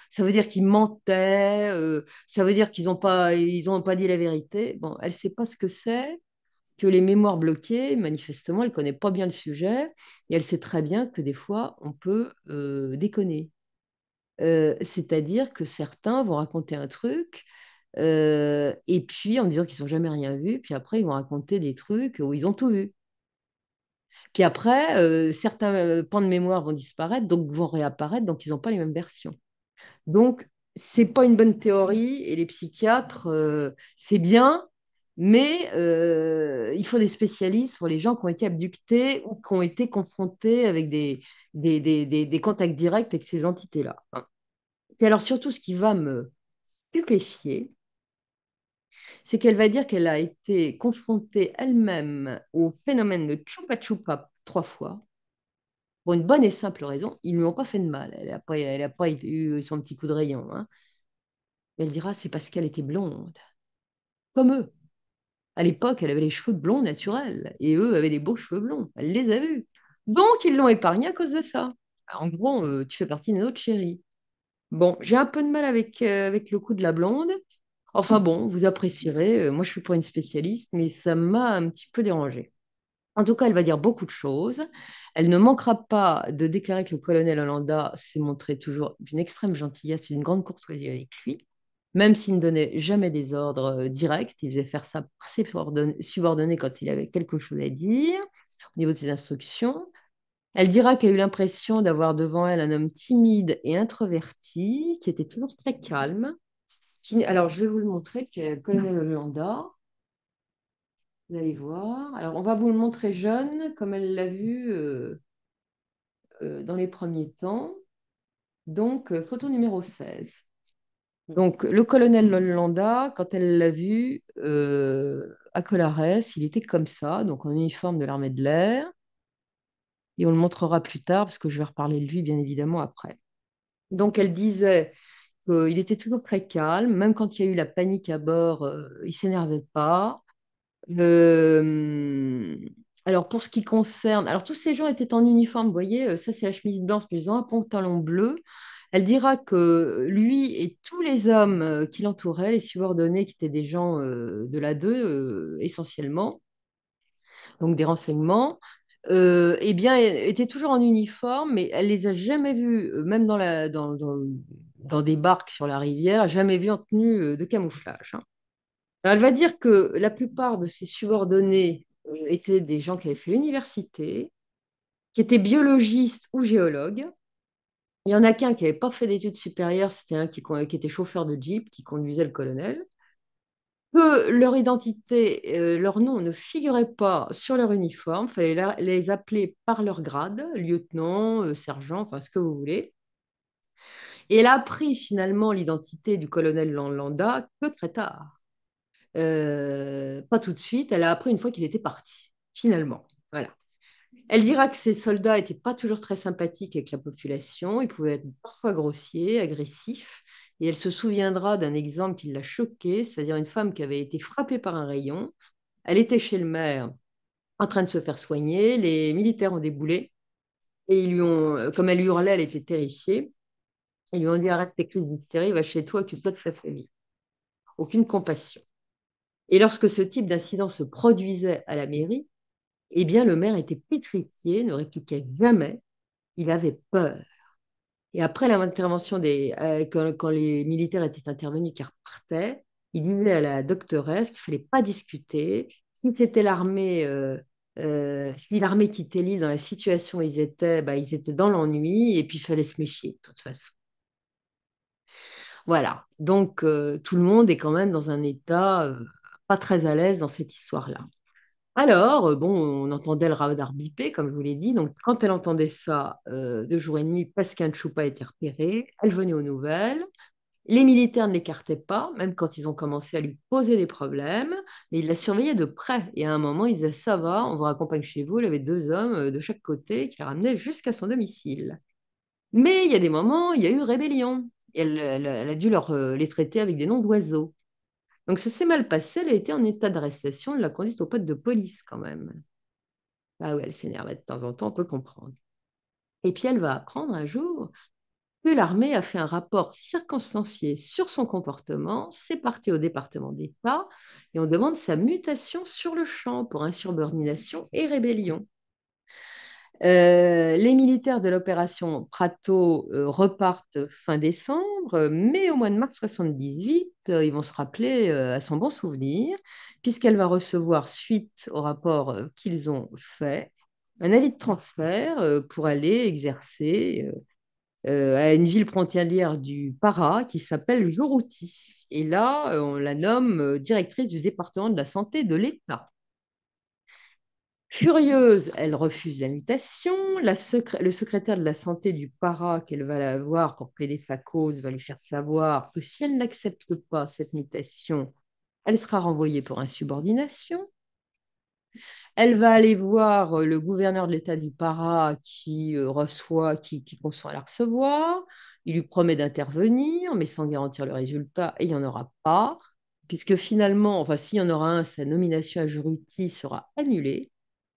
ça veut dire qu'ils mentaient, ça veut dire qu'ils n'ont pas, pas dit la vérité. Bon, elle ne sait pas ce que c'est que les mémoires bloquées, manifestement, elle ne connaît pas bien le sujet, et elle sait très bien que des fois, on peut déconner. C'est-à-dire que certains vont raconter un truc, et puis en disant qu'ils n'ont jamais rien vu, puis après, ils vont raconter des trucs où ils ont tout vu. Puis après, euh, certains euh, pans de mémoire vont disparaître, donc vont réapparaître, donc ils n'ont pas les mêmes versions. Donc, c'est pas une bonne mmh. théorie, et les psychiatres, euh, c'est bien, mais il faut des spécialistes pour les gens qui ont été abductés ou qui ont été confrontés avec des, des, des contacts directs avec ces entités-là. Et hein. alors, surtout, ce qui va me stupéfier, c'est qu'elle va dire qu'elle a été confrontée elle-même au phénomène de chupa chupa trois fois, pour une bonne et simple raison, ils ne lui ont pas fait de mal. Elle n'a pas, elle a pas eu son petit coup de rayon. Hein. Elle dira, c'est parce qu'elle était blonde, comme eux. À l'époque, elle avait les cheveux blonds naturels, et eux avaient des beaux cheveux blonds. Elle les a vus. Donc, ils l'ont épargnée à cause de ça. en gros, euh, tu fais partie de notre chérie. Bon, j'ai un peu de mal avec, euh, avec le coup de la blonde. Enfin bon, vous apprécierez. Euh, moi, je suis pas une spécialiste, mais ça m'a un petit peu dérangée. En tout cas, elle va dire beaucoup de choses. Elle ne manquera pas de déclarer que le colonel Hollanda s'est montré toujours d'une extrême gentillesse, et d'une grande courtoisie avec lui, même s'il ne donnait jamais des ordres euh, directs. Il faisait faire ça par ses subordonnés quand il avait quelque chose à dire, au niveau de ses instructions. Elle dira qu'elle a eu l'impression d'avoir devant elle un homme timide et introverti, qui était toujours très calme, alors, je vais vous le montrer, euh, le colonel Hollanda. Vous allez voir. Alors, on va vous le montrer jeune, comme elle l'a vu euh, euh, dans les premiers temps. Donc, photo numéro 16. Donc, le colonel Lollanda, quand elle l'a vu à Colares, il était comme ça, donc en uniforme de l'armée de l'air. Et on le montrera plus tard, parce que je vais reparler de lui, bien évidemment, après. Donc, elle disait il était toujours très calme, même quand il y a eu la panique à bord, euh, il ne s'énervait pas. alors, pour ce qui concerne. Alors, tous ces gens étaient en uniforme, vous voyez, euh, ça, c'est la chemise blanche, mais ils ont un pantalon bleu. Elle dira que lui et tous les hommes euh, qui l'entouraient, les subordonnés, qui étaient des gens de la 2 essentiellement, donc des renseignements, euh, eh bien, étaient toujours en uniforme, mais elle les a jamais vus, même dans la, dans, dans, dans des barques sur la rivière, jamais vu en tenue euh, de camouflage. Hein. elle va dire que la plupart de ses subordonnés euh, étaient des gens qui avaient fait l'université, qui étaient biologistes ou géologues. Il y en a qu'un qui n'avait pas fait d'études supérieures, c'était un qui, était chauffeur de jeep, qui conduisait le colonel. Que leur identité, euh, leur nom ne figurait pas sur leur uniforme, fallait les appeler par leur grade, lieutenant, sergent, enfin ce que vous voulez. Et elle a pris finalement l'identité du colonel Landa que très tard. Euh, pas tout de suite, elle a appris une fois qu'il était parti, finalement. Voilà. Elle dira que ses soldats n'étaient pas toujours très sympathiques avec la population, ils pouvaient être parfois grossiers, agressifs, et elle se souviendra d'un exemple qui l'a choquée, c'est-à-dire une femme qui avait été frappée par un rayon. Elle était chez le maire en train de se faire soigner, les militaires ont déboulé, et ils lui ont, euh, comme elle hurlait, elle était terrifiée, ils lui ont dit arrête tes crises de va chez toi, occupe-toi de sa famille. Aucune compassion. Et lorsque ce type d'incident se produisait à la mairie, eh bien le maire était pétrifié, ne répliquait jamais, il avait peur. Et après l'intervention des, euh, quand, les militaires étaient intervenus, car repartaient, il disait à la doctoresse qu'il fallait pas discuter. Si l'armée, euh, euh, l'armée quittait l'île dans la situation où ils étaient, bah, ils étaient dans l'ennui et puis il fallait se méfier de toute façon. Voilà. Donc, euh, tout le monde est quand même dans un état euh, pas très à l'aise dans cette histoire-là. Alors, euh, bon, on entendait le radar bipé, comme je vous l'ai dit. Donc, quand elle entendait ça euh, deux jours et demi, Pascal Choupa était repéré. Elle venait aux nouvelles. Les militaires ne l'écartaient pas, même quand ils ont commencé à lui poser des problèmes. Mais ils la surveillaient de près. Et à un moment, ils disaient Ça va, on vous accompagne chez vous. Il y avait deux hommes de chaque côté qui la ramenaient jusqu'à son domicile. Mais il y a des moments, il y a eu rébellion elle, a dû leur, euh, les traiter avec des noms d'oiseaux. Donc ça s'est mal passé, elle a été en état d'arrestation, elle l'a conduite au pote de police quand même. Ah ouais, elle s'énervait de temps en temps, on peut comprendre. Et puis elle va apprendre un jour que l'armée a fait un rapport circonstancié sur son comportement, c'est parti au département d'État et on demande sa mutation sur le champ pour insubordination et rébellion. Euh, les militaires de l'opération Prato euh, repartent fin décembre, mais au mois de mars 78, euh, ils vont se rappeler à son bon souvenir, puisqu'elle va recevoir, suite au rapport qu'ils ont fait, un avis de transfert pour aller exercer à une ville frontalière du Para qui s'appelle Yoruti Et là, on la nomme directrice du département de la santé de l'État. Furieuse, elle refuse la mutation. le secrétaire de la santé du para qu'elle va avoir pour plaider sa cause va lui faire savoir que si elle n'accepte pas cette mutation, elle sera renvoyée pour insubordination. Elle va aller voir euh, le gouverneur de l'État du para qui euh, reçoit, qui, consent à la recevoir. Il lui promet d'intervenir, mais sans garantir le résultat, et il n'y en aura pas, puisque finalement, enfin s'il y en aura un, sa nomination à Juruti sera annulée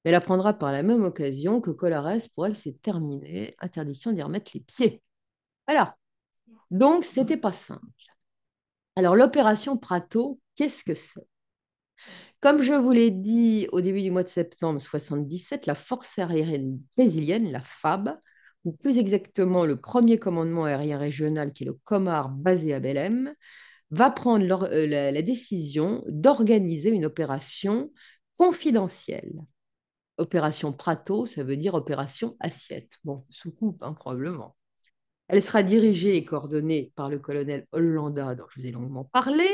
elle apprendra par la même occasion que Colares, pour elle, c'est terminé, interdiction d'y remettre les pieds. Voilà. Donc, c'était pas simple. Alors, l'opération Prato, qu'est-ce que c'est Comme je vous l'ai dit au début du mois de septembre 1977, la force aérienne brésilienne, la FAB, ou plus exactement le premier commandement aérien régional, qui est le Comar, basé à Belém, va prendre euh, la décision d'organiser une opération confidentielle Opération Prato, ça veut dire opération assiette. Bon, sous-coupe, hein, probablement. Elle sera dirigée et coordonnée par le colonel Hollanda, dont je vous ai longuement parlé.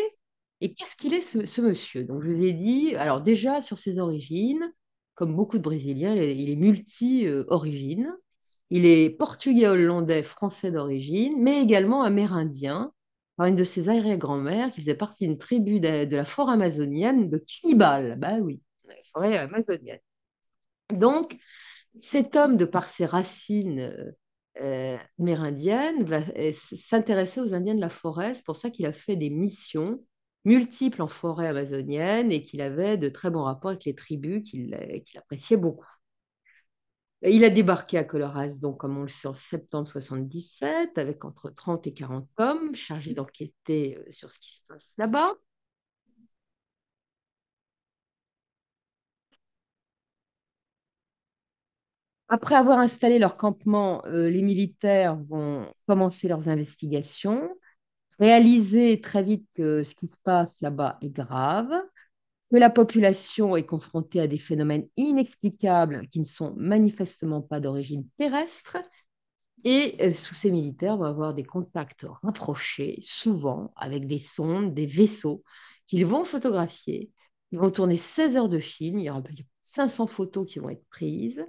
Et qu'est-ce qu'il est, ce, monsieur Donc, je vous ai dit, alors déjà sur ses origines, comme beaucoup de Brésiliens, il est, multi-origine. Il est portugais, hollandais, français d'origine, mais également amérindien, par une de ses arrière-grand-mères qui faisait partie d'une tribu de, la forêt amazonienne de Kibal. Bah oui, la forêt amazonienne. Donc, cet homme, de par ses racines euh, euh, mérindiennes, va euh, s'intéresser aux Indiens de la forêt. C'est pour ça qu'il a fait des missions multiples en forêt amazonienne et qu'il avait de très bons rapports avec les tribus qu'il appréciait beaucoup. Il a débarqué à Colorado, donc, comme on le sait, en septembre 1977, avec entre 30 et 40 hommes chargés d'enquêter sur ce qui se passe là-bas. Après avoir installé leur campement, euh, les militaires vont commencer leurs investigations, réaliser très vite que ce qui se passe là-bas est grave, que la population est confrontée à des phénomènes inexplicables qui ne sont manifestement pas d'origine terrestre. Et euh, sous ces militaires vont avoir des contacts rapprochés, souvent avec des sondes, des vaisseaux qu'ils vont photographier. Ils vont tourner 16 heures de film, il y aura 500 photos qui vont être prises.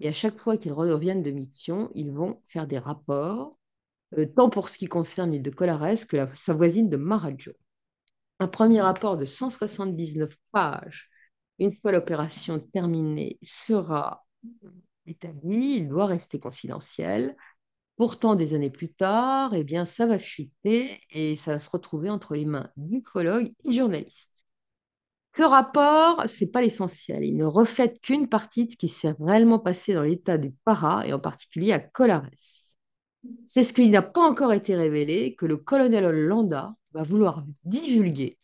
Et à chaque fois qu'ils reviennent de mission, ils vont faire des rapports, euh, tant pour ce qui concerne l'île de Colares que sa voisine de Marajo. Un premier rapport de 179 pages, une fois l'opération terminée, sera établi. Il doit rester confidentiel. Pourtant, des années plus tard, eh bien, ça va fuiter et ça va se retrouver entre les mains d'ufologues et journalistes que rapport, c'est pas l'essentiel. Il ne reflète qu'une partie de ce qui s'est réellement passé dans l'état du Para et en particulier à Colares. C'est ce qui n'a pas encore été révélé que le colonel Hollanda va vouloir divulguer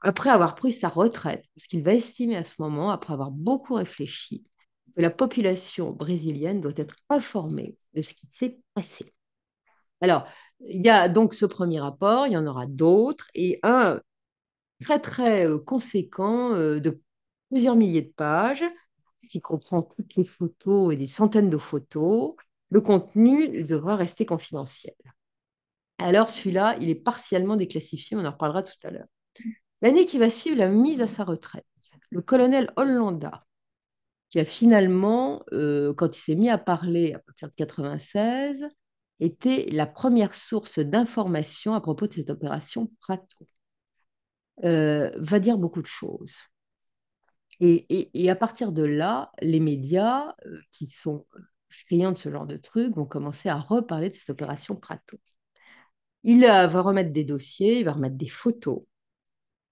après avoir pris sa retraite, parce qu'il va estimer à ce moment, après avoir beaucoup réfléchi, que la population brésilienne doit être informée de ce qui s'est passé. Alors, il y a donc ce premier rapport, il y en aura d'autres, et un très très euh, conséquent euh, de plusieurs milliers de pages qui comprend toutes les photos et des centaines de photos. Le contenu devra rester confidentiel. Alors celui-là, il est partiellement déclassifié, on en reparlera tout à l'heure. L'année qui va suivre la mise à sa retraite, le colonel Hollanda, qui a finalement, euh, quand il s'est mis à parler à partir de 96, était la première source d'information à propos de cette opération Prato. Euh, va dire beaucoup de choses. Et, à partir de là, les médias euh, qui sont friands de ce genre de trucs vont commencer à reparler de cette opération Prato. Il va remettre des dossiers, il va remettre des photos.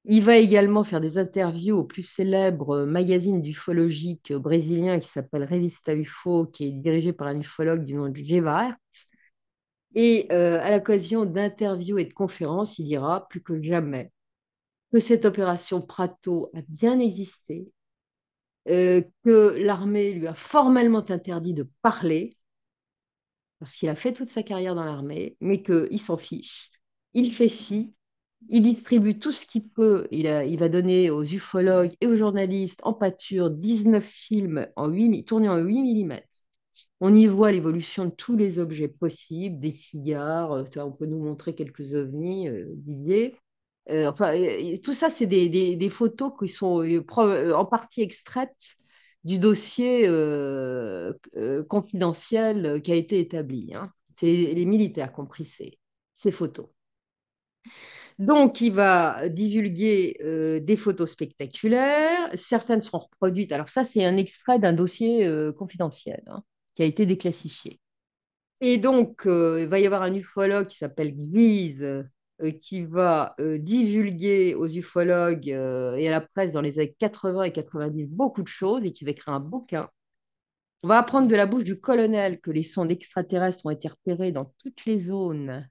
Il va également faire des interviews au plus célèbre euh, magazine d'ufologique brésilien qui s'appelle Revista UFO, qui est dirigé par un ufologue du nom de Gévaert Et à l'occasion d'interviews et de conférences, il dira plus que jamais que cette opération Prato a bien existé, euh, que l'armée lui a formellement interdit de parler, parce qu'il a fait toute sa carrière dans l'armée, mais qu'il s'en fiche. Il fait fi, il distribue tout ce qu'il peut, il, va donner aux ufologues et aux journalistes en pâture 19 films en 8, tournés en 8 mm. On y voit l'évolution de tous les objets possibles, des cigares, euh, on peut nous montrer quelques ovnis, euh, euh, tout ça, c'est des, des, photos qui sont euh, euh, en partie extraites du dossier confidentiel qui a été établi. Hein. C'est les, militaires qui ont pris ces, photos. Donc, il va divulguer des photos spectaculaires. Certaines sont reproduites. Alors ça, c'est un extrait d'un dossier confidentiel hein, qui a été déclassifié. Et donc, il va y avoir un ufologue qui s'appelle Guise euh, qui va euh, divulguer aux ufologues euh, et à la presse dans les années 80 et 90 beaucoup de choses et qui va écrire un bouquin. On va apprendre de la bouche du colonel que les sondes extraterrestres ont été repérées dans toutes les zones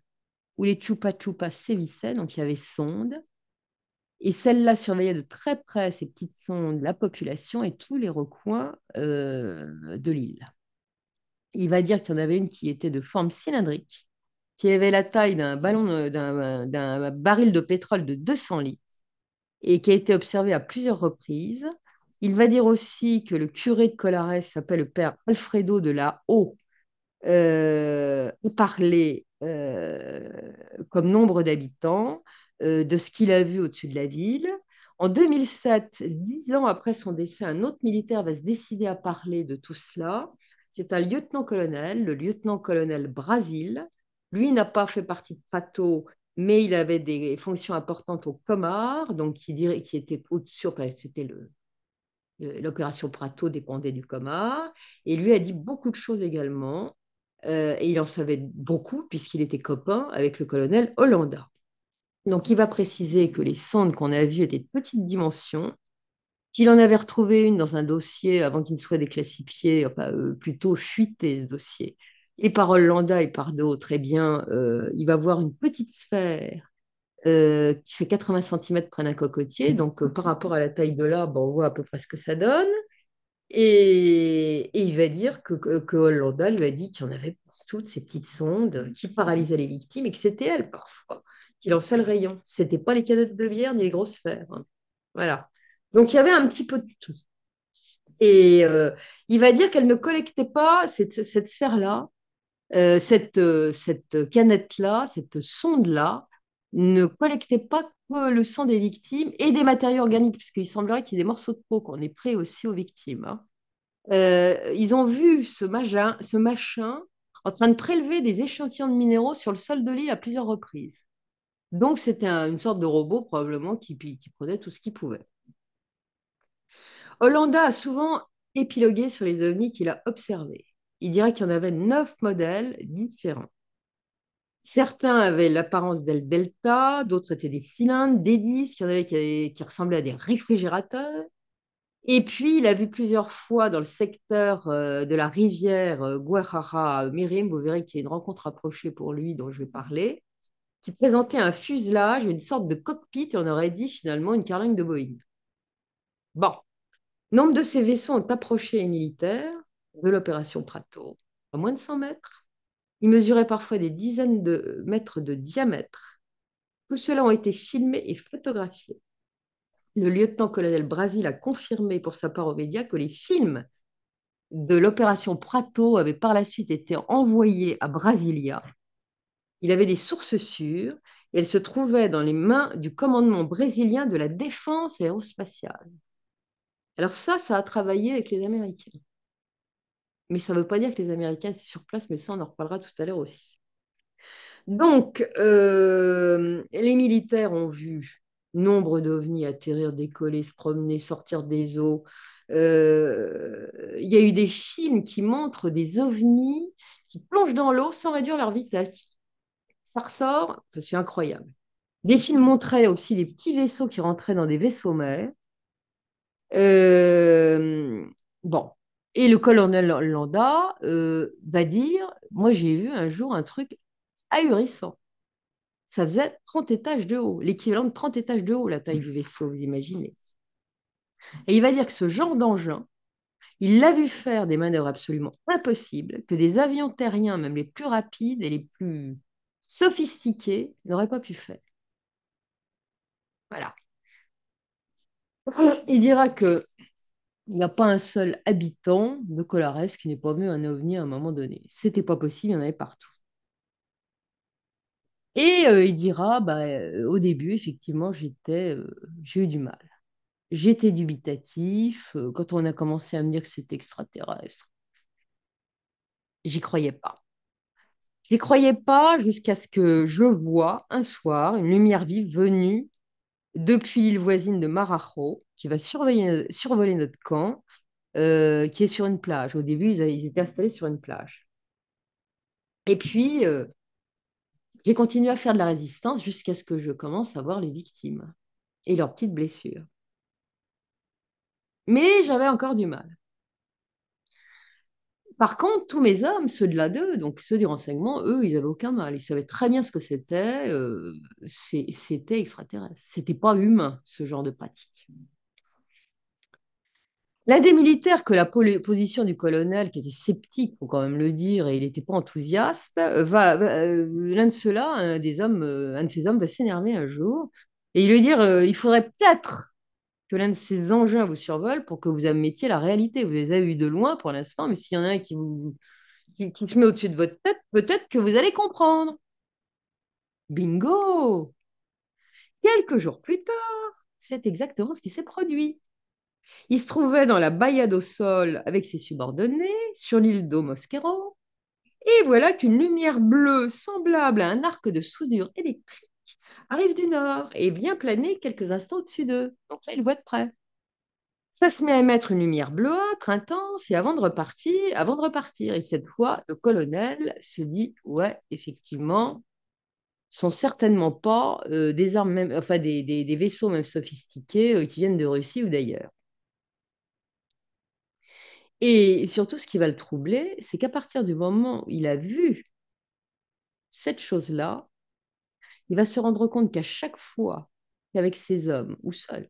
où les Chupa Chupa sévissaient, donc il y avait sondes. Et celles-là surveillaient de très près, ces petites sondes, la population et tous les recoins de l'île. Il va dire qu'il y en avait une qui était de forme cylindrique, qui avait la taille d'un ballon, euh, euh, d'un baril de pétrole de 200 litres et qui a été observé à plusieurs reprises. Il va dire aussi que le curé de Colares s'appelle le père Alfredo de la Haut, ou euh, parler comme nombre d'habitants de ce qu'il a vu au-dessus de la ville. En 2007, dix ans après son décès, un autre militaire va se décider à parler de tout cela. C'est un lieutenant-colonel, le lieutenant-colonel Brasil, lui n'a pas fait partie de Prato, mais il avait des fonctions importantes au Comar, donc qui, dirait, qui était au-dessus, c'était le, l'opération Prato dépendait du Comar, et lui a dit beaucoup de choses également, euh, et il en savait beaucoup puisqu'il était copain avec le colonel Hollanda. Donc il va préciser que les cendres qu'on a vues étaient de petites dimensions. qu'il en avait retrouvé une dans un dossier avant qu'il ne soit déclassifié, enfin euh, plutôt fuité ce dossier, et par Hollanda et par d'autres, bien, euh, il va voir une petite sphère euh, qui fait 80 cm près d'un cocotier. Mmh. Donc, euh, par rapport à la taille de l'arbre, on voit à peu près ce que ça donne. Et, il va dire que, que, Hollanda lui a dit qu'il y en avait toutes ces petites sondes qui paralysaient les victimes et que c'était elle parfois qui lançait le rayon. Ce pas les canettes de bière ni les grosses sphères. Hein. Voilà. Donc, il y avait un petit peu de tout. Et il va dire qu'elle ne collectait pas cette sphère-là, euh, cette, euh, cette canette-là, cette sonde-là, ne collectait pas que le sang des victimes et des matériaux organiques, puisqu'il semblerait qu'il y ait des morceaux de peau qu'on est prêt aussi aux victimes. Hein. Euh, ils ont vu ce machin, ce machin en train de prélever des échantillons de minéraux sur le sol de l'île à plusieurs reprises. Donc c'était une sorte de robot probablement qui, qui prenait tout ce qu'il pouvait. Hollanda a souvent épilogué sur les ovnis qu'il a observés il dirait qu'il y en avait neuf modèles différents. Certains avaient l'apparence d'el delta, d'autres étaient des cylindres, des disques, il y qui, ressemblaient à des réfrigérateurs. Et puis, il a vu plusieurs fois dans le secteur euh, de la rivière euh, Mirim, vous verrez qu'il y a une rencontre approchée pour lui dont je vais parler, qui présentait un fuselage, une sorte de cockpit, et on aurait dit finalement une carlingue de Boeing. Bon, nombre de ces vaisseaux ont approché les militaires, de l'opération Prato, à moins de 100 mètres. Ils mesuraient parfois des dizaines de euh, mètres de diamètre. Tout cela ont été filmés et photographiés. Le lieutenant-colonel Brasil a confirmé pour sa part aux médias que les films de l'opération Prato avaient par la suite été envoyés à Brasilia. Il avait des sources sûres et elles se trouvaient dans les mains du commandement brésilien de la défense aérospatiale. Alors ça, ça a travaillé avec les Américains. Mais ça ne veut pas dire que les Américains étaient sur place, mais ça, on en reparlera tout à l'heure aussi. Donc, euh, les militaires ont vu nombre d'ovnis atterrir, décoller, se promener, sortir des eaux. Euh, il y a eu des films qui montrent des ovnis qui plongent dans l'eau sans réduire leur vitesse. Ça ressort, c'est incroyable. Des films montraient aussi des petits vaisseaux qui rentraient dans des vaisseaux mères. Euh, bon, et le colonel Landa euh, va dire Moi, j'ai vu un jour un truc ahurissant. Ça faisait 30 étages de haut, l'équivalent de 30 étages de haut, la taille du vaisseau, vous imaginez. Et il va dire que ce genre d'engin, il l'a vu faire des manœuvres absolument impossibles, que des avions terriens, même les plus rapides et les plus sophistiqués, n'auraient pas pu faire. Voilà. Il dira que il n'y a pas un seul habitant de Colares qui n'ait pas vu un ovni à un moment donné. C'était pas possible, il y en avait partout. Et euh, il dira, bah, euh, au début, effectivement, j'étais, euh, j'ai eu du mal. J'étais dubitatif. quand on a commencé à me dire que c'était extraterrestre, j'y croyais pas. J'y croyais pas jusqu'à ce que je vois un soir une lumière vive venue depuis l'île voisine de Marajo, qui va surveiller, survoler notre camp, euh, qui est sur une plage. Au début, ils, étaient installés sur une plage. Et puis, euh, j'ai continué à faire de la résistance jusqu'à ce que je commence à voir les victimes et leurs petites blessures. Mais j'avais encore du mal. Par contre, tous mes hommes, ceux de la donc ceux du renseignement, eux, ils n'avaient aucun mal. Ils savaient très bien ce que c'était. Euh, c'était extraterrestre. C'était pas humain, ce genre de pratique. L'un des militaires que la position du colonel, qui était sceptique, faut quand même le dire, et il n'était pas enthousiaste, euh, va, euh, l'un de ceux-là, un, de ces hommes va s'énerver un jour et il lui dire il faudrait peut-être que l'un de ces engins vous survole pour que vous admettiez la réalité. Vous les avez vus de loin pour l'instant, mais s'il y en a un qui vous met au-dessus de votre tête, peut-être que vous allez comprendre. Bingo Quelques jours plus tard, c'est exactement ce qui s'est produit. Il se trouvait dans la baïade au sol avec ses subordonnés sur l'île d'Omosquero, et voilà qu'une lumière bleue semblable à un arc de soudure électrique arrive du nord et bien planer quelques instants au-dessus d'eux. Donc là, il voit de près. Ça se met à émettre une lumière bleuâtre, intense, et avant de repartir, avant de repartir, et cette fois, le colonel se dit Ouais, effectivement, sont certainement pas euh, des armes, même, enfin des, vaisseaux même sophistiqués euh, qui viennent de Russie ou d'ailleurs. Et surtout, ce qui va le troubler, c'est qu'à partir du moment où il a vu cette chose-là, il va se rendre compte qu'à chaque fois qu'avec ses hommes ou seul,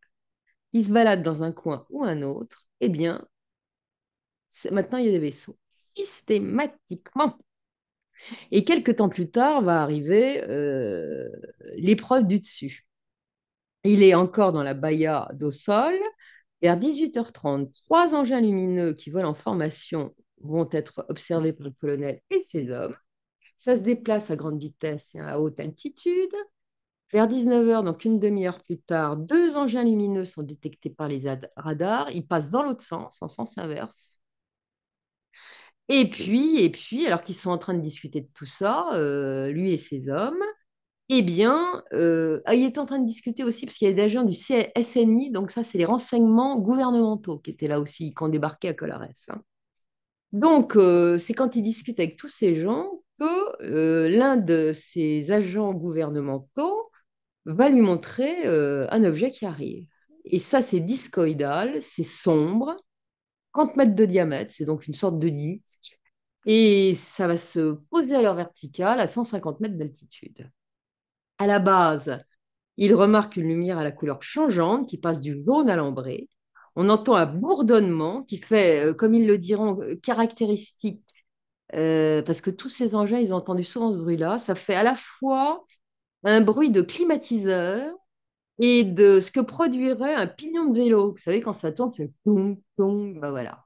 il se balade dans un coin ou un autre, eh bien, maintenant il y a des vaisseaux systématiquement. Et quelques temps plus tard va arriver euh, l'épreuve du dessus. Il est encore dans la baïa d'eau sol. Vers 18h30, trois engins lumineux qui volent en formation vont être observés par le colonel et ses hommes. Ça se déplace à grande vitesse et hein, à haute altitude. Vers 19h, donc une demi-heure plus tard, deux engins lumineux sont détectés par les radars. Ils passent dans l'autre sens, en sens inverse. Et puis, et puis alors qu'ils sont en train de discuter de tout ça, euh, lui et ses hommes, eh bien, euh, ah, il est en train de discuter aussi, parce qu'il y a des agents du CSNI, donc ça, c'est les renseignements gouvernementaux qui étaient là aussi, qui ont débarqué à Colares. Hein. Donc, euh, c'est quand il discute avec tous ces gens que euh, l'un de ses agents gouvernementaux va lui montrer euh, un objet qui arrive. Et ça, c'est discoïdal, c'est sombre, 30 mètres de diamètre, c'est donc une sorte de disque. Et ça va se poser à leur verticale à 150 mètres d'altitude. À la base, il remarque une lumière à la couleur changeante qui passe du jaune à l'ambré on entend un bourdonnement qui fait, euh, comme ils le diront, euh, caractéristique, euh, parce que tous ces engins, ils ont entendu souvent ce bruit-là. Ça fait à la fois un bruit de climatiseur et de ce que produirait un pignon de vélo. Vous savez, quand ça tourne, ça fait tong, tong, ben voilà.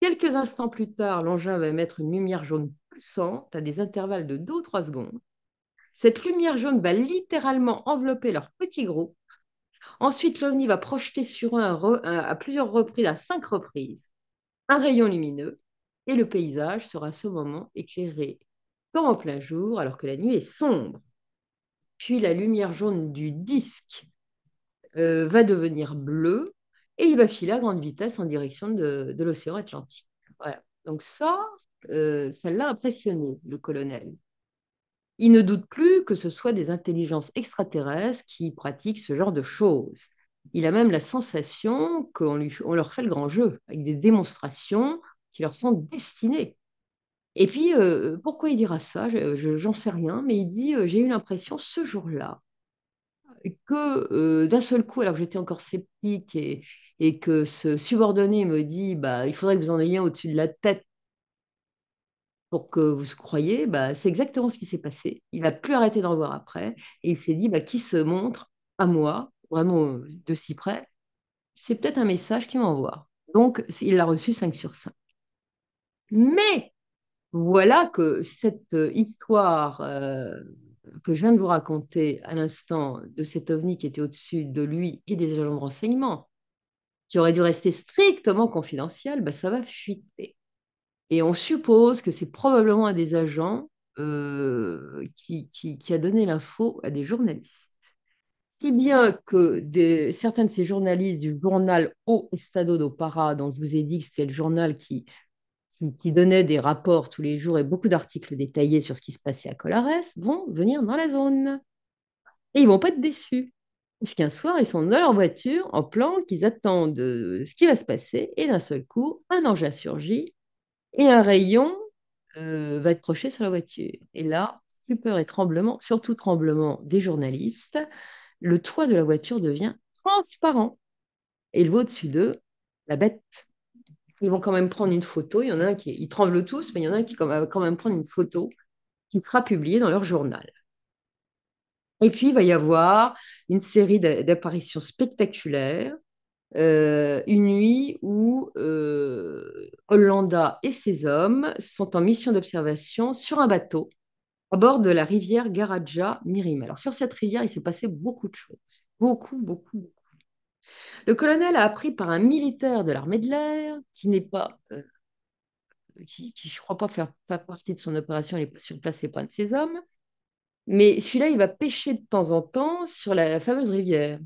Quelques instants plus tard, l'engin va mettre une lumière jaune pulsante à des intervalles de 2 ou 3 secondes. Cette lumière jaune va littéralement envelopper leur petit groupe Ensuite, l'OVNI va projeter sur eux à plusieurs reprises, à cinq reprises, un rayon lumineux, et le paysage sera à ce moment éclairé comme en plein jour, alors que la nuit est sombre. Puis la lumière jaune du disque euh, va devenir bleue et il va filer à grande vitesse en direction de, l'océan Atlantique. Voilà. Donc ça, celle euh, ça l'a impressionné, le colonel. Il ne doute plus que ce soit des intelligences extraterrestres qui pratiquent ce genre de choses. Il a même la sensation qu'on lui, on leur fait le grand jeu, avec des démonstrations qui leur sont destinées. Et puis, euh, pourquoi il dira ça J'en je, sais rien, mais il dit euh, J'ai eu l'impression ce jour-là que euh, d'un seul coup, alors que j'étais encore sceptique et, et, que ce subordonné me dit bah, Il faudrait que vous en ayez un au-dessus de la tête pour que vous croyez, bah, c'est exactement ce qui s'est passé. Il n'a plus arrêté d'en voir après et il s'est dit bah, qui se montre à moi, vraiment de si près, c'est peut-être un message qu'il m'envoie. Donc, il l'a reçu 5 sur 5. Mais voilà que cette euh, histoire euh, que je viens de vous raconter à l'instant de cet ovni qui était au-dessus de lui et des agents de renseignement, qui aurait dû rester strictement confidentiel, bah ça va fuiter. Et on suppose que c'est probablement un des agents euh, qui, a donné l'info à des journalistes. Si bien que certains de ces journalistes du journal O Estado do Para, dont je vous ai dit que c'est le journal qui, donnait des rapports tous les jours et beaucoup d'articles détaillés sur ce qui se passait à Colares, vont venir dans la zone. Et ils vont pas être déçus. Parce qu'un soir, ils sont dans leur voiture, en plan, qu'ils attendent euh, ce qui va se passer, et d'un seul coup, un engin surgit, et un rayon euh, va être sur la voiture. Et là, stupeur et tremblement, surtout tremblement des journalistes, le toit de la voiture devient transparent. Et le vaut au-dessus d'eux la bête. Ils vont quand même prendre une photo. Il y en a qui, ils tremblent tous, mais il y en a un qui va quand même prendre une photo qui sera publiée dans leur journal. Et puis, il va y avoir une série d'apparitions spectaculaires euh, une nuit où euh, Hollanda et ses hommes sont en mission d'observation sur un bateau à bord de la rivière Garaja Mirim. Alors sur cette rivière, il s'est passé beaucoup de choses. Beaucoup, beaucoup, beaucoup. Le colonel a appris par un militaire de l'armée de l'air, qui n'est pas, euh, qui, je crois pas faire partie de son opération, il n'est pas sur place, c'est pas un de ses hommes. Mais celui-là, il va pêcher de temps en temps sur la fameuse rivière.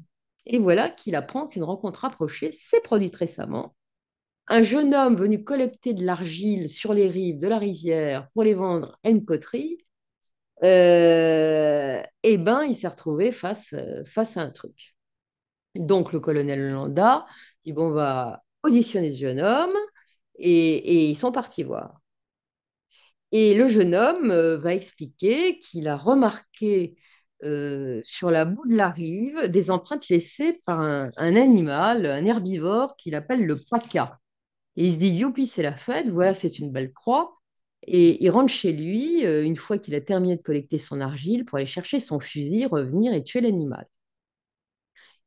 Et voilà qu'il apprend qu'une rencontre approchée s'est produite récemment. Un jeune homme venu collecter de l'argile sur les rives de la rivière pour les vendre à une coterie, et euh, eh ben il s'est retrouvé euh, face, à un truc. Donc le colonel Landa dit bon on va auditionner ce jeune homme et ils sont partis voir. Et le jeune homme euh, va expliquer qu'il a remarqué euh, sur la boue de la rive des empreintes laissées par un, animal, un herbivore qu'il appelle le paca. Et il se dit, youpi, c'est la fête, voilà, c'est une belle croix. Et il rentre chez lui, euh, une fois qu'il a terminé de collecter son argile, pour aller chercher son fusil, revenir et tuer l'animal.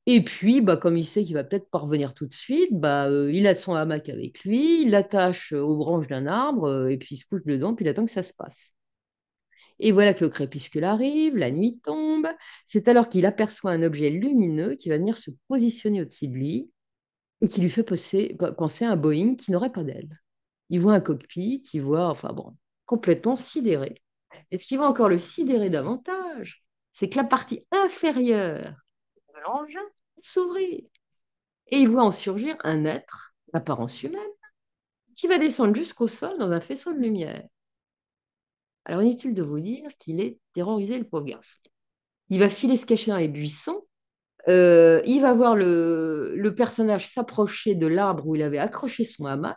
Et puis, bah, comme il sait qu'il va peut-être pas revenir tout de suite, bah, euh, il a son hamac avec lui, il l'attache aux branches d'un arbre, et puis il se couche dedans, puis il attend que ça se passe. Et voilà que le crépuscule arrive, la nuit tombe. C'est alors qu'il aperçoit un objet lumineux qui va venir se positionner au-dessus de lui et qui lui fait penser, à un Boeing qui n'aurait pas d'aile. Il voit un cockpit, il voit, enfin bon, complètement sidéré. Et ce qui va encore le sidérer davantage, c'est que la partie inférieure de l'engin s'ouvrit Et il voit en surgir un être d'apparence humaine qui va descendre jusqu'au sol dans un faisceau de lumière. Alors inutile de vous dire qu'il est terrorisé, le pauvre garçon. Il va filer se cacher dans les buissons. Euh, il va voir le, personnage s'approcher de l'arbre où il avait accroché son hamac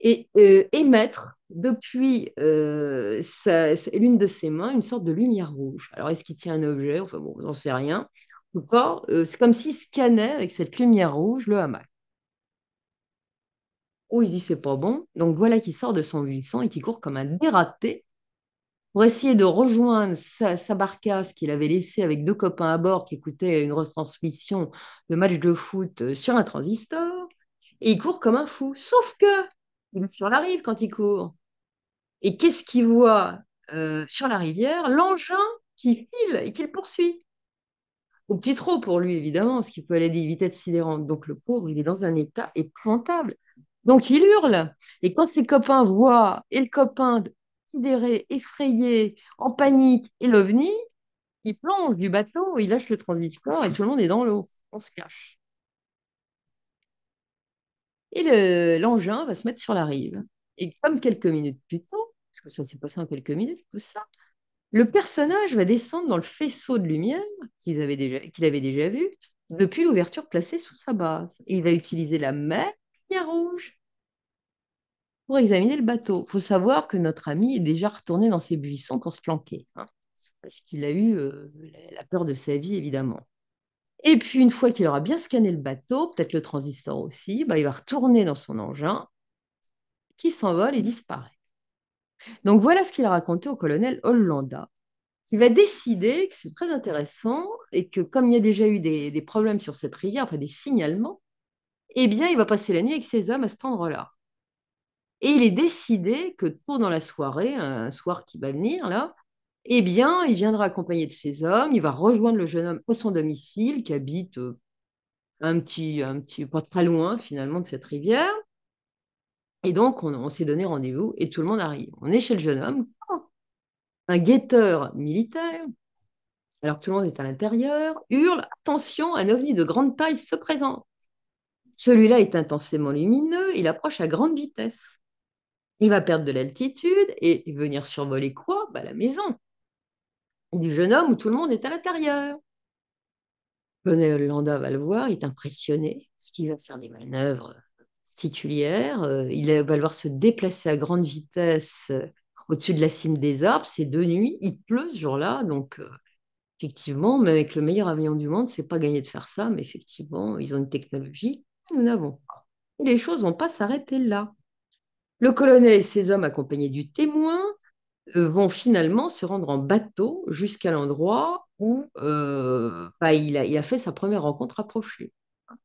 et euh, émettre depuis euh, l'une de ses mains une sorte de lumière rouge. Alors est-ce qu'il tient un objet Enfin bon, on n'en sait rien. Ou pas, c'est comme s'il scannait avec cette lumière rouge le hamac. Oh, il se dit c'est pas bon. Donc voilà qu'il sort de son buisson et qui court comme un dératé pour essayer de rejoindre sa, sa barcasse qu'il avait laissée avec deux copains à bord qui écoutaient une retransmission de match de foot euh, sur un transistor. Et il court comme un fou. Sauf que, il est sur la rive quand il court. Et qu'est-ce qu'il voit euh, sur la rivière L'engin qui file et qu'il poursuit. Au petit trop pour lui, évidemment, parce qu'il peut aller à des vitesses sidérantes. Donc le pauvre, il est dans un état épouvantable. Donc il hurle. Et quand ses copains voient, et le copain effrayé, en panique, et l'OVNI, il plonge du bateau, il lâche le corps et tout le monde est dans l'eau. On se cache. Et l'engin va se mettre sur la rive. Et comme quelques minutes plus tôt, parce que ça s'est passé en quelques minutes, tout ça, le personnage va descendre dans le faisceau de lumière qu'il avait, avait déjà vu depuis l'ouverture placée sous sa base. Et il va utiliser la même lumière rouge pour examiner le bateau. Il faut savoir que notre ami est déjà retourné dans ses buissons pour se planquer, hein, parce qu'il a eu euh, la peur de sa vie, évidemment. Et puis, une fois qu'il aura bien scanné le bateau, peut-être le transistor aussi, bah, il va retourner dans son engin, qui s'envole et disparaît. Donc, voilà ce qu'il a raconté au colonel Hollanda, qui va décider que c'est très intéressant et que, comme il y a déjà eu des, problèmes sur cette rivière, enfin des signalements, eh bien, il va passer la nuit avec ses hommes à cet endroit-là. Et il est décidé que tôt dans la soirée, un soir qui va venir, là, eh bien, il viendra accompagné de ses hommes, il va rejoindre le jeune homme à son domicile, qui habite euh, un petit, un petit pas très loin finalement de cette rivière. Et donc, on, s'est donné rendez-vous et tout le monde arrive. On est chez le jeune homme, oh un guetteur militaire, alors tout le monde est à l'intérieur, hurle Attention, un ovni de grande taille se présente. Celui-là est intensément lumineux, il approche à grande vitesse. Il va perdre de l'altitude et venir survoler quoi bah, La maison du jeune homme où tout le monde est à l'intérieur. Landa va le voir, il est impressionné, parce qu'il va faire des manœuvres particulières. Euh, il va le voir se déplacer à grande vitesse euh, au-dessus de la cime des arbres. C'est de nuit, il pleut ce jour-là, donc euh, effectivement, même avec le meilleur avion du monde, c'est pas gagné de faire ça, mais effectivement, ils ont une technologie que nous n'avons pas. les choses vont pas s'arrêter là. Le colonel et ses hommes accompagnés du témoin euh, vont finalement se rendre en bateau jusqu'à l'endroit où euh, bah, il, a, fait sa première rencontre approchée,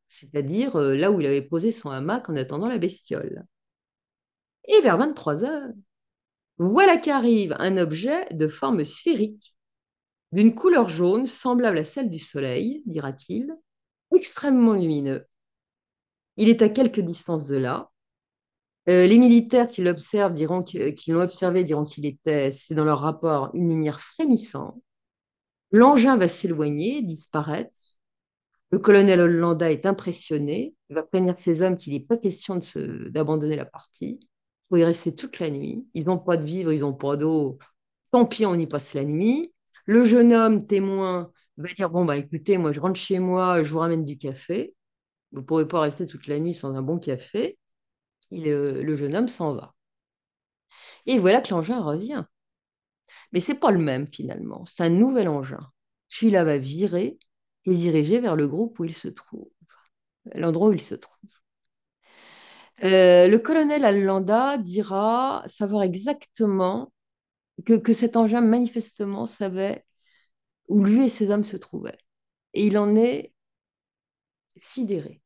c'est-à-dire euh, là où il avait posé son hamac en attendant la bestiole. Et vers 23 heures, voilà qu'arrive un objet de forme sphérique, d'une couleur jaune semblable à celle du soleil, dira-t-il, extrêmement lumineux. Il est à quelques distances de là, euh, les militaires qui l'observent diront euh, qu'ils l'ont observé diront qu'il était, c'est dans leur rapport, une lumière frémissante. L'engin va s'éloigner, disparaître. Le colonel Hollanda est impressionné. Il va prévenir ses hommes qu'il n'est pas question d'abandonner la partie. Il faut y rester toute la nuit. Ils n'ont pas de vivre, ils n'ont pas d'eau. Tant pis, on y passe la nuit. Le jeune homme témoin va dire Bon, bah écoutez, moi je rentre chez moi, je vous ramène du café. Vous ne pourrez pas rester toute la nuit sans un bon café le jeune homme s'en va. Et voilà que l'engin revient. Mais c'est pas le même finalement, c'est un nouvel engin. Celui-là va virer et se diriger vers le groupe où il se trouve, l'endroit où il se trouve. Euh, le colonel Allanda dira savoir exactement que cet engin manifestement savait où lui et ses hommes se trouvaient. Et il en est sidéré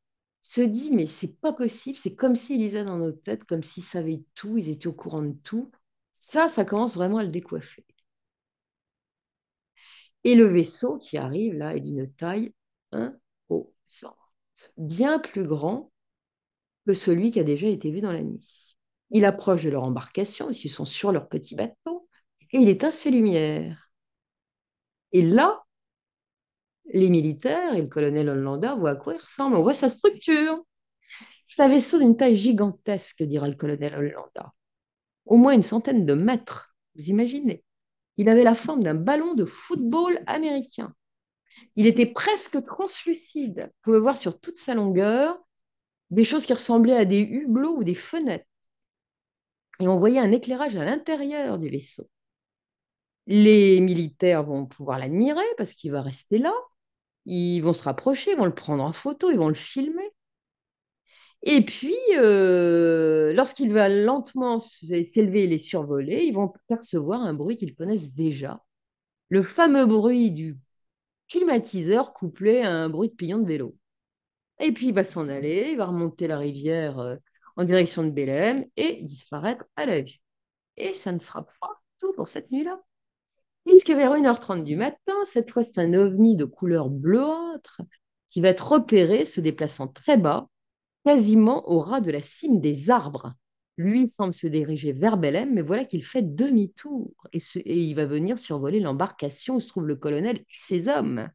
se dit mais c'est pas possible, c'est comme s'ils lisaient dans nos têtes, comme s'ils savaient tout, ils étaient au courant de tout. Ça, ça commence vraiment à le décoiffer. Et le vaisseau qui arrive là est d'une taille 1 au bien plus grand que celui qui a déjà été vu dans la nuit. Il approche de leur embarcation, ils sont sur leur petit bateau, et il éteint ses lumières. Et là, les militaires et le colonel Hollanda voient à quoi il ressemble, on voit sa structure. C'est un vaisseau d'une taille gigantesque, dira le colonel Hollanda. Au moins une centaine de mètres, vous imaginez. Il avait la forme d'un ballon de football américain. Il était presque translucide. On pouvait voir sur toute sa longueur des choses qui ressemblaient à des hublots ou des fenêtres. Et on voyait un éclairage à l'intérieur du vaisseau. Les militaires vont pouvoir l'admirer parce qu'il va rester là ils vont se rapprocher, ils vont le prendre en photo, ils vont le filmer. Et puis, euh, lorsqu'il va lentement s'élever et les survoler, ils vont percevoir un bruit qu'ils connaissent déjà, le fameux bruit du climatiseur couplé à un bruit de pignon de vélo. Et puis, il va s'en aller, il va remonter la rivière euh, en direction de Belém et disparaître à la vue. Et ça ne sera pas tout pour cette nuit-là. Puisque vers 1h30 du matin, cette fois, c'est un ovni de couleur bleuâtre qui va être repéré, se déplaçant très bas, quasiment au ras de la cime des arbres. Lui semble se diriger vers Belém, mais voilà qu'il fait demi-tour et, il va venir survoler l'embarcation où se trouve le colonel et ses hommes,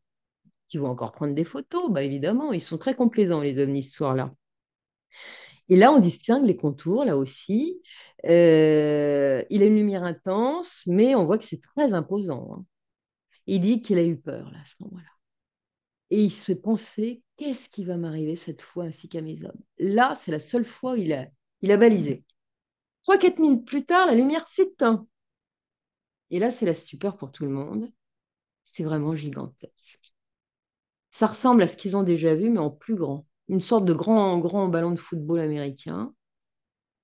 qui vont encore prendre des photos, bah évidemment, ils sont très complaisants les ovnis ce soir-là. Et là, on distingue les contours, là aussi. Euh, il a une lumière intense, mais on voit que c'est très imposant. Hein. Il dit qu'il a eu peur, là, à ce moment-là. Et il se pensait, qu'est-ce qui va m'arriver cette fois ainsi qu'à mes hommes Là, c'est la seule fois où il a, il a balisé. Trois, quatre minutes plus tard, la lumière s'éteint. Et là, c'est la stupeur pour tout le monde. C'est vraiment gigantesque. Ça ressemble à ce qu'ils ont déjà vu, mais en plus grand une sorte de grand, grand ballon de football américain.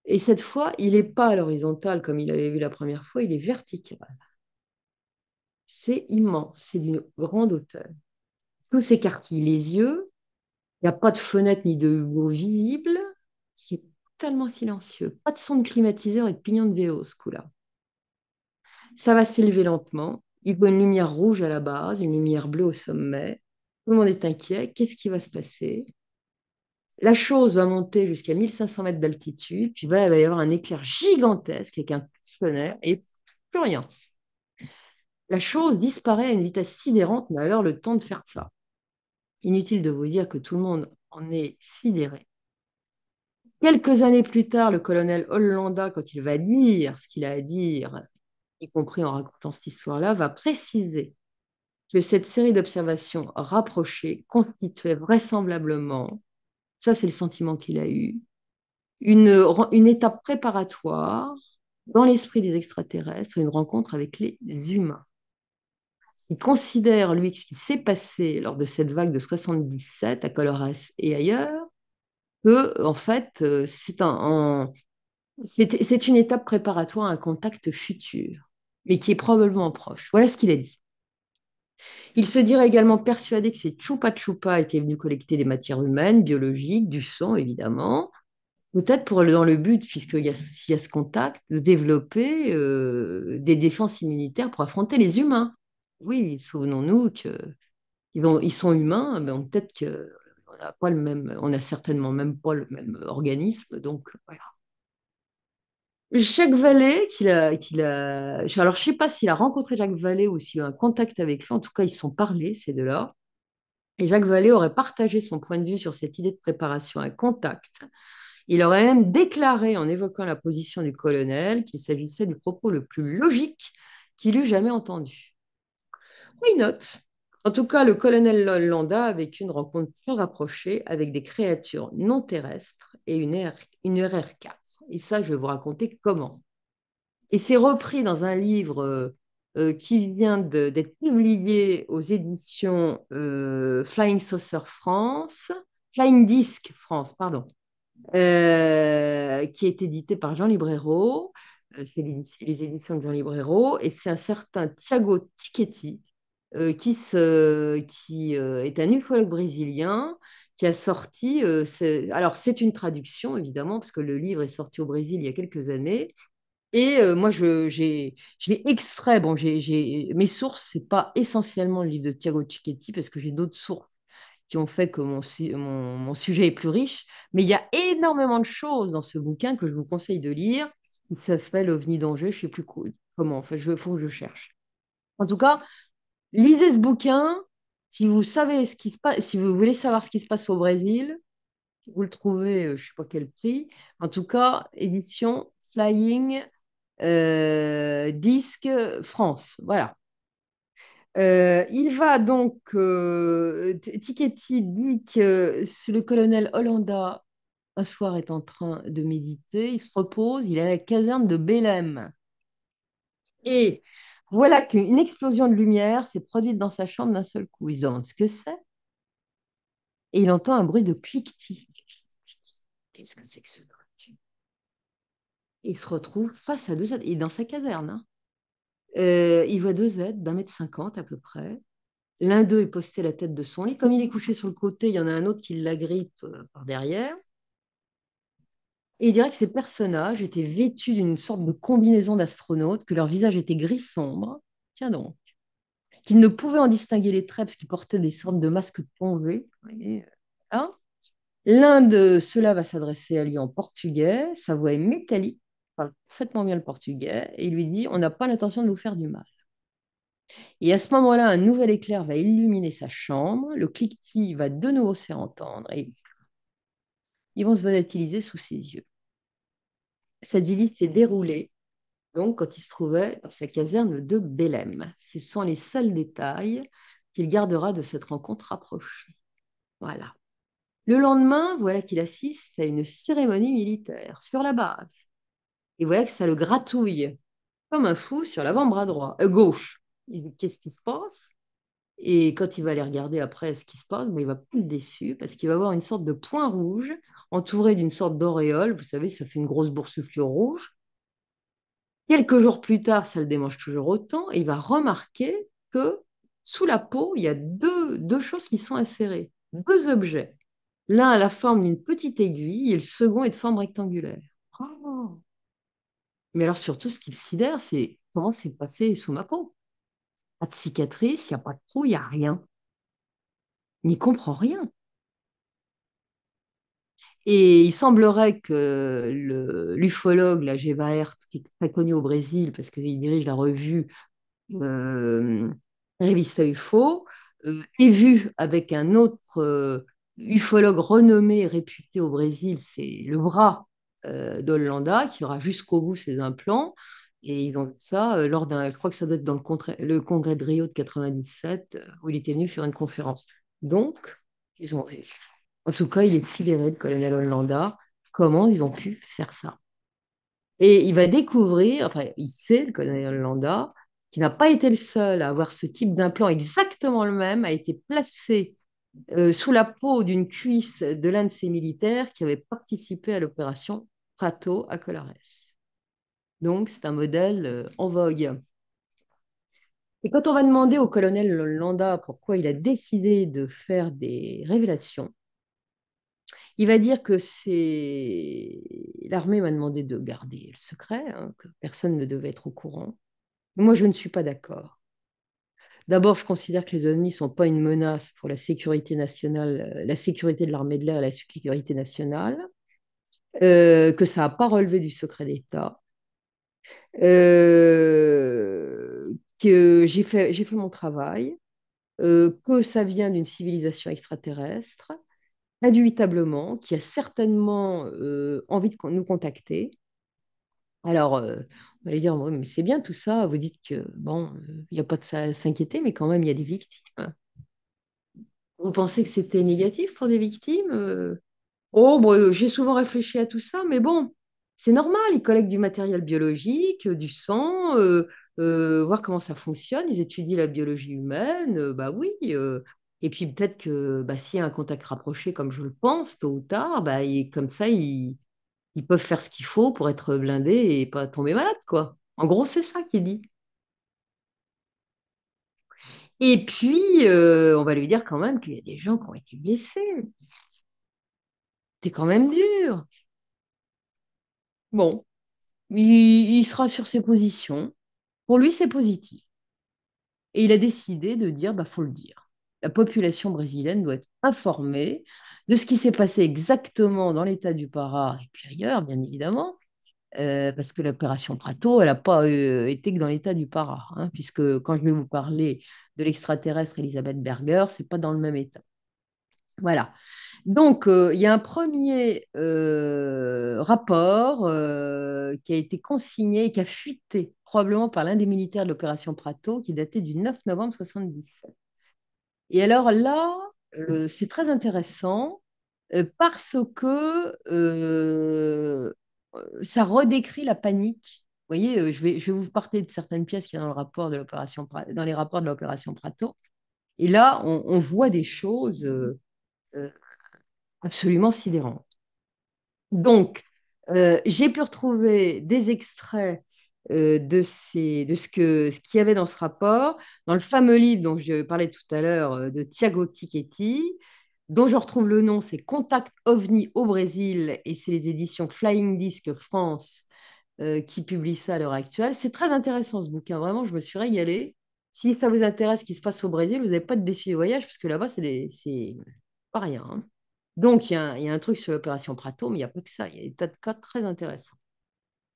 Et cette fois, il n'est pas à l'horizontale comme il avait vu la première fois, il est vertical. C'est immense, c'est d'une grande hauteur. Tout s'écarquille les yeux, il n'y a pas de fenêtre ni de hublot visible, c'est totalement silencieux. Pas de son de climatiseur et de pignon de vélo ce coup-là. Ça va s'élever lentement, il y a une lumière rouge à la base, une lumière bleue au sommet. Tout le monde est inquiet, qu'est-ce qui va se passer la chose va monter jusqu'à 1500 mètres d'altitude, puis il va y avoir un éclair gigantesque avec un tonnerre et plus rien. La chose disparaît à une vitesse sidérante, mais alors le temps de faire ça. Inutile de vous dire que tout le monde en est sidéré. Quelques années plus tard, le colonel Hollanda, quand il va dire ce qu'il a à dire, y compris en racontant cette histoire-là, va préciser que cette série d'observations rapprochées constituait vraisemblablement ça, c'est le sentiment qu'il a eu. Une, étape préparatoire dans l'esprit des extraterrestres, une rencontre avec les humains. Il considère, lui, ce qui s'est passé lors de cette vague de 77 à Coloras et ailleurs, que, en fait, euh, c'est une étape préparatoire à un contact futur, mais qui est probablement proche. Voilà ce qu'il a dit. Il se dirait également persuadé que ces Chupa Chupa étaient venus collecter des matières humaines, biologiques, du sang évidemment, peut-être pour dans le but, puisqu'il y, a, y a ce contact, de développer euh, des défenses immunitaires pour affronter les humains. Oui, souvenons-nous qu'ils ils sont humains, mais peut-être qu'on n'a pas le même, on certainement même pas le même organisme, donc voilà. Jacques Vallée, qu'il a, qu'il a... alors je sais pas s'il a rencontré Jacques Vallée ou s'il a un contact avec lui, en tout cas ils se sont parlé ces deux-là. Et Jacques Vallée aurait partagé son point de vue sur cette idée de préparation à contact. Il aurait même déclaré, en évoquant la position du colonel, qu'il s'agissait du propos le plus logique qu'il eût jamais entendu. Oui, note. En tout cas, le colonel Landa a vécu une rencontre très rapprochée avec des créatures non terrestres et une, RR4. Et ça, je vais vous raconter comment. Et c'est repris dans un livre euh, euh, qui vient d'être publié aux éditions euh, Flying Saucer France, Flying Disc France, pardon, qui est édité par Jean Librero. C'est les, éditions de Jean Librero. Et c'est un certain Thiago Tichetti euh, qui, se, qui euh, est un ufologue brésilien qui a sorti. Euh, alors, c'est une traduction, évidemment, parce que le livre est sorti au Brésil il y a quelques années. Et moi, je, j'ai, l'ai extrait. Bon, mes sources, c'est pas essentiellement le livre de Thiago Cicchetti, parce que j'ai d'autres sources qui ont fait que mon, mon, sujet est plus riche. Mais il y a énormément de choses dans ce bouquin que je vous conseille de lire. Il s'appelle l'OVNI d'Angers je ne sais plus comment, enfin, je, faut que je cherche. En tout cas, lisez ce bouquin. Si vous savez ce qui se passe, si vous voulez savoir ce qui se passe au Brésil, vous le trouvez, euh, je ne sais pas quel prix. En tout cas, édition Flying euh, Disque France. Voilà. Euh, il va donc, euh, dit que le colonel Hollanda, un soir, est en train de méditer, il se repose, il est à la caserne de Belém. Et voilà qu'une explosion de lumière s'est produite dans sa chambre d'un seul coup. Il se demande ce que c'est. Et il entend un bruit de cliquetis. Qu'est-ce que c'est que ce truc Il se retrouve face à deux aides. Il est dans sa caserne. Hein. Euh, il voit deux aides d'un mètre cinquante à peu près. L'un d'eux est posté la tête de son lit. Comme il est couché sur le côté, il y en a un autre qui l'agrippe euh, par derrière. Et il dirait que ces personnages étaient vêtus d'une sorte de combinaison d'astronautes, que leur visage était gris sombre. Tiens donc. Qu'ils ne pouvaient en distinguer les traits parce qu'ils portaient des sortes de masques plongés. Euh, hein L'un de ceux-là va s'adresser à lui en portugais. Sa voix est métallique, parle parfaitement bien le portugais, et il lui dit On n'a pas l'intention de vous faire du mal. Et à ce moment-là, un nouvel éclair va illuminer sa chambre, le cliquetis va de nouveau se faire entendre, et ils vont se volatiliser sous ses yeux. Cette vie s'est déroulée donc quand il se trouvait dans sa caserne de Belém. Ce sont les seuls détails qu'il gardera de cette rencontre rapprochée. Voilà. Le lendemain, voilà qu'il assiste à une cérémonie militaire sur la base. Et voilà que ça le gratouille comme un fou sur l'avant-bras droit, euh, gauche. Qu'est-ce qui se passe et quand il va aller regarder après ce qui se passe, bon, il va être déçu parce qu'il va avoir une sorte de point rouge entouré d'une sorte d'auréole. Vous savez, ça fait une grosse boursouflure rouge. Quelques jours plus tard, ça le démange toujours autant. Et il va remarquer que sous la peau, il y a deux, choses qui sont insérées, deux objets. L'un a la forme d'une petite aiguille et le second est de forme rectangulaire. Oh. Mais alors surtout, ce qu'il sidère, c'est comment c'est passé sous ma peau pas de cicatrice, il n'y a pas de trou, il n'y a rien. Il n'y comprend rien. Et il semblerait que l'ufologue, la Gevaert, qui est très connu au Brésil parce qu'il dirige la revue euh, Revista UFO, euh, ait vu avec un autre euh, ufologue renommé, et réputé au Brésil, c'est le bras d'Hollanda, qui aura jusqu'au bout ses implants, et ils ont dit ça euh, lors d'un, je crois que ça doit être dans le, congrès, le congrès de Rio de 97, euh, où il était venu faire une conférence. Donc, ils ont, en tout cas, il est sidéré de Colonel Hollanda. Comment ils ont pu faire ça Et il va découvrir, enfin, il sait, le Colonel Hollanda, qui n'a pas été le seul à avoir ce type d'implant exactement le même, a été placé euh, sous la peau d'une cuisse de l'un de ses militaires qui avait participé à l'opération Prato à Colares. Donc, c'est un modèle euh, en vogue. Et quand on va demander au colonel Landa pourquoi il a décidé de faire des révélations, il va dire que c'est l'armée m'a demandé de garder le secret, hein, que personne ne devait être au courant. moi, je ne suis pas d'accord. D'abord, je considère que les ovnis ne sont pas une menace pour la sécurité nationale, euh, la sécurité de l'armée de l'air et la sécurité nationale, euh, que ça n'a pas relevé du secret d'État, euh, que j'ai fait, j'ai fait mon travail, euh, que ça vient d'une civilisation extraterrestre, indubitablement, qui a certainement euh, envie de nous contacter. Alors, on on lui dire, mais c'est bien tout ça, vous dites que, bon, il n'y a pas de ça à s'inquiéter, mais quand même, il y a des victimes. Vous pensez que c'était négatif pour des victimes Oh, j'ai souvent réfléchi à tout ça, mais bon, c'est normal, ils collectent du matériel biologique, euh, du sang, euh, euh, voir comment ça fonctionne, ils étudient la biologie humaine, bah oui. et puis peut-être que bah, s'il y a un contact rapproché, comme je le pense, tôt ou tard, bah, et comme ça, ils, ils peuvent faire ce qu'il faut pour être blindés et pas tomber malade, quoi. En gros, c'est ça qu'il dit. Et puis, on va lui dire quand même qu'il y a des gens qui ont été blessés. C'est quand même dur. Bon, il, sera sur ses positions. Pour lui, c'est positif. Et il a décidé de dire, bah faut le dire. La population brésilienne doit être informée de ce qui s'est passé exactement dans l'état du Pará et puis ailleurs, bien évidemment, euh, parce que l'opération Prato, elle n'a pas euh, été que dans l'état du Pará, hein, puisque quand je vais vous parler de l'extraterrestre Elisabeth Berger, c'est pas dans le même état. Voilà. Donc, euh, il y a un premier euh, rapport euh, qui a été consigné et qui a fuité probablement par l'un des militaires de l'opération Prato, qui datait du 9 novembre 1977. Et alors là, c'est très intéressant parce que ça redécrit la panique. Vous voyez, je vais, vous parler de certaines pièces qui sont dans, le rapport de dans les rapports de l'opération Prato. Et là, on voit des choses absolument sidérante. Donc, euh, j'ai pu retrouver des extraits euh, de, de ce qu'il ce y avait dans ce rapport, dans le fameux livre dont je parlais tout à l'heure euh, de Thiago Tichetti, dont je retrouve le nom, c'est Contact OVNI au Brésil, et c'est les éditions Flying Disc France qui publient ça à l'heure actuelle. C'est très intéressant ce bouquin, vraiment, je me suis régalée. Si ça vous intéresse ce qui se passe au Brésil, vous n'avez pas de défi de voyage, parce que là-bas, c'est pas rien. Hein. Donc, il y, a un truc sur l'opération Prato, mais il n'y a pas que ça. Il y a des tas de cas très intéressants.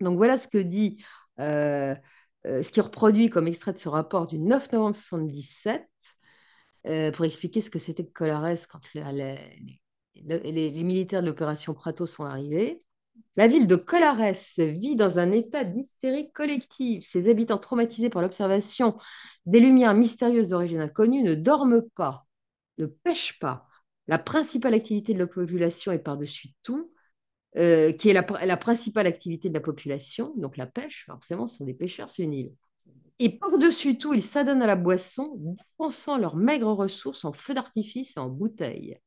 Donc, voilà ce que dit, euh, euh, ce qui reproduit comme extrait de ce rapport du 9 novembre 1977 euh, pour expliquer ce que c'était que Colares quand les, militaires de l'opération Prato sont arrivés. La ville de Colares vit dans un état d'hystérie collective. Ses habitants traumatisés par l'observation des lumières mystérieuses d'origine inconnue ne dorment pas, ne pêchent pas, la principale activité de la population est par-dessus tout, euh, qui est la, principale activité de la population, donc la pêche, forcément, ce sont des pêcheurs c'est une île. Et par-dessus tout, ils s'adonnent à la boisson, dépensant leurs maigres ressources en feux d'artifice et en bouteilles.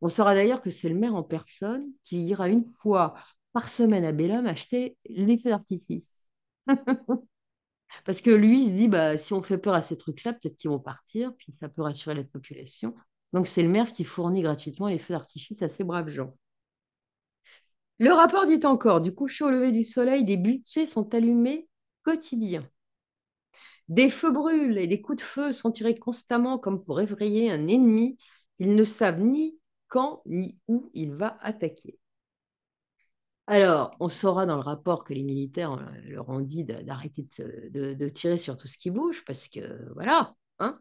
On saura d'ailleurs que c'est le maire en personne qui ira une fois par semaine à Bellum acheter les feux d'artifice. Parce que lui, il se dit, bah, si on fait peur à ces trucs-là, peut-être qu'ils vont partir, puis ça peut rassurer la population. Donc c'est le maire qui fournit gratuitement les feux d'artifice à ces braves gens. Le rapport dit encore, du coucher au lever du soleil, des budgets sont allumés quotidiens. Des feux brûlent et des coups de feu sont tirés constamment comme pour effrayer un ennemi. Ils ne savent ni quand ni où il va attaquer. Alors, on saura dans le rapport que les militaires euh, leur ont dit d'arrêter de, de, tirer sur tout ce qui bouge, parce que voilà, hein,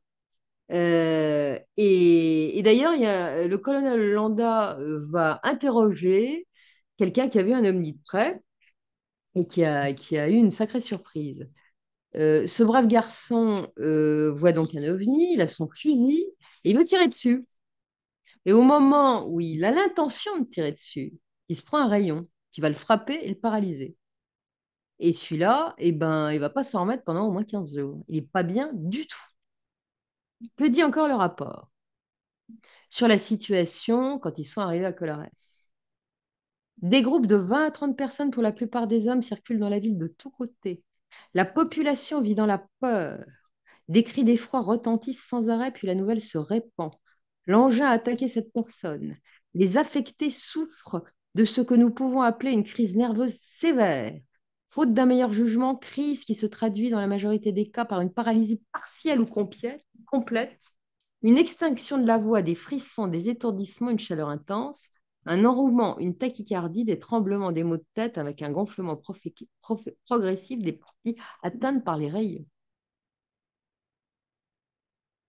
euh, et, d'ailleurs, euh, le colonel Landa euh, va interroger quelqu'un qui a vu un ovni de près et qui a, eu une sacrée surprise. ce brave garçon voit donc un ovni, il a son fusil et il veut tirer dessus. Et au moment où il a l'intention de tirer dessus, il se prend un rayon qui va le frapper et le paralyser. Et celui-là, il eh ben, il va pas s'en remettre pendant au moins 15 jours. Il n'est pas bien du tout. Que dit encore le rapport sur la situation quand ils sont arrivés à Colores Des groupes de 20 à 30 personnes pour la plupart des hommes circulent dans la ville de tous côtés. La population vit dans la peur. Des cris d'effroi retentissent sans arrêt, puis la nouvelle se répand. L'engin a attaqué cette personne. Les affectés souffrent de ce que nous pouvons appeler une crise nerveuse sévère. Faute d'un meilleur jugement, crise qui se traduit dans la majorité des cas par une paralysie partielle ou complète, une extinction de la voix, des frissons, des étourdissements, une chaleur intense, un enrouement, une tachycardie, des tremblements des maux de tête avec un gonflement progressif des parties atteintes par les rayons.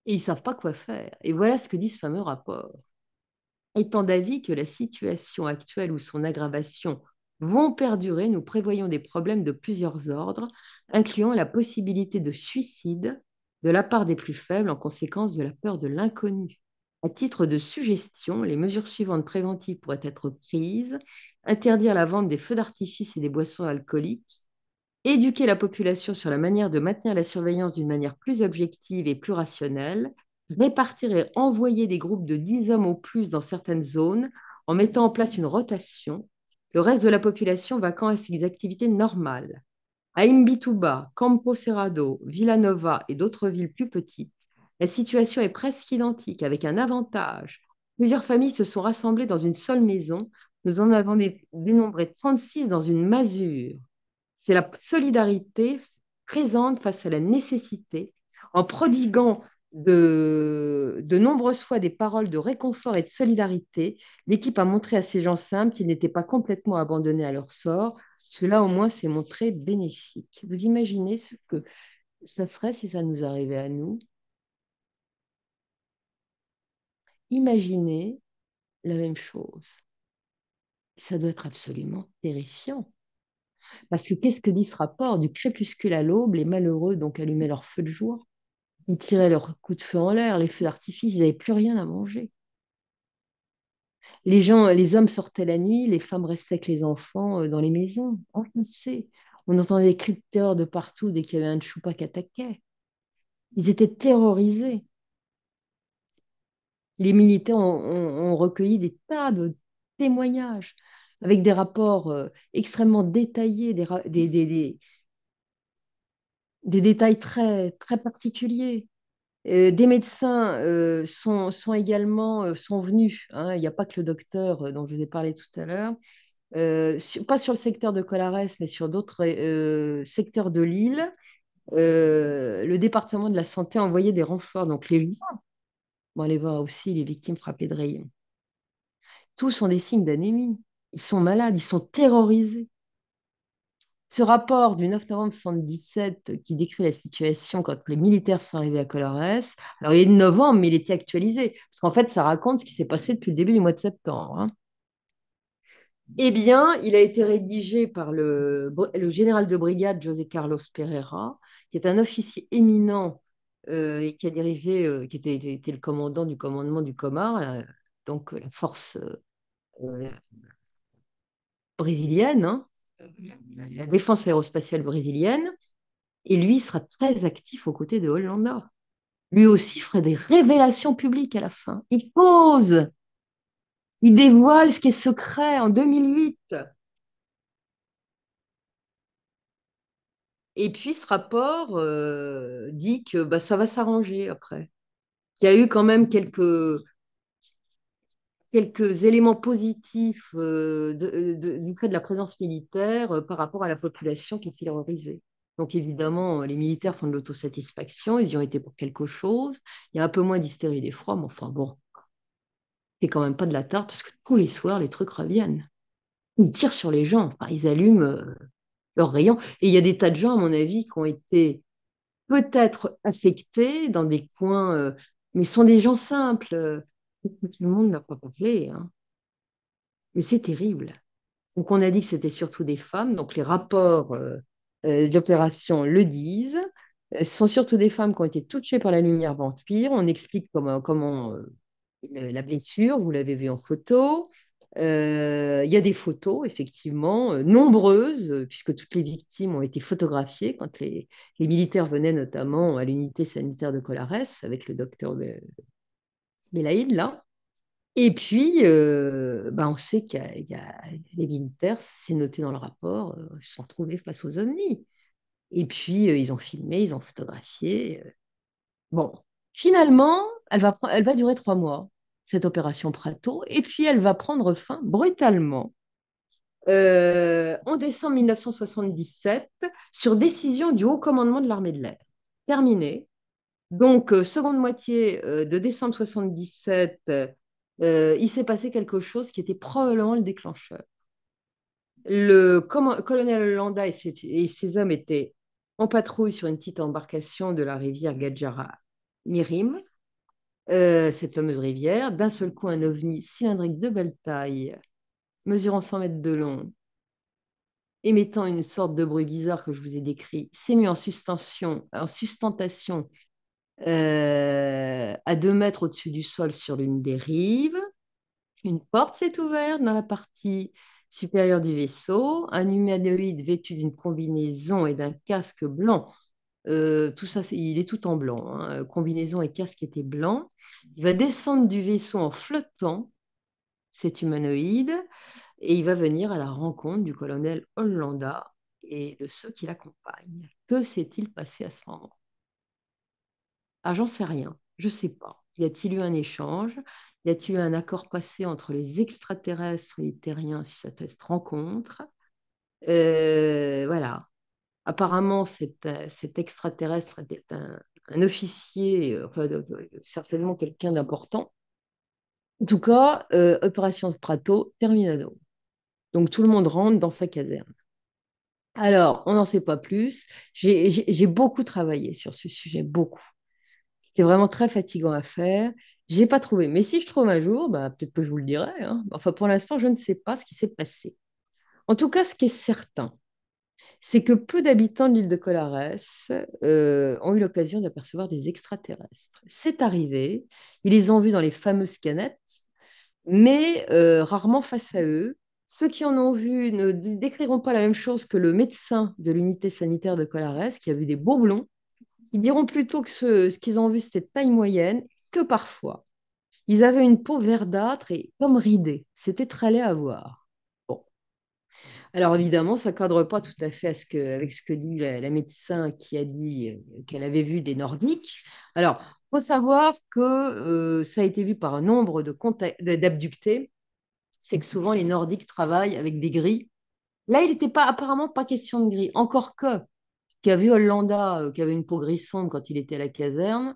Et ils ne savent pas quoi faire. Et voilà ce que dit ce fameux rapport. Étant d'avis que la situation actuelle ou son aggravation vont perdurer, nous prévoyons des problèmes de plusieurs ordres, incluant la possibilité de suicide de la part des plus faibles en conséquence de la peur de l'inconnu. À titre de suggestion, les mesures suivantes préventives pourraient être prises interdire la vente des feux d'artifice et des boissons alcooliques, éduquer la population sur la manière de maintenir la surveillance d'une manière plus objective et plus rationnelle, répartir et envoyer des groupes de 10 hommes au plus dans certaines zones en mettant en place une rotation, le reste de la population va quand à ses activités normales. À Imbituba, Campo Cerrado, Villanova et d'autres villes plus petites, la situation est presque identique, avec un avantage. Plusieurs familles se sont rassemblées dans une seule maison. Nous en avons dénombré 36 dans une masure. C'est la solidarité présente face à la nécessité, en prodiguant de, de, nombreuses fois des paroles de réconfort et de solidarité, l'équipe a montré à ces gens simples qu'ils n'étaient pas complètement abandonnés à leur sort. Cela au moins s'est montré bénéfique. Vous imaginez ce que ça serait si ça nous arrivait à nous Imaginez la même chose. Ça doit être absolument terrifiant. Parce que qu'est-ce que dit ce rapport Du crépuscule à l'aube, les malheureux donc allumaient leur feu de jour ils tiraient leurs coups de feu en l'air, les feux d'artifice, ils n'avaient plus rien à manger. Les gens, les hommes sortaient la nuit, les femmes restaient avec les enfants euh, dans les maisons, sait. On entendait des cris de terreur de partout dès qu'il y avait un choupa qui attaquait. Ils étaient terrorisés. Les militaires ont, recueilli des tas de témoignages avec des rapports euh, extrêmement détaillés, des, des détails très, très particuliers. Euh, des médecins euh, sont, sont, également euh, sont venus. Hein. il n'y a pas que le docteur dont je vous ai parlé tout à l'heure. pas sur le secteur de Colares, mais sur d'autres secteurs de l'île, le département de la santé a envoyé des renforts. Donc les gens vont aller voir aussi les victimes frappées de rayons. Tous ont des signes d'anémie. Ils sont malades, ils sont terrorisés. Ce rapport du 9 novembre 1977 euh, qui décrit la situation quand les militaires sont arrivés à Colores, alors il est de novembre, mais il était actualisé, parce qu'en fait, ça raconte ce qui s'est passé depuis le début du mois de septembre. Hein. Eh bien, il a été rédigé par le, général de brigade José Carlos Pereira, qui est un officier éminent euh, et qui a dirigé, euh, qui était, le commandant du commandement du Comar, donc la force brésilienne, hein la défense aérospatiale brésilienne, et lui sera très actif aux côtés de Hollanda. Lui aussi ferait des révélations publiques à la fin. Il pose, il dévoile ce qui est secret en 2008. Et puis ce rapport euh, dit que bah, ça va s'arranger après. Il y a eu quand même quelques quelques éléments positifs euh, euh, de, du fait de la présence militaire euh, par rapport à la population qui est terrorisée. Donc évidemment, les militaires font de l'autosatisfaction, ils y ont été pour quelque chose. Il y a un peu moins d'hystérie d'effroi, mais enfin bon, c'est quand même pas de la tarte parce que tous les soirs, les trucs reviennent. Ils tirent sur les gens, enfin, ils allument leurs rayons. Et il y a des tas de gens, à mon avis, qui ont été peut-être affectés dans des coins, mais ce sont des gens simples tout le monde n'a pas parlé. Mais c'est terrible. Donc on a dit que c'était surtout des femmes, donc les rapports euh, euh, d'opération le disent. Euh, ce sont surtout des femmes qui ont été touchées par la lumière vampire. On explique comment, la blessure, vous l'avez vu en photo. Il y a des photos, effectivement, nombreuses, puisque toutes les victimes ont été photographiées quand les, militaires venaient notamment à l'unité sanitaire de Colares avec le docteur mélaïde là. Et puis, euh, bah, on sait qu'il y, a les militaires, c'est noté dans le rapport, euh, se sont retrouvés face aux omnis Et puis, euh, ils ont filmé, ils ont photographié. Bon, finalement, elle va, elle va durer trois mois, cette opération Prato, et puis elle va prendre fin brutalement. en décembre 1977, sur décision du haut commandement de l'armée de l'air. Terminé, donc, euh, seconde moitié euh, de décembre 77, euh, il s'est passé quelque chose qui était probablement le déclencheur. Le colonel Landa et ses, hommes étaient en patrouille sur une petite embarcation de la rivière Gadjara-Mirim, cette fameuse rivière. D'un seul coup, un ovni cylindrique de belle taille, mesurant 100 mètres de long, émettant une sorte de bruit bizarre que je vous ai décrit, s'est mis en, en sustentation euh, à deux mètres au-dessus du sol sur l'une des rives. Une porte s'est ouverte dans la partie supérieure du vaisseau. Un humanoïde vêtu d'une combinaison et d'un casque blanc. Euh, tout ça, il est tout en blanc. Hein. Euh, combinaison et casque étaient blancs. Il va descendre du vaisseau en flottant, cet humanoïde, et il va venir à la rencontre du colonel Hollanda et de ceux qui l'accompagnent. Que s'est-il passé à ce moment ah, j'en sais rien, je ne sais pas. Y a-t-il eu un échange Y a-t-il eu un accord passé entre les extraterrestres et les terriens sur cette rencontre euh, Voilà. Apparemment, cet, extraterrestre était un, officier, euh, certainement quelqu'un d'important. En tout cas, euh, opération opération Prato, terminado. Donc tout le monde rentre dans sa caserne. Alors, on n'en sait pas plus. J'ai beaucoup travaillé sur ce sujet, beaucoup. C'est vraiment très fatigant à faire. Je n'ai pas trouvé. Mais si je trouve un jour, bah, peut-être que je vous le dirai. Hein. Enfin, pour l'instant, je ne sais pas ce qui s'est passé. En tout cas, ce qui est certain, c'est que peu d'habitants de l'île de Colares euh, ont eu l'occasion d'apercevoir des extraterrestres. C'est arrivé, ils les ont vus dans les fameuses canettes, mais euh, rarement face à eux. Ceux qui en ont vu ne décriront pas la même chose que le médecin de l'unité sanitaire de Colares, qui a vu des bourblons ils diront plutôt que ce, qu'ils ont vu, c'était de taille moyenne, que parfois. Ils avaient une peau verdâtre et comme ridée. C'était très laid à voir. Bon. Alors évidemment, ça ne cadre pas tout à fait avec ce que dit la, médecin qui a dit euh, qu'elle avait vu des nordiques. Alors, il faut savoir que euh, ça a été vu par un nombre d'abductés. C'est que souvent, les nordiques travaillent avec des gris. Là, il n'était pas, apparemment pas question de gris. Encore que qui a vu euh, qui avait une peau gris sombre quand il était à la caserne,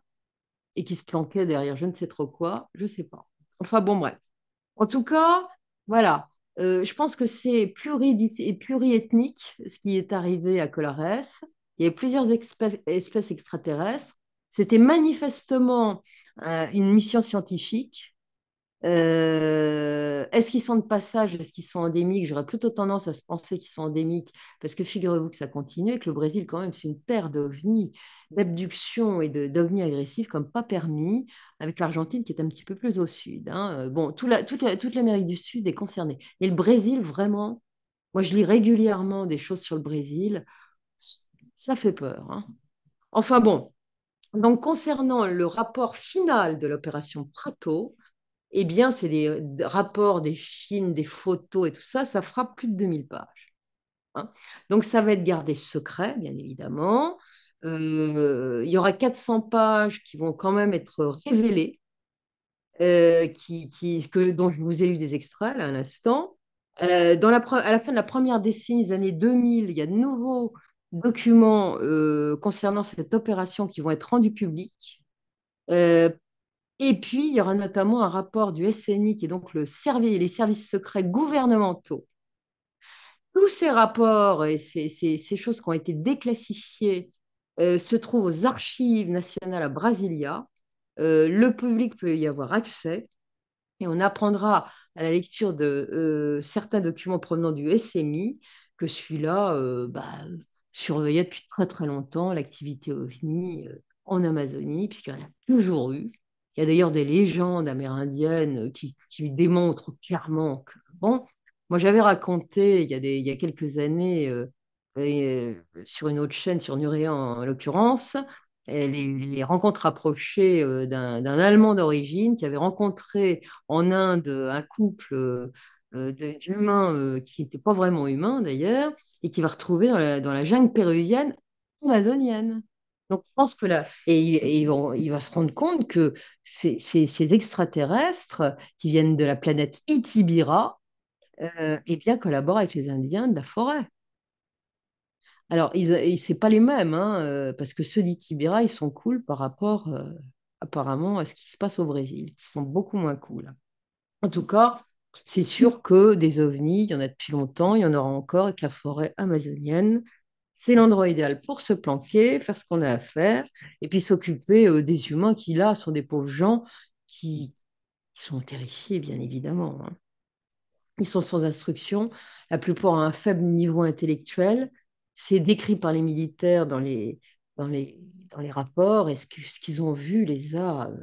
et qui se planquait derrière je ne sais trop quoi, je ne sais pas. Enfin bon, bref. En tout cas, voilà. Euh, je pense que c'est pluriethnique pluri ce qui est arrivé à Colares. Il y avait plusieurs espèces, extraterrestres. C'était manifestement euh, une mission scientifique euh, est-ce qu'ils sont de passage Est-ce qu'ils sont endémiques J'aurais plutôt tendance à se penser qu'ils sont endémiques, parce que figurez-vous que ça continue et que le Brésil, quand même, c'est une terre d'ovnis, d'abduction et d'ovnis agressifs comme pas permis, avec l'Argentine qui est un petit peu plus au sud. Hein. Euh, bon, toute, l'Amérique du Sud est concernée. Et le Brésil, vraiment, moi, je lis régulièrement des choses sur le Brésil. Ça fait peur. Hein. Enfin bon, donc concernant le rapport final de l'opération Prato, eh bien, c'est des euh, rapports, des films, des photos et tout ça, ça fera plus de 2000 pages. Hein. Donc, ça va être gardé secret, bien évidemment. Euh, il y aura 400 pages qui vont quand même être révélées, euh, qui, qui, que, dont je vous ai lu des extraits là, à l'instant. à la fin de la première décennie des années 2000, il y a de nouveaux documents concernant cette opération qui vont être rendus publics. Et puis, il y aura notamment un rapport du SNI, qui est donc le service, les services secrets gouvernementaux. Tous ces rapports et ces, choses qui ont été déclassifiées euh, se trouvent aux archives nationales à Brasilia. Euh, le public peut y avoir accès et on apprendra à la lecture de euh, certains documents provenant du SMI que celui-là bah, surveillait depuis très très longtemps l'activité OVNI en Amazonie, puisqu'il y en a toujours eu. Il y a d'ailleurs des légendes amérindiennes euh, qui, démontrent clairement que, bon, moi j'avais raconté il y, a quelques années, euh, euh, sur une autre chaîne, sur Nuria en l'occurrence, les, rencontres approchées d'un Allemand d'origine qui avait rencontré en Inde un couple d'humains qui n'étaient pas vraiment humains d'ailleurs, et qui va retrouver dans la jungle péruvienne amazonienne. Donc, je pense que là, et, il va se rendre compte que ces, extraterrestres qui viennent de la planète Itibira, euh, eh bien, collaborent avec les Indiens de la forêt. Alors, ce n'est pas les mêmes, hein, euh, parce que ceux d'Itibira, ils sont cool par rapport, euh, apparemment, à ce qui se passe au Brésil, Ils sont beaucoup moins cool. En tout cas, c'est sûr que des ovnis, il y en a depuis longtemps, il y en aura encore avec la forêt amazonienne, c'est l'endroit idéal pour se planquer, faire ce qu'on a à faire, et puis s'occuper euh, des humains qui, là, sont des pauvres gens qui, sont terrifiés, bien évidemment. Hein. Ils sont sans instruction, la plupart à un faible niveau intellectuel. C'est décrit par les militaires dans les, dans les, dans les rapports, et ce qu'ils ont vu les a euh,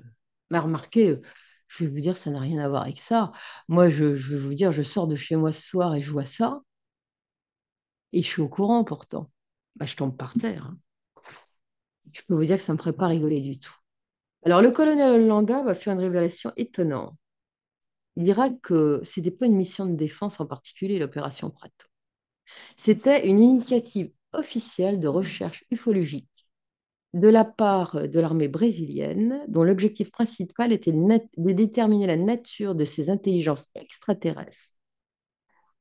m'a remarqué, euh, je vais vous dire, ça n'a rien à voir avec ça. Moi, je, je, vais vous dire, je sors de chez moi ce soir et je vois ça. Et je suis au courant pourtant. Bah, je tombe par terre. Hein. Je peux vous dire que ça ne me ferait pas rigoler du tout. Alors, le colonel Hollanda va faire une révélation étonnante. Il dira que ce n'était pas une mission de défense en particulier, l'opération Prato. C'était une initiative officielle de recherche ufologique de la part de l'armée brésilienne, dont l'objectif principal était de déterminer la nature de ces intelligences extraterrestres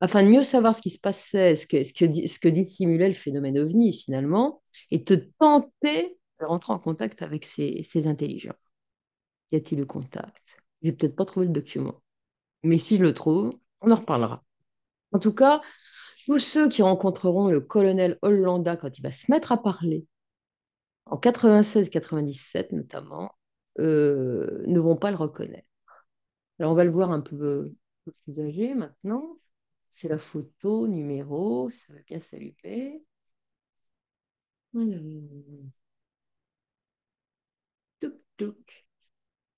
afin de mieux savoir ce qui se passait, ce que, ce que, ce que dissimulait le phénomène ovni finalement, et te tenter de rentrer en contact avec ces, intelligents. Y a-t-il le contact Je n'ai peut-être pas trouvé le document. Mais si je le trouve, on en reparlera. En tout cas, tous ceux qui rencontreront le colonel Hollanda quand il va se mettre à parler, en 96-97 notamment, euh, ne vont pas le reconnaître. Alors on va le voir un peu plus âgé maintenant, c'est la photo, numéro, ça va bien s'allumer.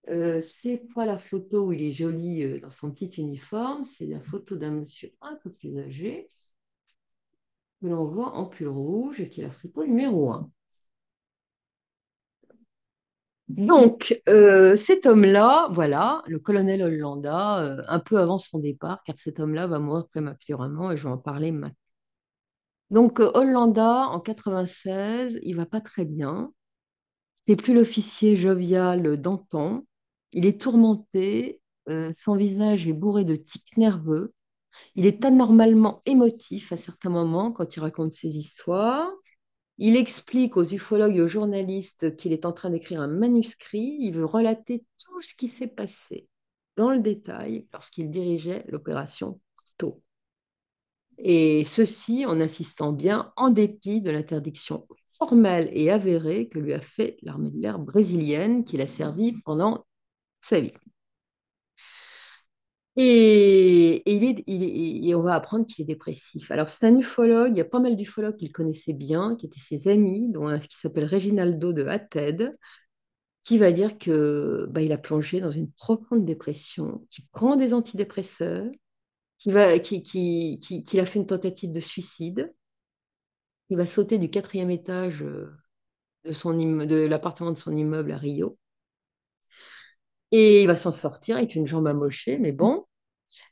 Euh, c'est quoi la photo où il est joli euh, dans son petit uniforme C'est la photo d'un monsieur un peu plus âgé que l'on voit en pull rouge et qui est la photo numéro 1. Donc, euh, cet homme-là, voilà, le colonel Hollanda, euh, un peu avant son départ, car cet homme-là va mourir prématurément et je vais en parler maintenant. Donc, euh, Hollanda, en 96, il va pas très bien. C'est plus l'officier jovial d'antan. Il est tourmenté, son visage est bourré de tics nerveux. Il est anormalement émotif à certains moments quand il raconte ses histoires. Il explique aux ufologues et aux journalistes qu'il est en train d'écrire un manuscrit. Il veut relater tout ce qui s'est passé dans le détail lorsqu'il dirigeait l'opération Tau. Et ceci en insistant bien en dépit de l'interdiction formelle et avérée que lui a fait l'armée de l'air brésilienne qu'il a servi pendant sa vie. Et, il on va apprendre qu'il est dépressif. Alors, c'est un ufologue, il y a pas mal d'ufologues qu'il connaissait bien, qui étaient ses amis, dont ce qui s'appelle Reginaldo de Hated, qui va dire que bah, il a plongé dans une profonde dépression, qui prend des antidépresseurs, qui, va, qui, qui, qui, a fait une tentative de suicide, il va sauter du quatrième étage euh, de, son de l'appartement de son immeuble à Rio, et il va s'en sortir avec une jambe amochée, mais bon.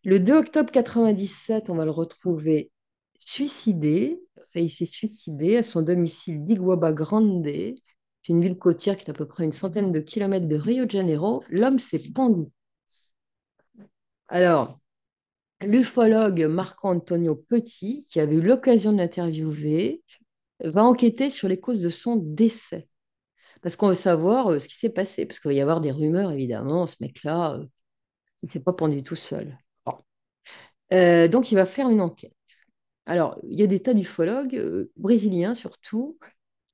Mm. Le 2 octobre 97, on va le retrouver suicidé. Enfin, il s'est suicidé à son domicile d'Iguaba Grande, une ville côtière qui est à peu près une centaine de kilomètres de Rio de Janeiro. L'homme s'est pendu. Alors, l'ufologue Marco Antonio Petit, qui avait eu l'occasion de l'interviewer, va enquêter sur les causes de son décès. Parce qu'on veut savoir euh, ce qui s'est passé, parce qu'il va y avoir des rumeurs, évidemment. Ce mec-là, euh, il ne s'est pas pendu tout seul. Euh, donc, il va faire une enquête. Alors, il y a des tas d'ufologues, brésiliens surtout,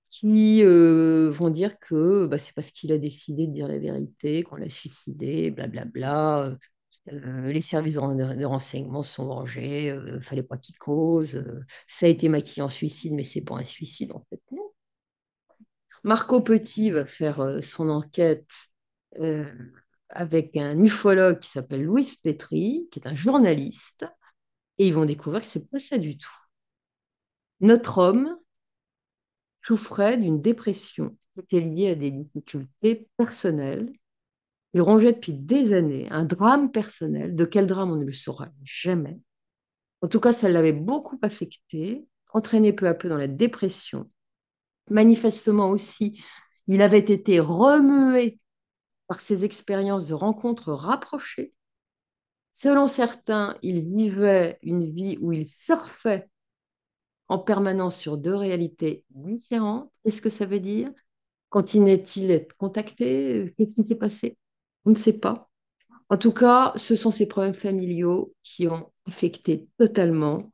qui vont dire que bah, c'est parce qu'il a décidé de dire la vérité, qu'on l'a suicidé, blablabla. les services de, renseignement sont vengés, ne fallait pas qu'il cause, ça a été maquillé en suicide, mais c'est pas un suicide en fait, non. Marco Petit va faire euh, son enquête euh, avec un ufologue qui s'appelle Louis Petri, qui est un journaliste, et ils vont découvrir que c'est pas ça du tout. Notre homme souffrait d'une dépression qui était liée à des difficultés personnelles. Il rongeait depuis des années un drame personnel. De quel drame on ne le saura jamais. En tout cas, ça l'avait beaucoup affecté, entraîné peu à peu dans la dépression manifestement aussi, il avait été remué par ses expériences de rencontres rapprochées. Selon certains, il vivait une vie où il surfait en permanence sur deux réalités différentes. Qu'est-ce que ça veut dire Quand il est-il être contacté Qu'est-ce qui s'est passé On ne sait pas. En tout cas, ce sont ses problèmes familiaux qui ont affecté totalement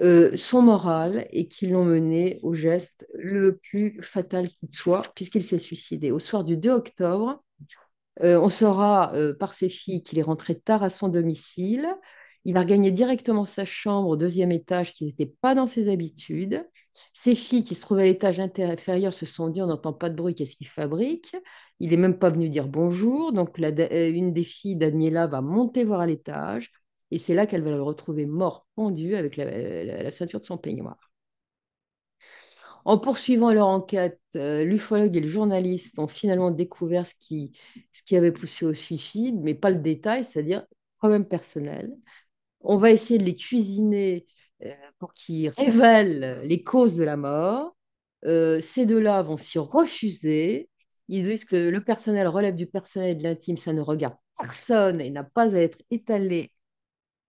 euh, son moral et qui l'ont mené au geste le plus fatal qu'il soit, puisqu'il s'est suicidé. Au soir du 2 octobre, euh, on saura euh, par ses filles qu'il est rentré tard à son domicile. Il a regagné directement sa chambre au deuxième étage, qui n'était pas dans ses habitudes. Ses filles, qui se trouvaient à l'étage inférieur, se sont dit on n'entend pas de bruit, qu'est-ce qu'il fabrique Il n'est même pas venu dire bonjour. Donc, une des filles, Daniela, va monter voir à l'étage. Et c'est là qu'elle va le retrouver mort, pendu, avec la, ceinture de son peignoir. En poursuivant leur enquête, euh, l'ufologue et le journaliste ont finalement découvert ce qui, ce qui avait poussé au suicide, mais pas le détail, c'est-à-dire problème personnel. On va essayer de les cuisiner euh, pour qu'ils eh révèlent les causes de la mort. Euh, ces deux-là vont s'y refuser. Ils disent que le personnel relève du personnel et de l'intime, ça ne regarde personne et n'a pas à être étalé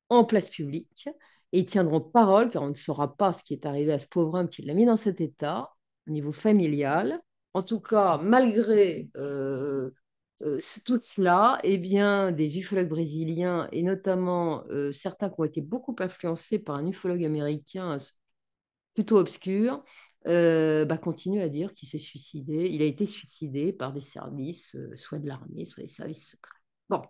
en place publique et ils tiendront parole car on ne saura pas ce qui est arrivé à ce pauvre homme qui l'a mis dans cet état au niveau familial. En tout cas, malgré euh, euh, tout cela, et eh bien, des ufologues brésiliens et notamment euh, certains qui ont été beaucoup influencés par un ufologue américain plutôt obscur, bah, continuent à dire qu'il s'est suicidé. Il a été suicidé par des services, soit de l'armée, soit des services secrets. Bon,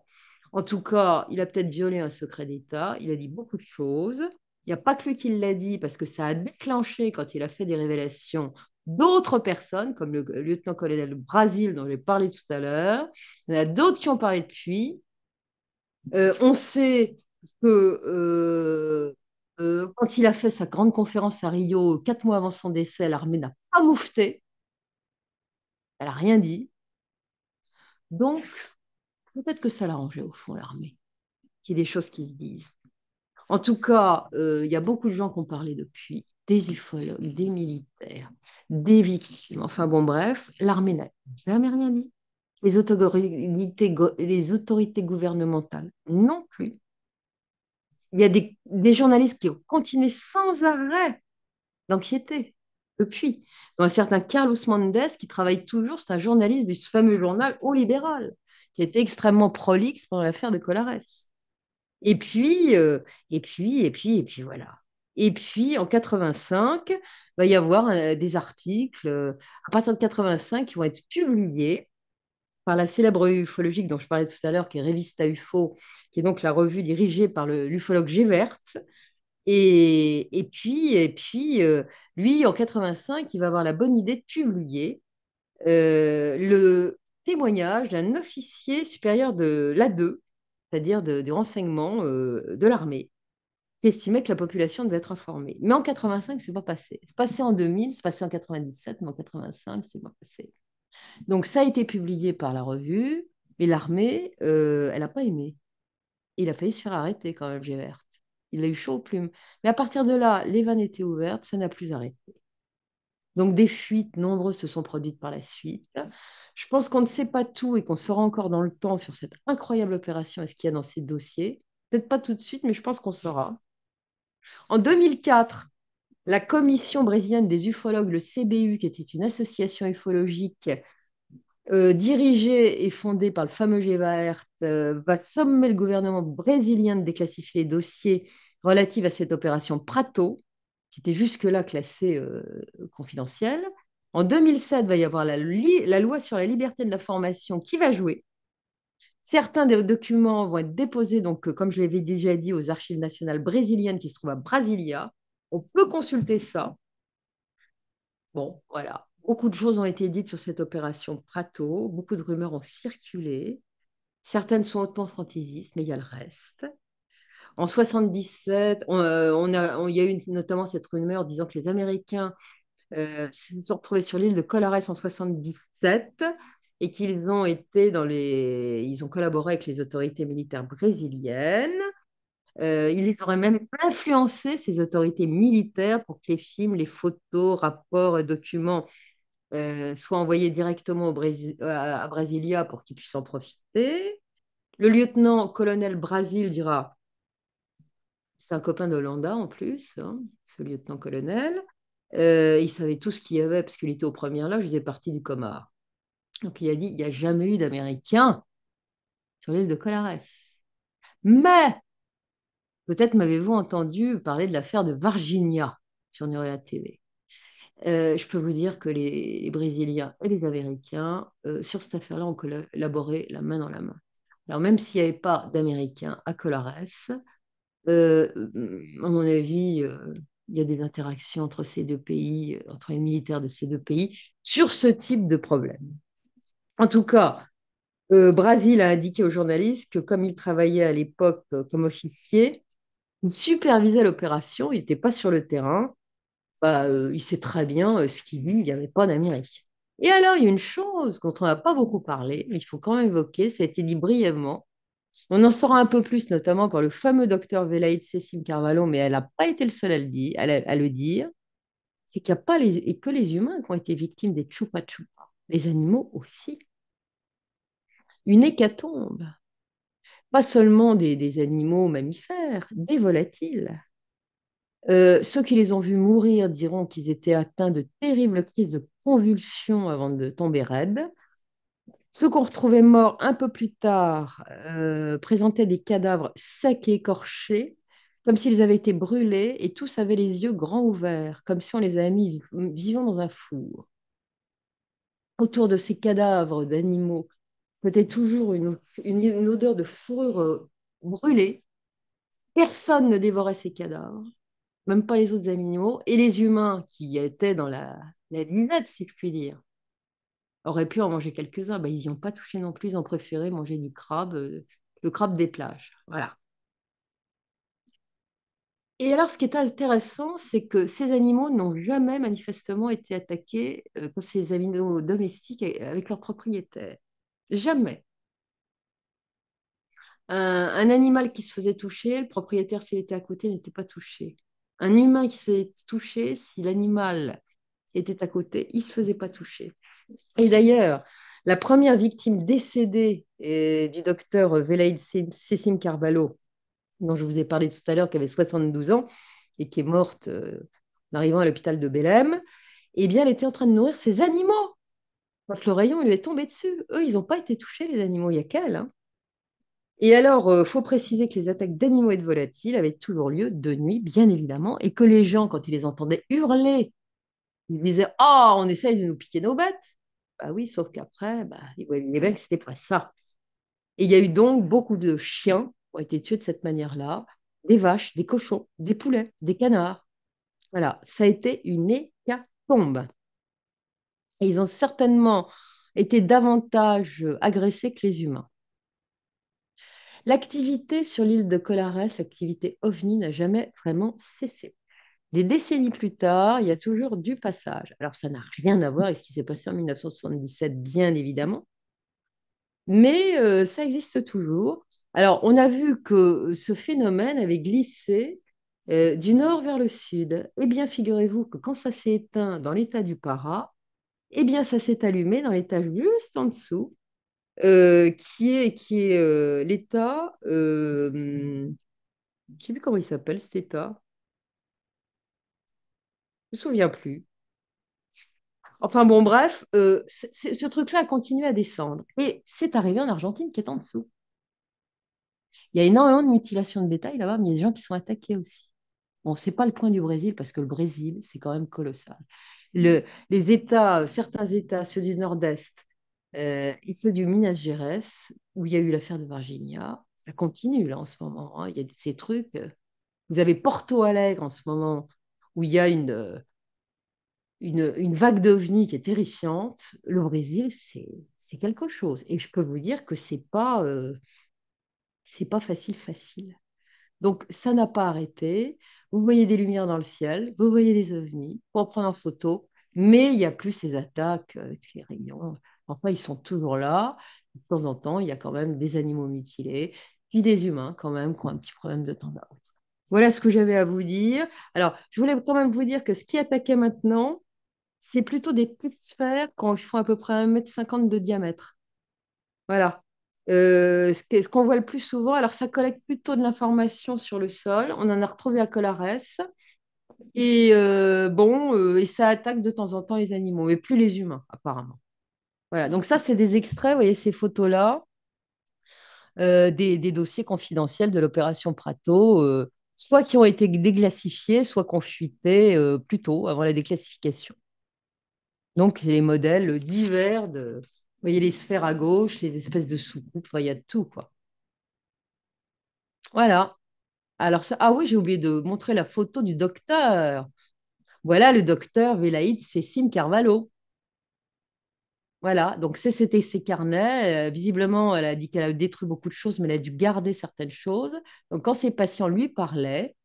en tout cas, il a peut-être violé un secret d'État, il a dit beaucoup de choses. Il n'y a pas que lui qui l'a dit, parce que ça a déclenché, quand il a fait des révélations, d'autres personnes, comme le lieutenant-colonel Brasil dont j'ai parlé tout à l'heure. Il y en a d'autres qui ont parlé depuis. Euh, on sait que euh, euh, quand il a fait sa grande conférence à Rio, quatre mois avant son décès, l'armée n'a pas moufté. Elle n'a rien dit. Donc, Peut-être que ça l'arrangeait au fond, l'armée, qu'il y ait des choses qui se disent. En tout cas, euh, il y a beaucoup de gens qui ont parlé depuis, des ufologues, des militaires, des victimes. Enfin bon, bref, l'armée n'a jamais rien dit. Les autorités, les autorités gouvernementales non plus. Il y a des, journalistes qui ont continué sans arrêt d'enquêter depuis. Dans un certain Carlos Mendes qui travaille toujours, c'est un journaliste du fameux journal Au Libéral était extrêmement prolixe pendant l'affaire de Colares. Et puis, euh, et puis, et puis, et puis voilà. Et puis en 85, il va y avoir euh, des articles euh, à partir de 85 qui vont être publiés par la célèbre ufologique dont je parlais tout à l'heure, qui est Revista UFO, qui est donc la revue dirigée par l'ufologue Gévert. Et, et, puis, et puis lui, en 85, il va avoir la bonne idée de publier le, témoignage d'un officier supérieur de l'A2, c'est-à-dire du renseignement euh, de l'armée, qui estimait que la population devait être informée. Mais en 85, c'est pas passé. C'est passé en 2000, c'est passé en 97, mais en 85, c'est pas passé. Donc ça a été publié par la revue, mais l'armée, euh, elle n'a pas aimé. Il a failli se faire arrêter quand même, verte. Il a eu chaud aux plumes. Mais à partir de là, les vannes étaient ouvertes, ça n'a plus arrêté. Donc des fuites nombreuses se sont produites par la suite. Je pense qu'on ne sait pas tout et qu'on saura encore dans le temps sur cette incroyable opération et ce qu'il y a dans ces dossiers. Peut-être pas tout de suite, mais je pense qu'on saura. En 2004, la commission brésilienne des ufologues, le CBU, qui était une association ufologique euh, dirigée et fondée par le fameux Gévaert, euh, va sommer le gouvernement brésilien de déclassifier les dossiers relatifs à cette opération Prato, qui était jusque-là classé euh, confidentielle. En 2007, va y avoir la, loi sur la liberté de l'information qui va jouer. Certains des documents vont être déposés, donc, euh, comme je l'avais déjà dit, aux archives nationales brésiliennes qui se trouvent à Brasilia. On peut consulter ça. Bon, voilà. Beaucoup de choses ont été dites sur cette opération Prato. Beaucoup de rumeurs ont circulé. Certaines sont hautement fantaisistes, mais il y a le reste. En 77, euh, on, a, il y a eu notamment cette rumeur disant que les Américains euh, se sont retrouvés sur l'île de Colares en 77 et qu'ils ont été dans les, ils ont collaboré avec les autorités militaires brésiliennes. Euh, ils auraient même influencé ces autorités militaires pour que les films, les photos, rapports, documents soient envoyés directement à, à Brasilia pour qu'ils puissent en profiter. Le lieutenant-colonel Brasil dira c'est un copain d'Hollanda en plus, hein, ce lieutenant-colonel. Euh, il savait tout ce qu'il y avait parce qu'il était aux premier loges, il faisait partie du Comar. Donc il a dit il n'y a jamais eu d'Américains sur l'île de Colares. Mais peut-être m'avez-vous entendu parler de l'affaire de Virginia sur Nuria TV. Euh, je peux vous dire que les, Brésiliens et les Américains, euh, sur cette affaire-là, ont collaboré la main dans la main. Alors même s'il n'y avait pas d'Américains à Colares, euh, à mon avis, euh, il y a des interactions entre ces deux pays, euh, entre les militaires de ces deux pays, sur ce type de problème. En tout cas, euh, a indiqué aux journalistes que comme il travaillait à l'époque comme officier, il supervisait l'opération, il n'était pas sur le terrain, bah, il sait très bien ce qu'il vit, il n'y avait pas d'Amérique. Et alors, il y a une chose dont on n'a pas beaucoup parlé, mais il faut quand même évoquer, ça a été dit brièvement, on en saura un peu plus, notamment par le fameux docteur Velaïd Cécile Carvalho, mais elle n'a pas été le seul à le, dire, C'est qu'il n'y a pas les, et que les humains qui ont été victimes des tchoupa les animaux aussi. Une hécatombe, pas seulement des, animaux mammifères, des volatiles. Euh, ceux qui les ont vus mourir diront qu'ils étaient atteints de terribles crises de convulsions avant de tomber raides. Ceux qu'on retrouvait morts un peu plus tard euh, présentaient des cadavres secs et écorchés, comme s'ils avaient été brûlés, et tous avaient les yeux grands ouverts, comme si on les avait mis vivants dans un four. Autour de ces cadavres d'animaux, c'était toujours une, odeur de fourrure euh, brûlée. Personne ne dévorait ces cadavres même pas les autres animaux, et les humains qui étaient dans la, la lunette, si je puis dire, auraient pu en manger quelques-uns. Bah, ils n'y ont pas touché non plus. Ils ont préféré manger du crabe, euh, le crabe des plages. Voilà. Et alors, ce qui est intéressant, c'est que ces animaux n'ont jamais manifestement été attaqués, Quand euh, ces animaux domestiques, avec leurs propriétaires. Jamais. un, animal qui se faisait toucher, le propriétaire, s'il était à côté, n'était pas touché. Un humain qui se faisait toucher, si l'animal était à côté, il ne se faisait pas toucher. Et d'ailleurs, la première victime décédée euh, du docteur Velaïd Sessim Carvalho, dont je vous ai parlé tout à l'heure, qui avait 72 ans et qui est morte euh, en arrivant à l'hôpital de Belém, eh bien, elle était en train de nourrir ses animaux quand le rayon lui est tombé dessus. Eux, ils n'ont pas été touchés, les animaux, il n'y a qu'elle. Hein. Et alors, il euh, faut préciser que les attaques d'animaux et de volatiles avaient toujours lieu de nuit, bien évidemment, et que les gens, quand ils les entendaient hurler ils disaient Oh, on essaye de nous piquer nos bêtes. Bah oui, sauf qu'après, bah, ils voyaient pas ça. Et il y a eu donc beaucoup de chiens qui ont été tués de cette manière-là des vaches, des cochons, des poulets, des canards. Voilà, ça a été une hécatombe. Et ils ont certainement été davantage agressés que les humains. L'activité sur l'île de Colares, l'activité ovni, n'a jamais vraiment cessé. Des décennies plus tard, il y a toujours du passage. Alors, ça n'a rien à voir avec ce qui s'est passé en 1977, bien évidemment, mais euh, ça existe toujours. Alors, on a vu que ce phénomène avait glissé euh, du nord vers le sud. Eh bien, figurez-vous que quand ça s'est éteint dans l'état du Para, eh bien, ça s'est allumé dans l'état juste en dessous, euh, qui est, qui est l'état, je ne sais plus comment il s'appelle cet état, je me souviens plus. Enfin bon, bref, euh, ce truc-là a continué à descendre. Et c'est arrivé en Argentine qui est en dessous. Il y a énormément de mutilations de bétail là-bas, mais il y a des gens qui sont attaqués aussi. Bon, ce n'est pas le point du Brésil, parce que le Brésil, c'est quand même colossal. les États, euh, certains États, ceux du Nord-Est euh, et ceux du Minas Gerais, où il y a eu l'affaire de Virginia, ça continue là en ce moment. Hein. Il y a ces trucs. Euh, vous avez Porto Alegre en ce moment, où il y a euh, une, une, vague d'ovnis qui est terrifiante, le Brésil, c'est quelque chose. Et je peux vous dire que c'est pas, euh, c'est pas facile, facile. Donc, ça n'a pas arrêté. Vous voyez des lumières dans le ciel, vous voyez des ovnis pour en prendre en photo, mais il n'y a plus ces attaques euh, avec les rayons. Enfin, ils sont toujours là. De temps en temps, il y a quand même des animaux mutilés, puis des humains quand même qui ont un petit problème de temps voilà ce que j'avais à vous dire. Alors, je voulais quand même vous dire que ce qui attaquait maintenant, c'est plutôt des petites sphères qui font à peu près 1,50 m de diamètre. Voilà. Euh, ce qu'on voit le plus souvent, alors ça collecte plutôt de l'information sur le sol. On en a retrouvé à Colares. Et euh, bon, euh, et ça attaque de temps en temps les animaux, mais plus les humains, apparemment. Voilà, donc ça, c'est des extraits, vous voyez ces photos-là, des, des, dossiers confidentiels de l'opération Prato soit qui ont été déclassifiés, soit ont euh, plus tôt, avant la déclassification. Donc, les modèles divers Vous voyez les sphères à gauche, les espèces de soucoupes, il y a tout, quoi. Voilà. Alors, ça... ah oui, j'ai oublié de montrer la photo du docteur. Voilà le docteur Vélaïde Cécile Carvalho. Voilà, donc c'était ses carnets. Euh, visiblement, elle a dit qu'elle a détruit beaucoup de choses, mais elle a dû garder certaines choses. Donc quand ses patients lui parlaient,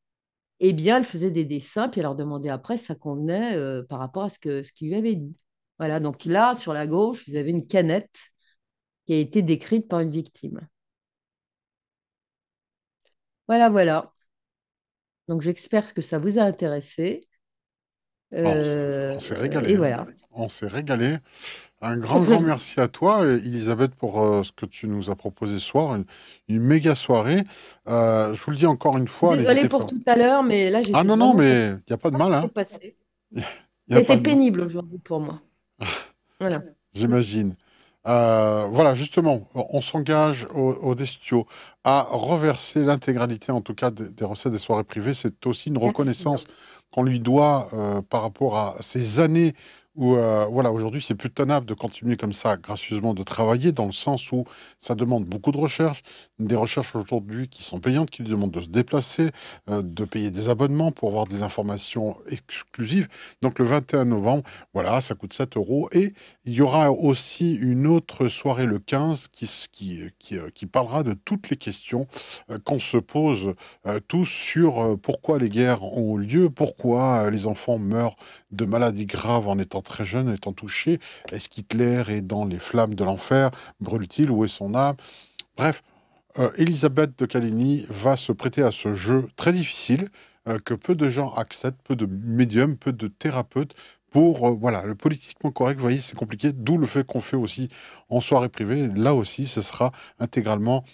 eh bien, elle faisait des dessins, puis elle leur demandait après si ça convenait euh, par rapport à ce que ce qu'il lui avait dit. Voilà, donc là, sur la gauche, vous avez une canette qui a été décrite par une victime. Voilà, voilà. Donc j'espère que ça vous a intéressé. Ah, euh, hein. on s'est régalé. Et On s'est régalé. Un grand, grand merci à toi, euh, Elisabeth, pour euh, ce que tu nous as proposé ce soir. Une, méga soirée. Euh, je vous le dis encore une fois. Désolée pour tout à l'heure, mais là, j'ai. Ah non, non, mais il n'y a pas de mal. Hein. C'était pénible aujourd'hui pour moi. voilà. J'imagine. voilà, justement, on s'engage au, au, Destio à reverser l'intégralité, en tout cas, des, recettes des soirées privées. C'est aussi une reconnaissance qu'on lui doit par rapport à ces années euh, voilà, aujourd'hui, c'est plus tenable de continuer comme ça, gracieusement, de travailler, dans le sens où ça demande beaucoup de recherches, des recherches aujourd'hui qui sont payantes, qui demandent de se déplacer, euh, de payer des abonnements pour avoir des informations exclusives. Donc le 21 novembre, voilà, ça coûte 7 euros. Et il y aura aussi une autre soirée le 15 euh, qui, parlera de toutes les questions qu'on se pose tous sur pourquoi les guerres ont lieu, pourquoi les enfants meurent de maladies graves en étant très jeune, en étant touché Est-ce qu'Hitler est dans les flammes de l'enfer Brûle-t-il Où est son âme Bref, euh, Elisabeth de Caligny va se prêter à ce jeu très difficile euh, que peu de gens acceptent, peu de médiums, peu de thérapeutes. Pour euh, voilà, le politiquement correct, vous voyez, c'est compliqué. D'où le fait qu'on fait aussi en soirée privée. Là aussi, ce sera intégralement,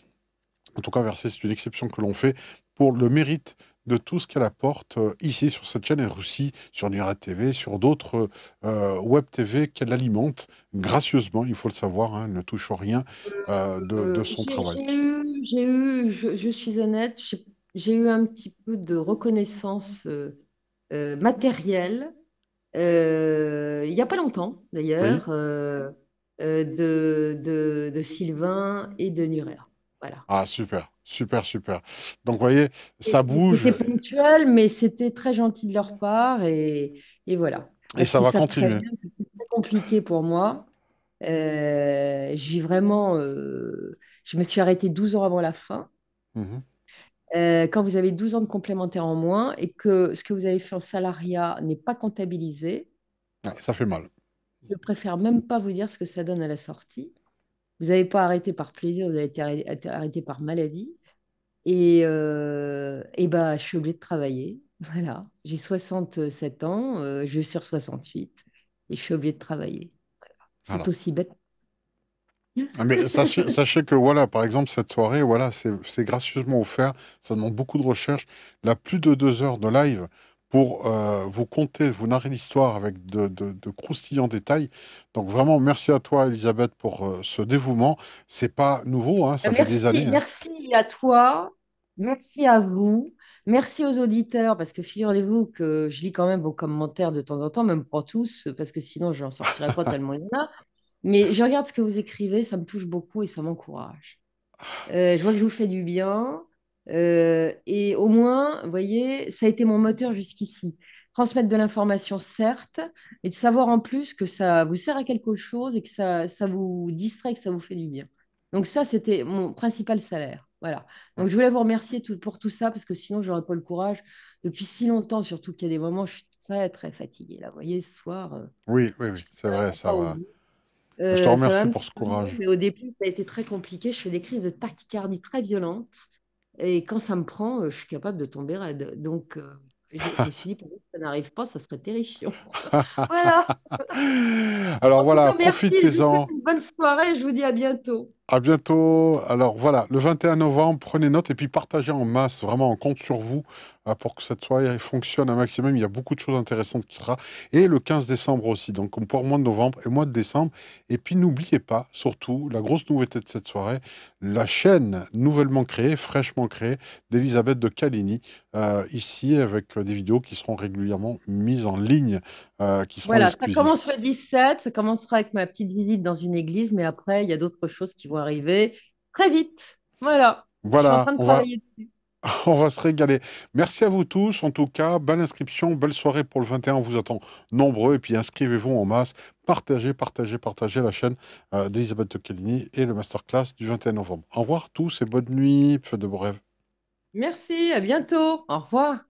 en tout cas, versé. C'est une exception que l'on fait pour le mérite de tout ce qu'elle apporte euh, ici sur cette chaîne et Russie, sur Nura TV, sur d'autres euh, web TV qu'elle alimente gracieusement, il faut le savoir, hein, ne touche rien euh, de, son travail. J'ai eu, je, suis honnête, j'ai eu un petit peu de reconnaissance matérielle il n'y a pas longtemps d'ailleurs de, de, Sylvain et de Nurer. Ah, super, super, super. Donc, vous voyez, ça bouge. C'était ponctuel, mais c'était très gentil de leur part et, voilà. et ça va continuer. C'est compliqué pour moi. Euh, j'ai vraiment. Euh, je me suis arrêtée 12 ans avant la fin. Mmh euh, quand vous avez 12 ans de complémentaire en moins et que ce que vous avez fait en salariat n'est pas comptabilisé, ça fait mal. Je préfère même pas vous dire ce que ça donne à la sortie. Vous n'avez pas arrêté par plaisir, vous avez été arrêté par maladie. Et, euh, et bah, je suis obligée de travailler. Voilà, j'ai 67 ans, euh, je suis sur 68 et je suis obligée de travailler. C'est aussi bête. Ah, mais sachez, que voilà, par exemple, cette soirée, voilà, c'est gracieusement offert. Ça demande beaucoup de recherche. Là, plus de deux heures de live, pour euh, vous conter, vous narrer l'histoire avec de, croustillants détails. Donc vraiment, merci à toi, Elisabeth, pour euh, ce dévouement. C'est pas nouveau, hein, ça fait des années. Hein. Merci à toi, merci à vous, merci aux auditeurs, parce que figurez-vous que je lis quand même vos commentaires de temps en temps, même pas tous, parce que sinon je n'en sortirais pas tellement il y en a. Mais je regarde ce que vous écrivez, ça me touche beaucoup et ça m'encourage. Euh, je vois que je vous fais du bien. Euh, et au moins, vous voyez, ça a été mon moteur jusqu'ici. Transmettre de l'information, certes, et de savoir en plus que ça vous sert à quelque chose et que ça, ça vous distrait, que ça vous fait du bien. Donc ça, c'était mon principal salaire. Voilà. Donc je voulais vous remercier pour tout ça parce que sinon, j'aurais pas le courage depuis si longtemps, surtout qu'il y a des moments, je suis très très fatiguée. Là, vous voyez, ce soir. Euh, oui, oui, oui, c'est vrai, ça va. je te euh, remercie pour ce courage. Au début, ça a été très compliqué. Je fais des crises de tachycardie très violentes. Et quand ça me prend, euh, je suis capable de tomber raide. Donc, euh, je, me suis dit, si ça n'arrive pas, ça serait terrifiant. voilà. Alors voilà, profitez-en. Bonne soirée, je vous dis à bientôt. À bientôt. Alors voilà, le 21 novembre, prenez note et puis partagez en masse. Vraiment, on compte sur vous. Ah, pour que cette soirée fonctionne un maximum. Il y a beaucoup de choses intéressantes qui sera. Et le 15 décembre aussi, donc on part moins mois de novembre et mois de décembre. Et puis n'oubliez pas, surtout, la grosse nouveauté de cette soirée, la chaîne nouvellement créée, fraîchement créée, d'Elisabeth de Calini euh, ici, avec euh, des vidéos qui seront régulièrement mises en ligne. Euh, qui seront voilà, ça commence le 17, ça commencera avec ma petite visite dans une église, mais après, il y a d'autres choses qui vont arriver très vite. Voilà. Voilà. Je en train de travailler On va se régaler. Merci à vous tous. En tout cas, belle inscription, belle soirée pour le 21. On vous attend nombreux. Et puis inscrivez-vous en masse. Partagez, partagez, partagez la chaîne euh, d'Elisabeth Tocchellini et le masterclass du 21 novembre. Au revoir tous et bonne nuit. Faites de beaux rêves. Merci, à bientôt. Au revoir.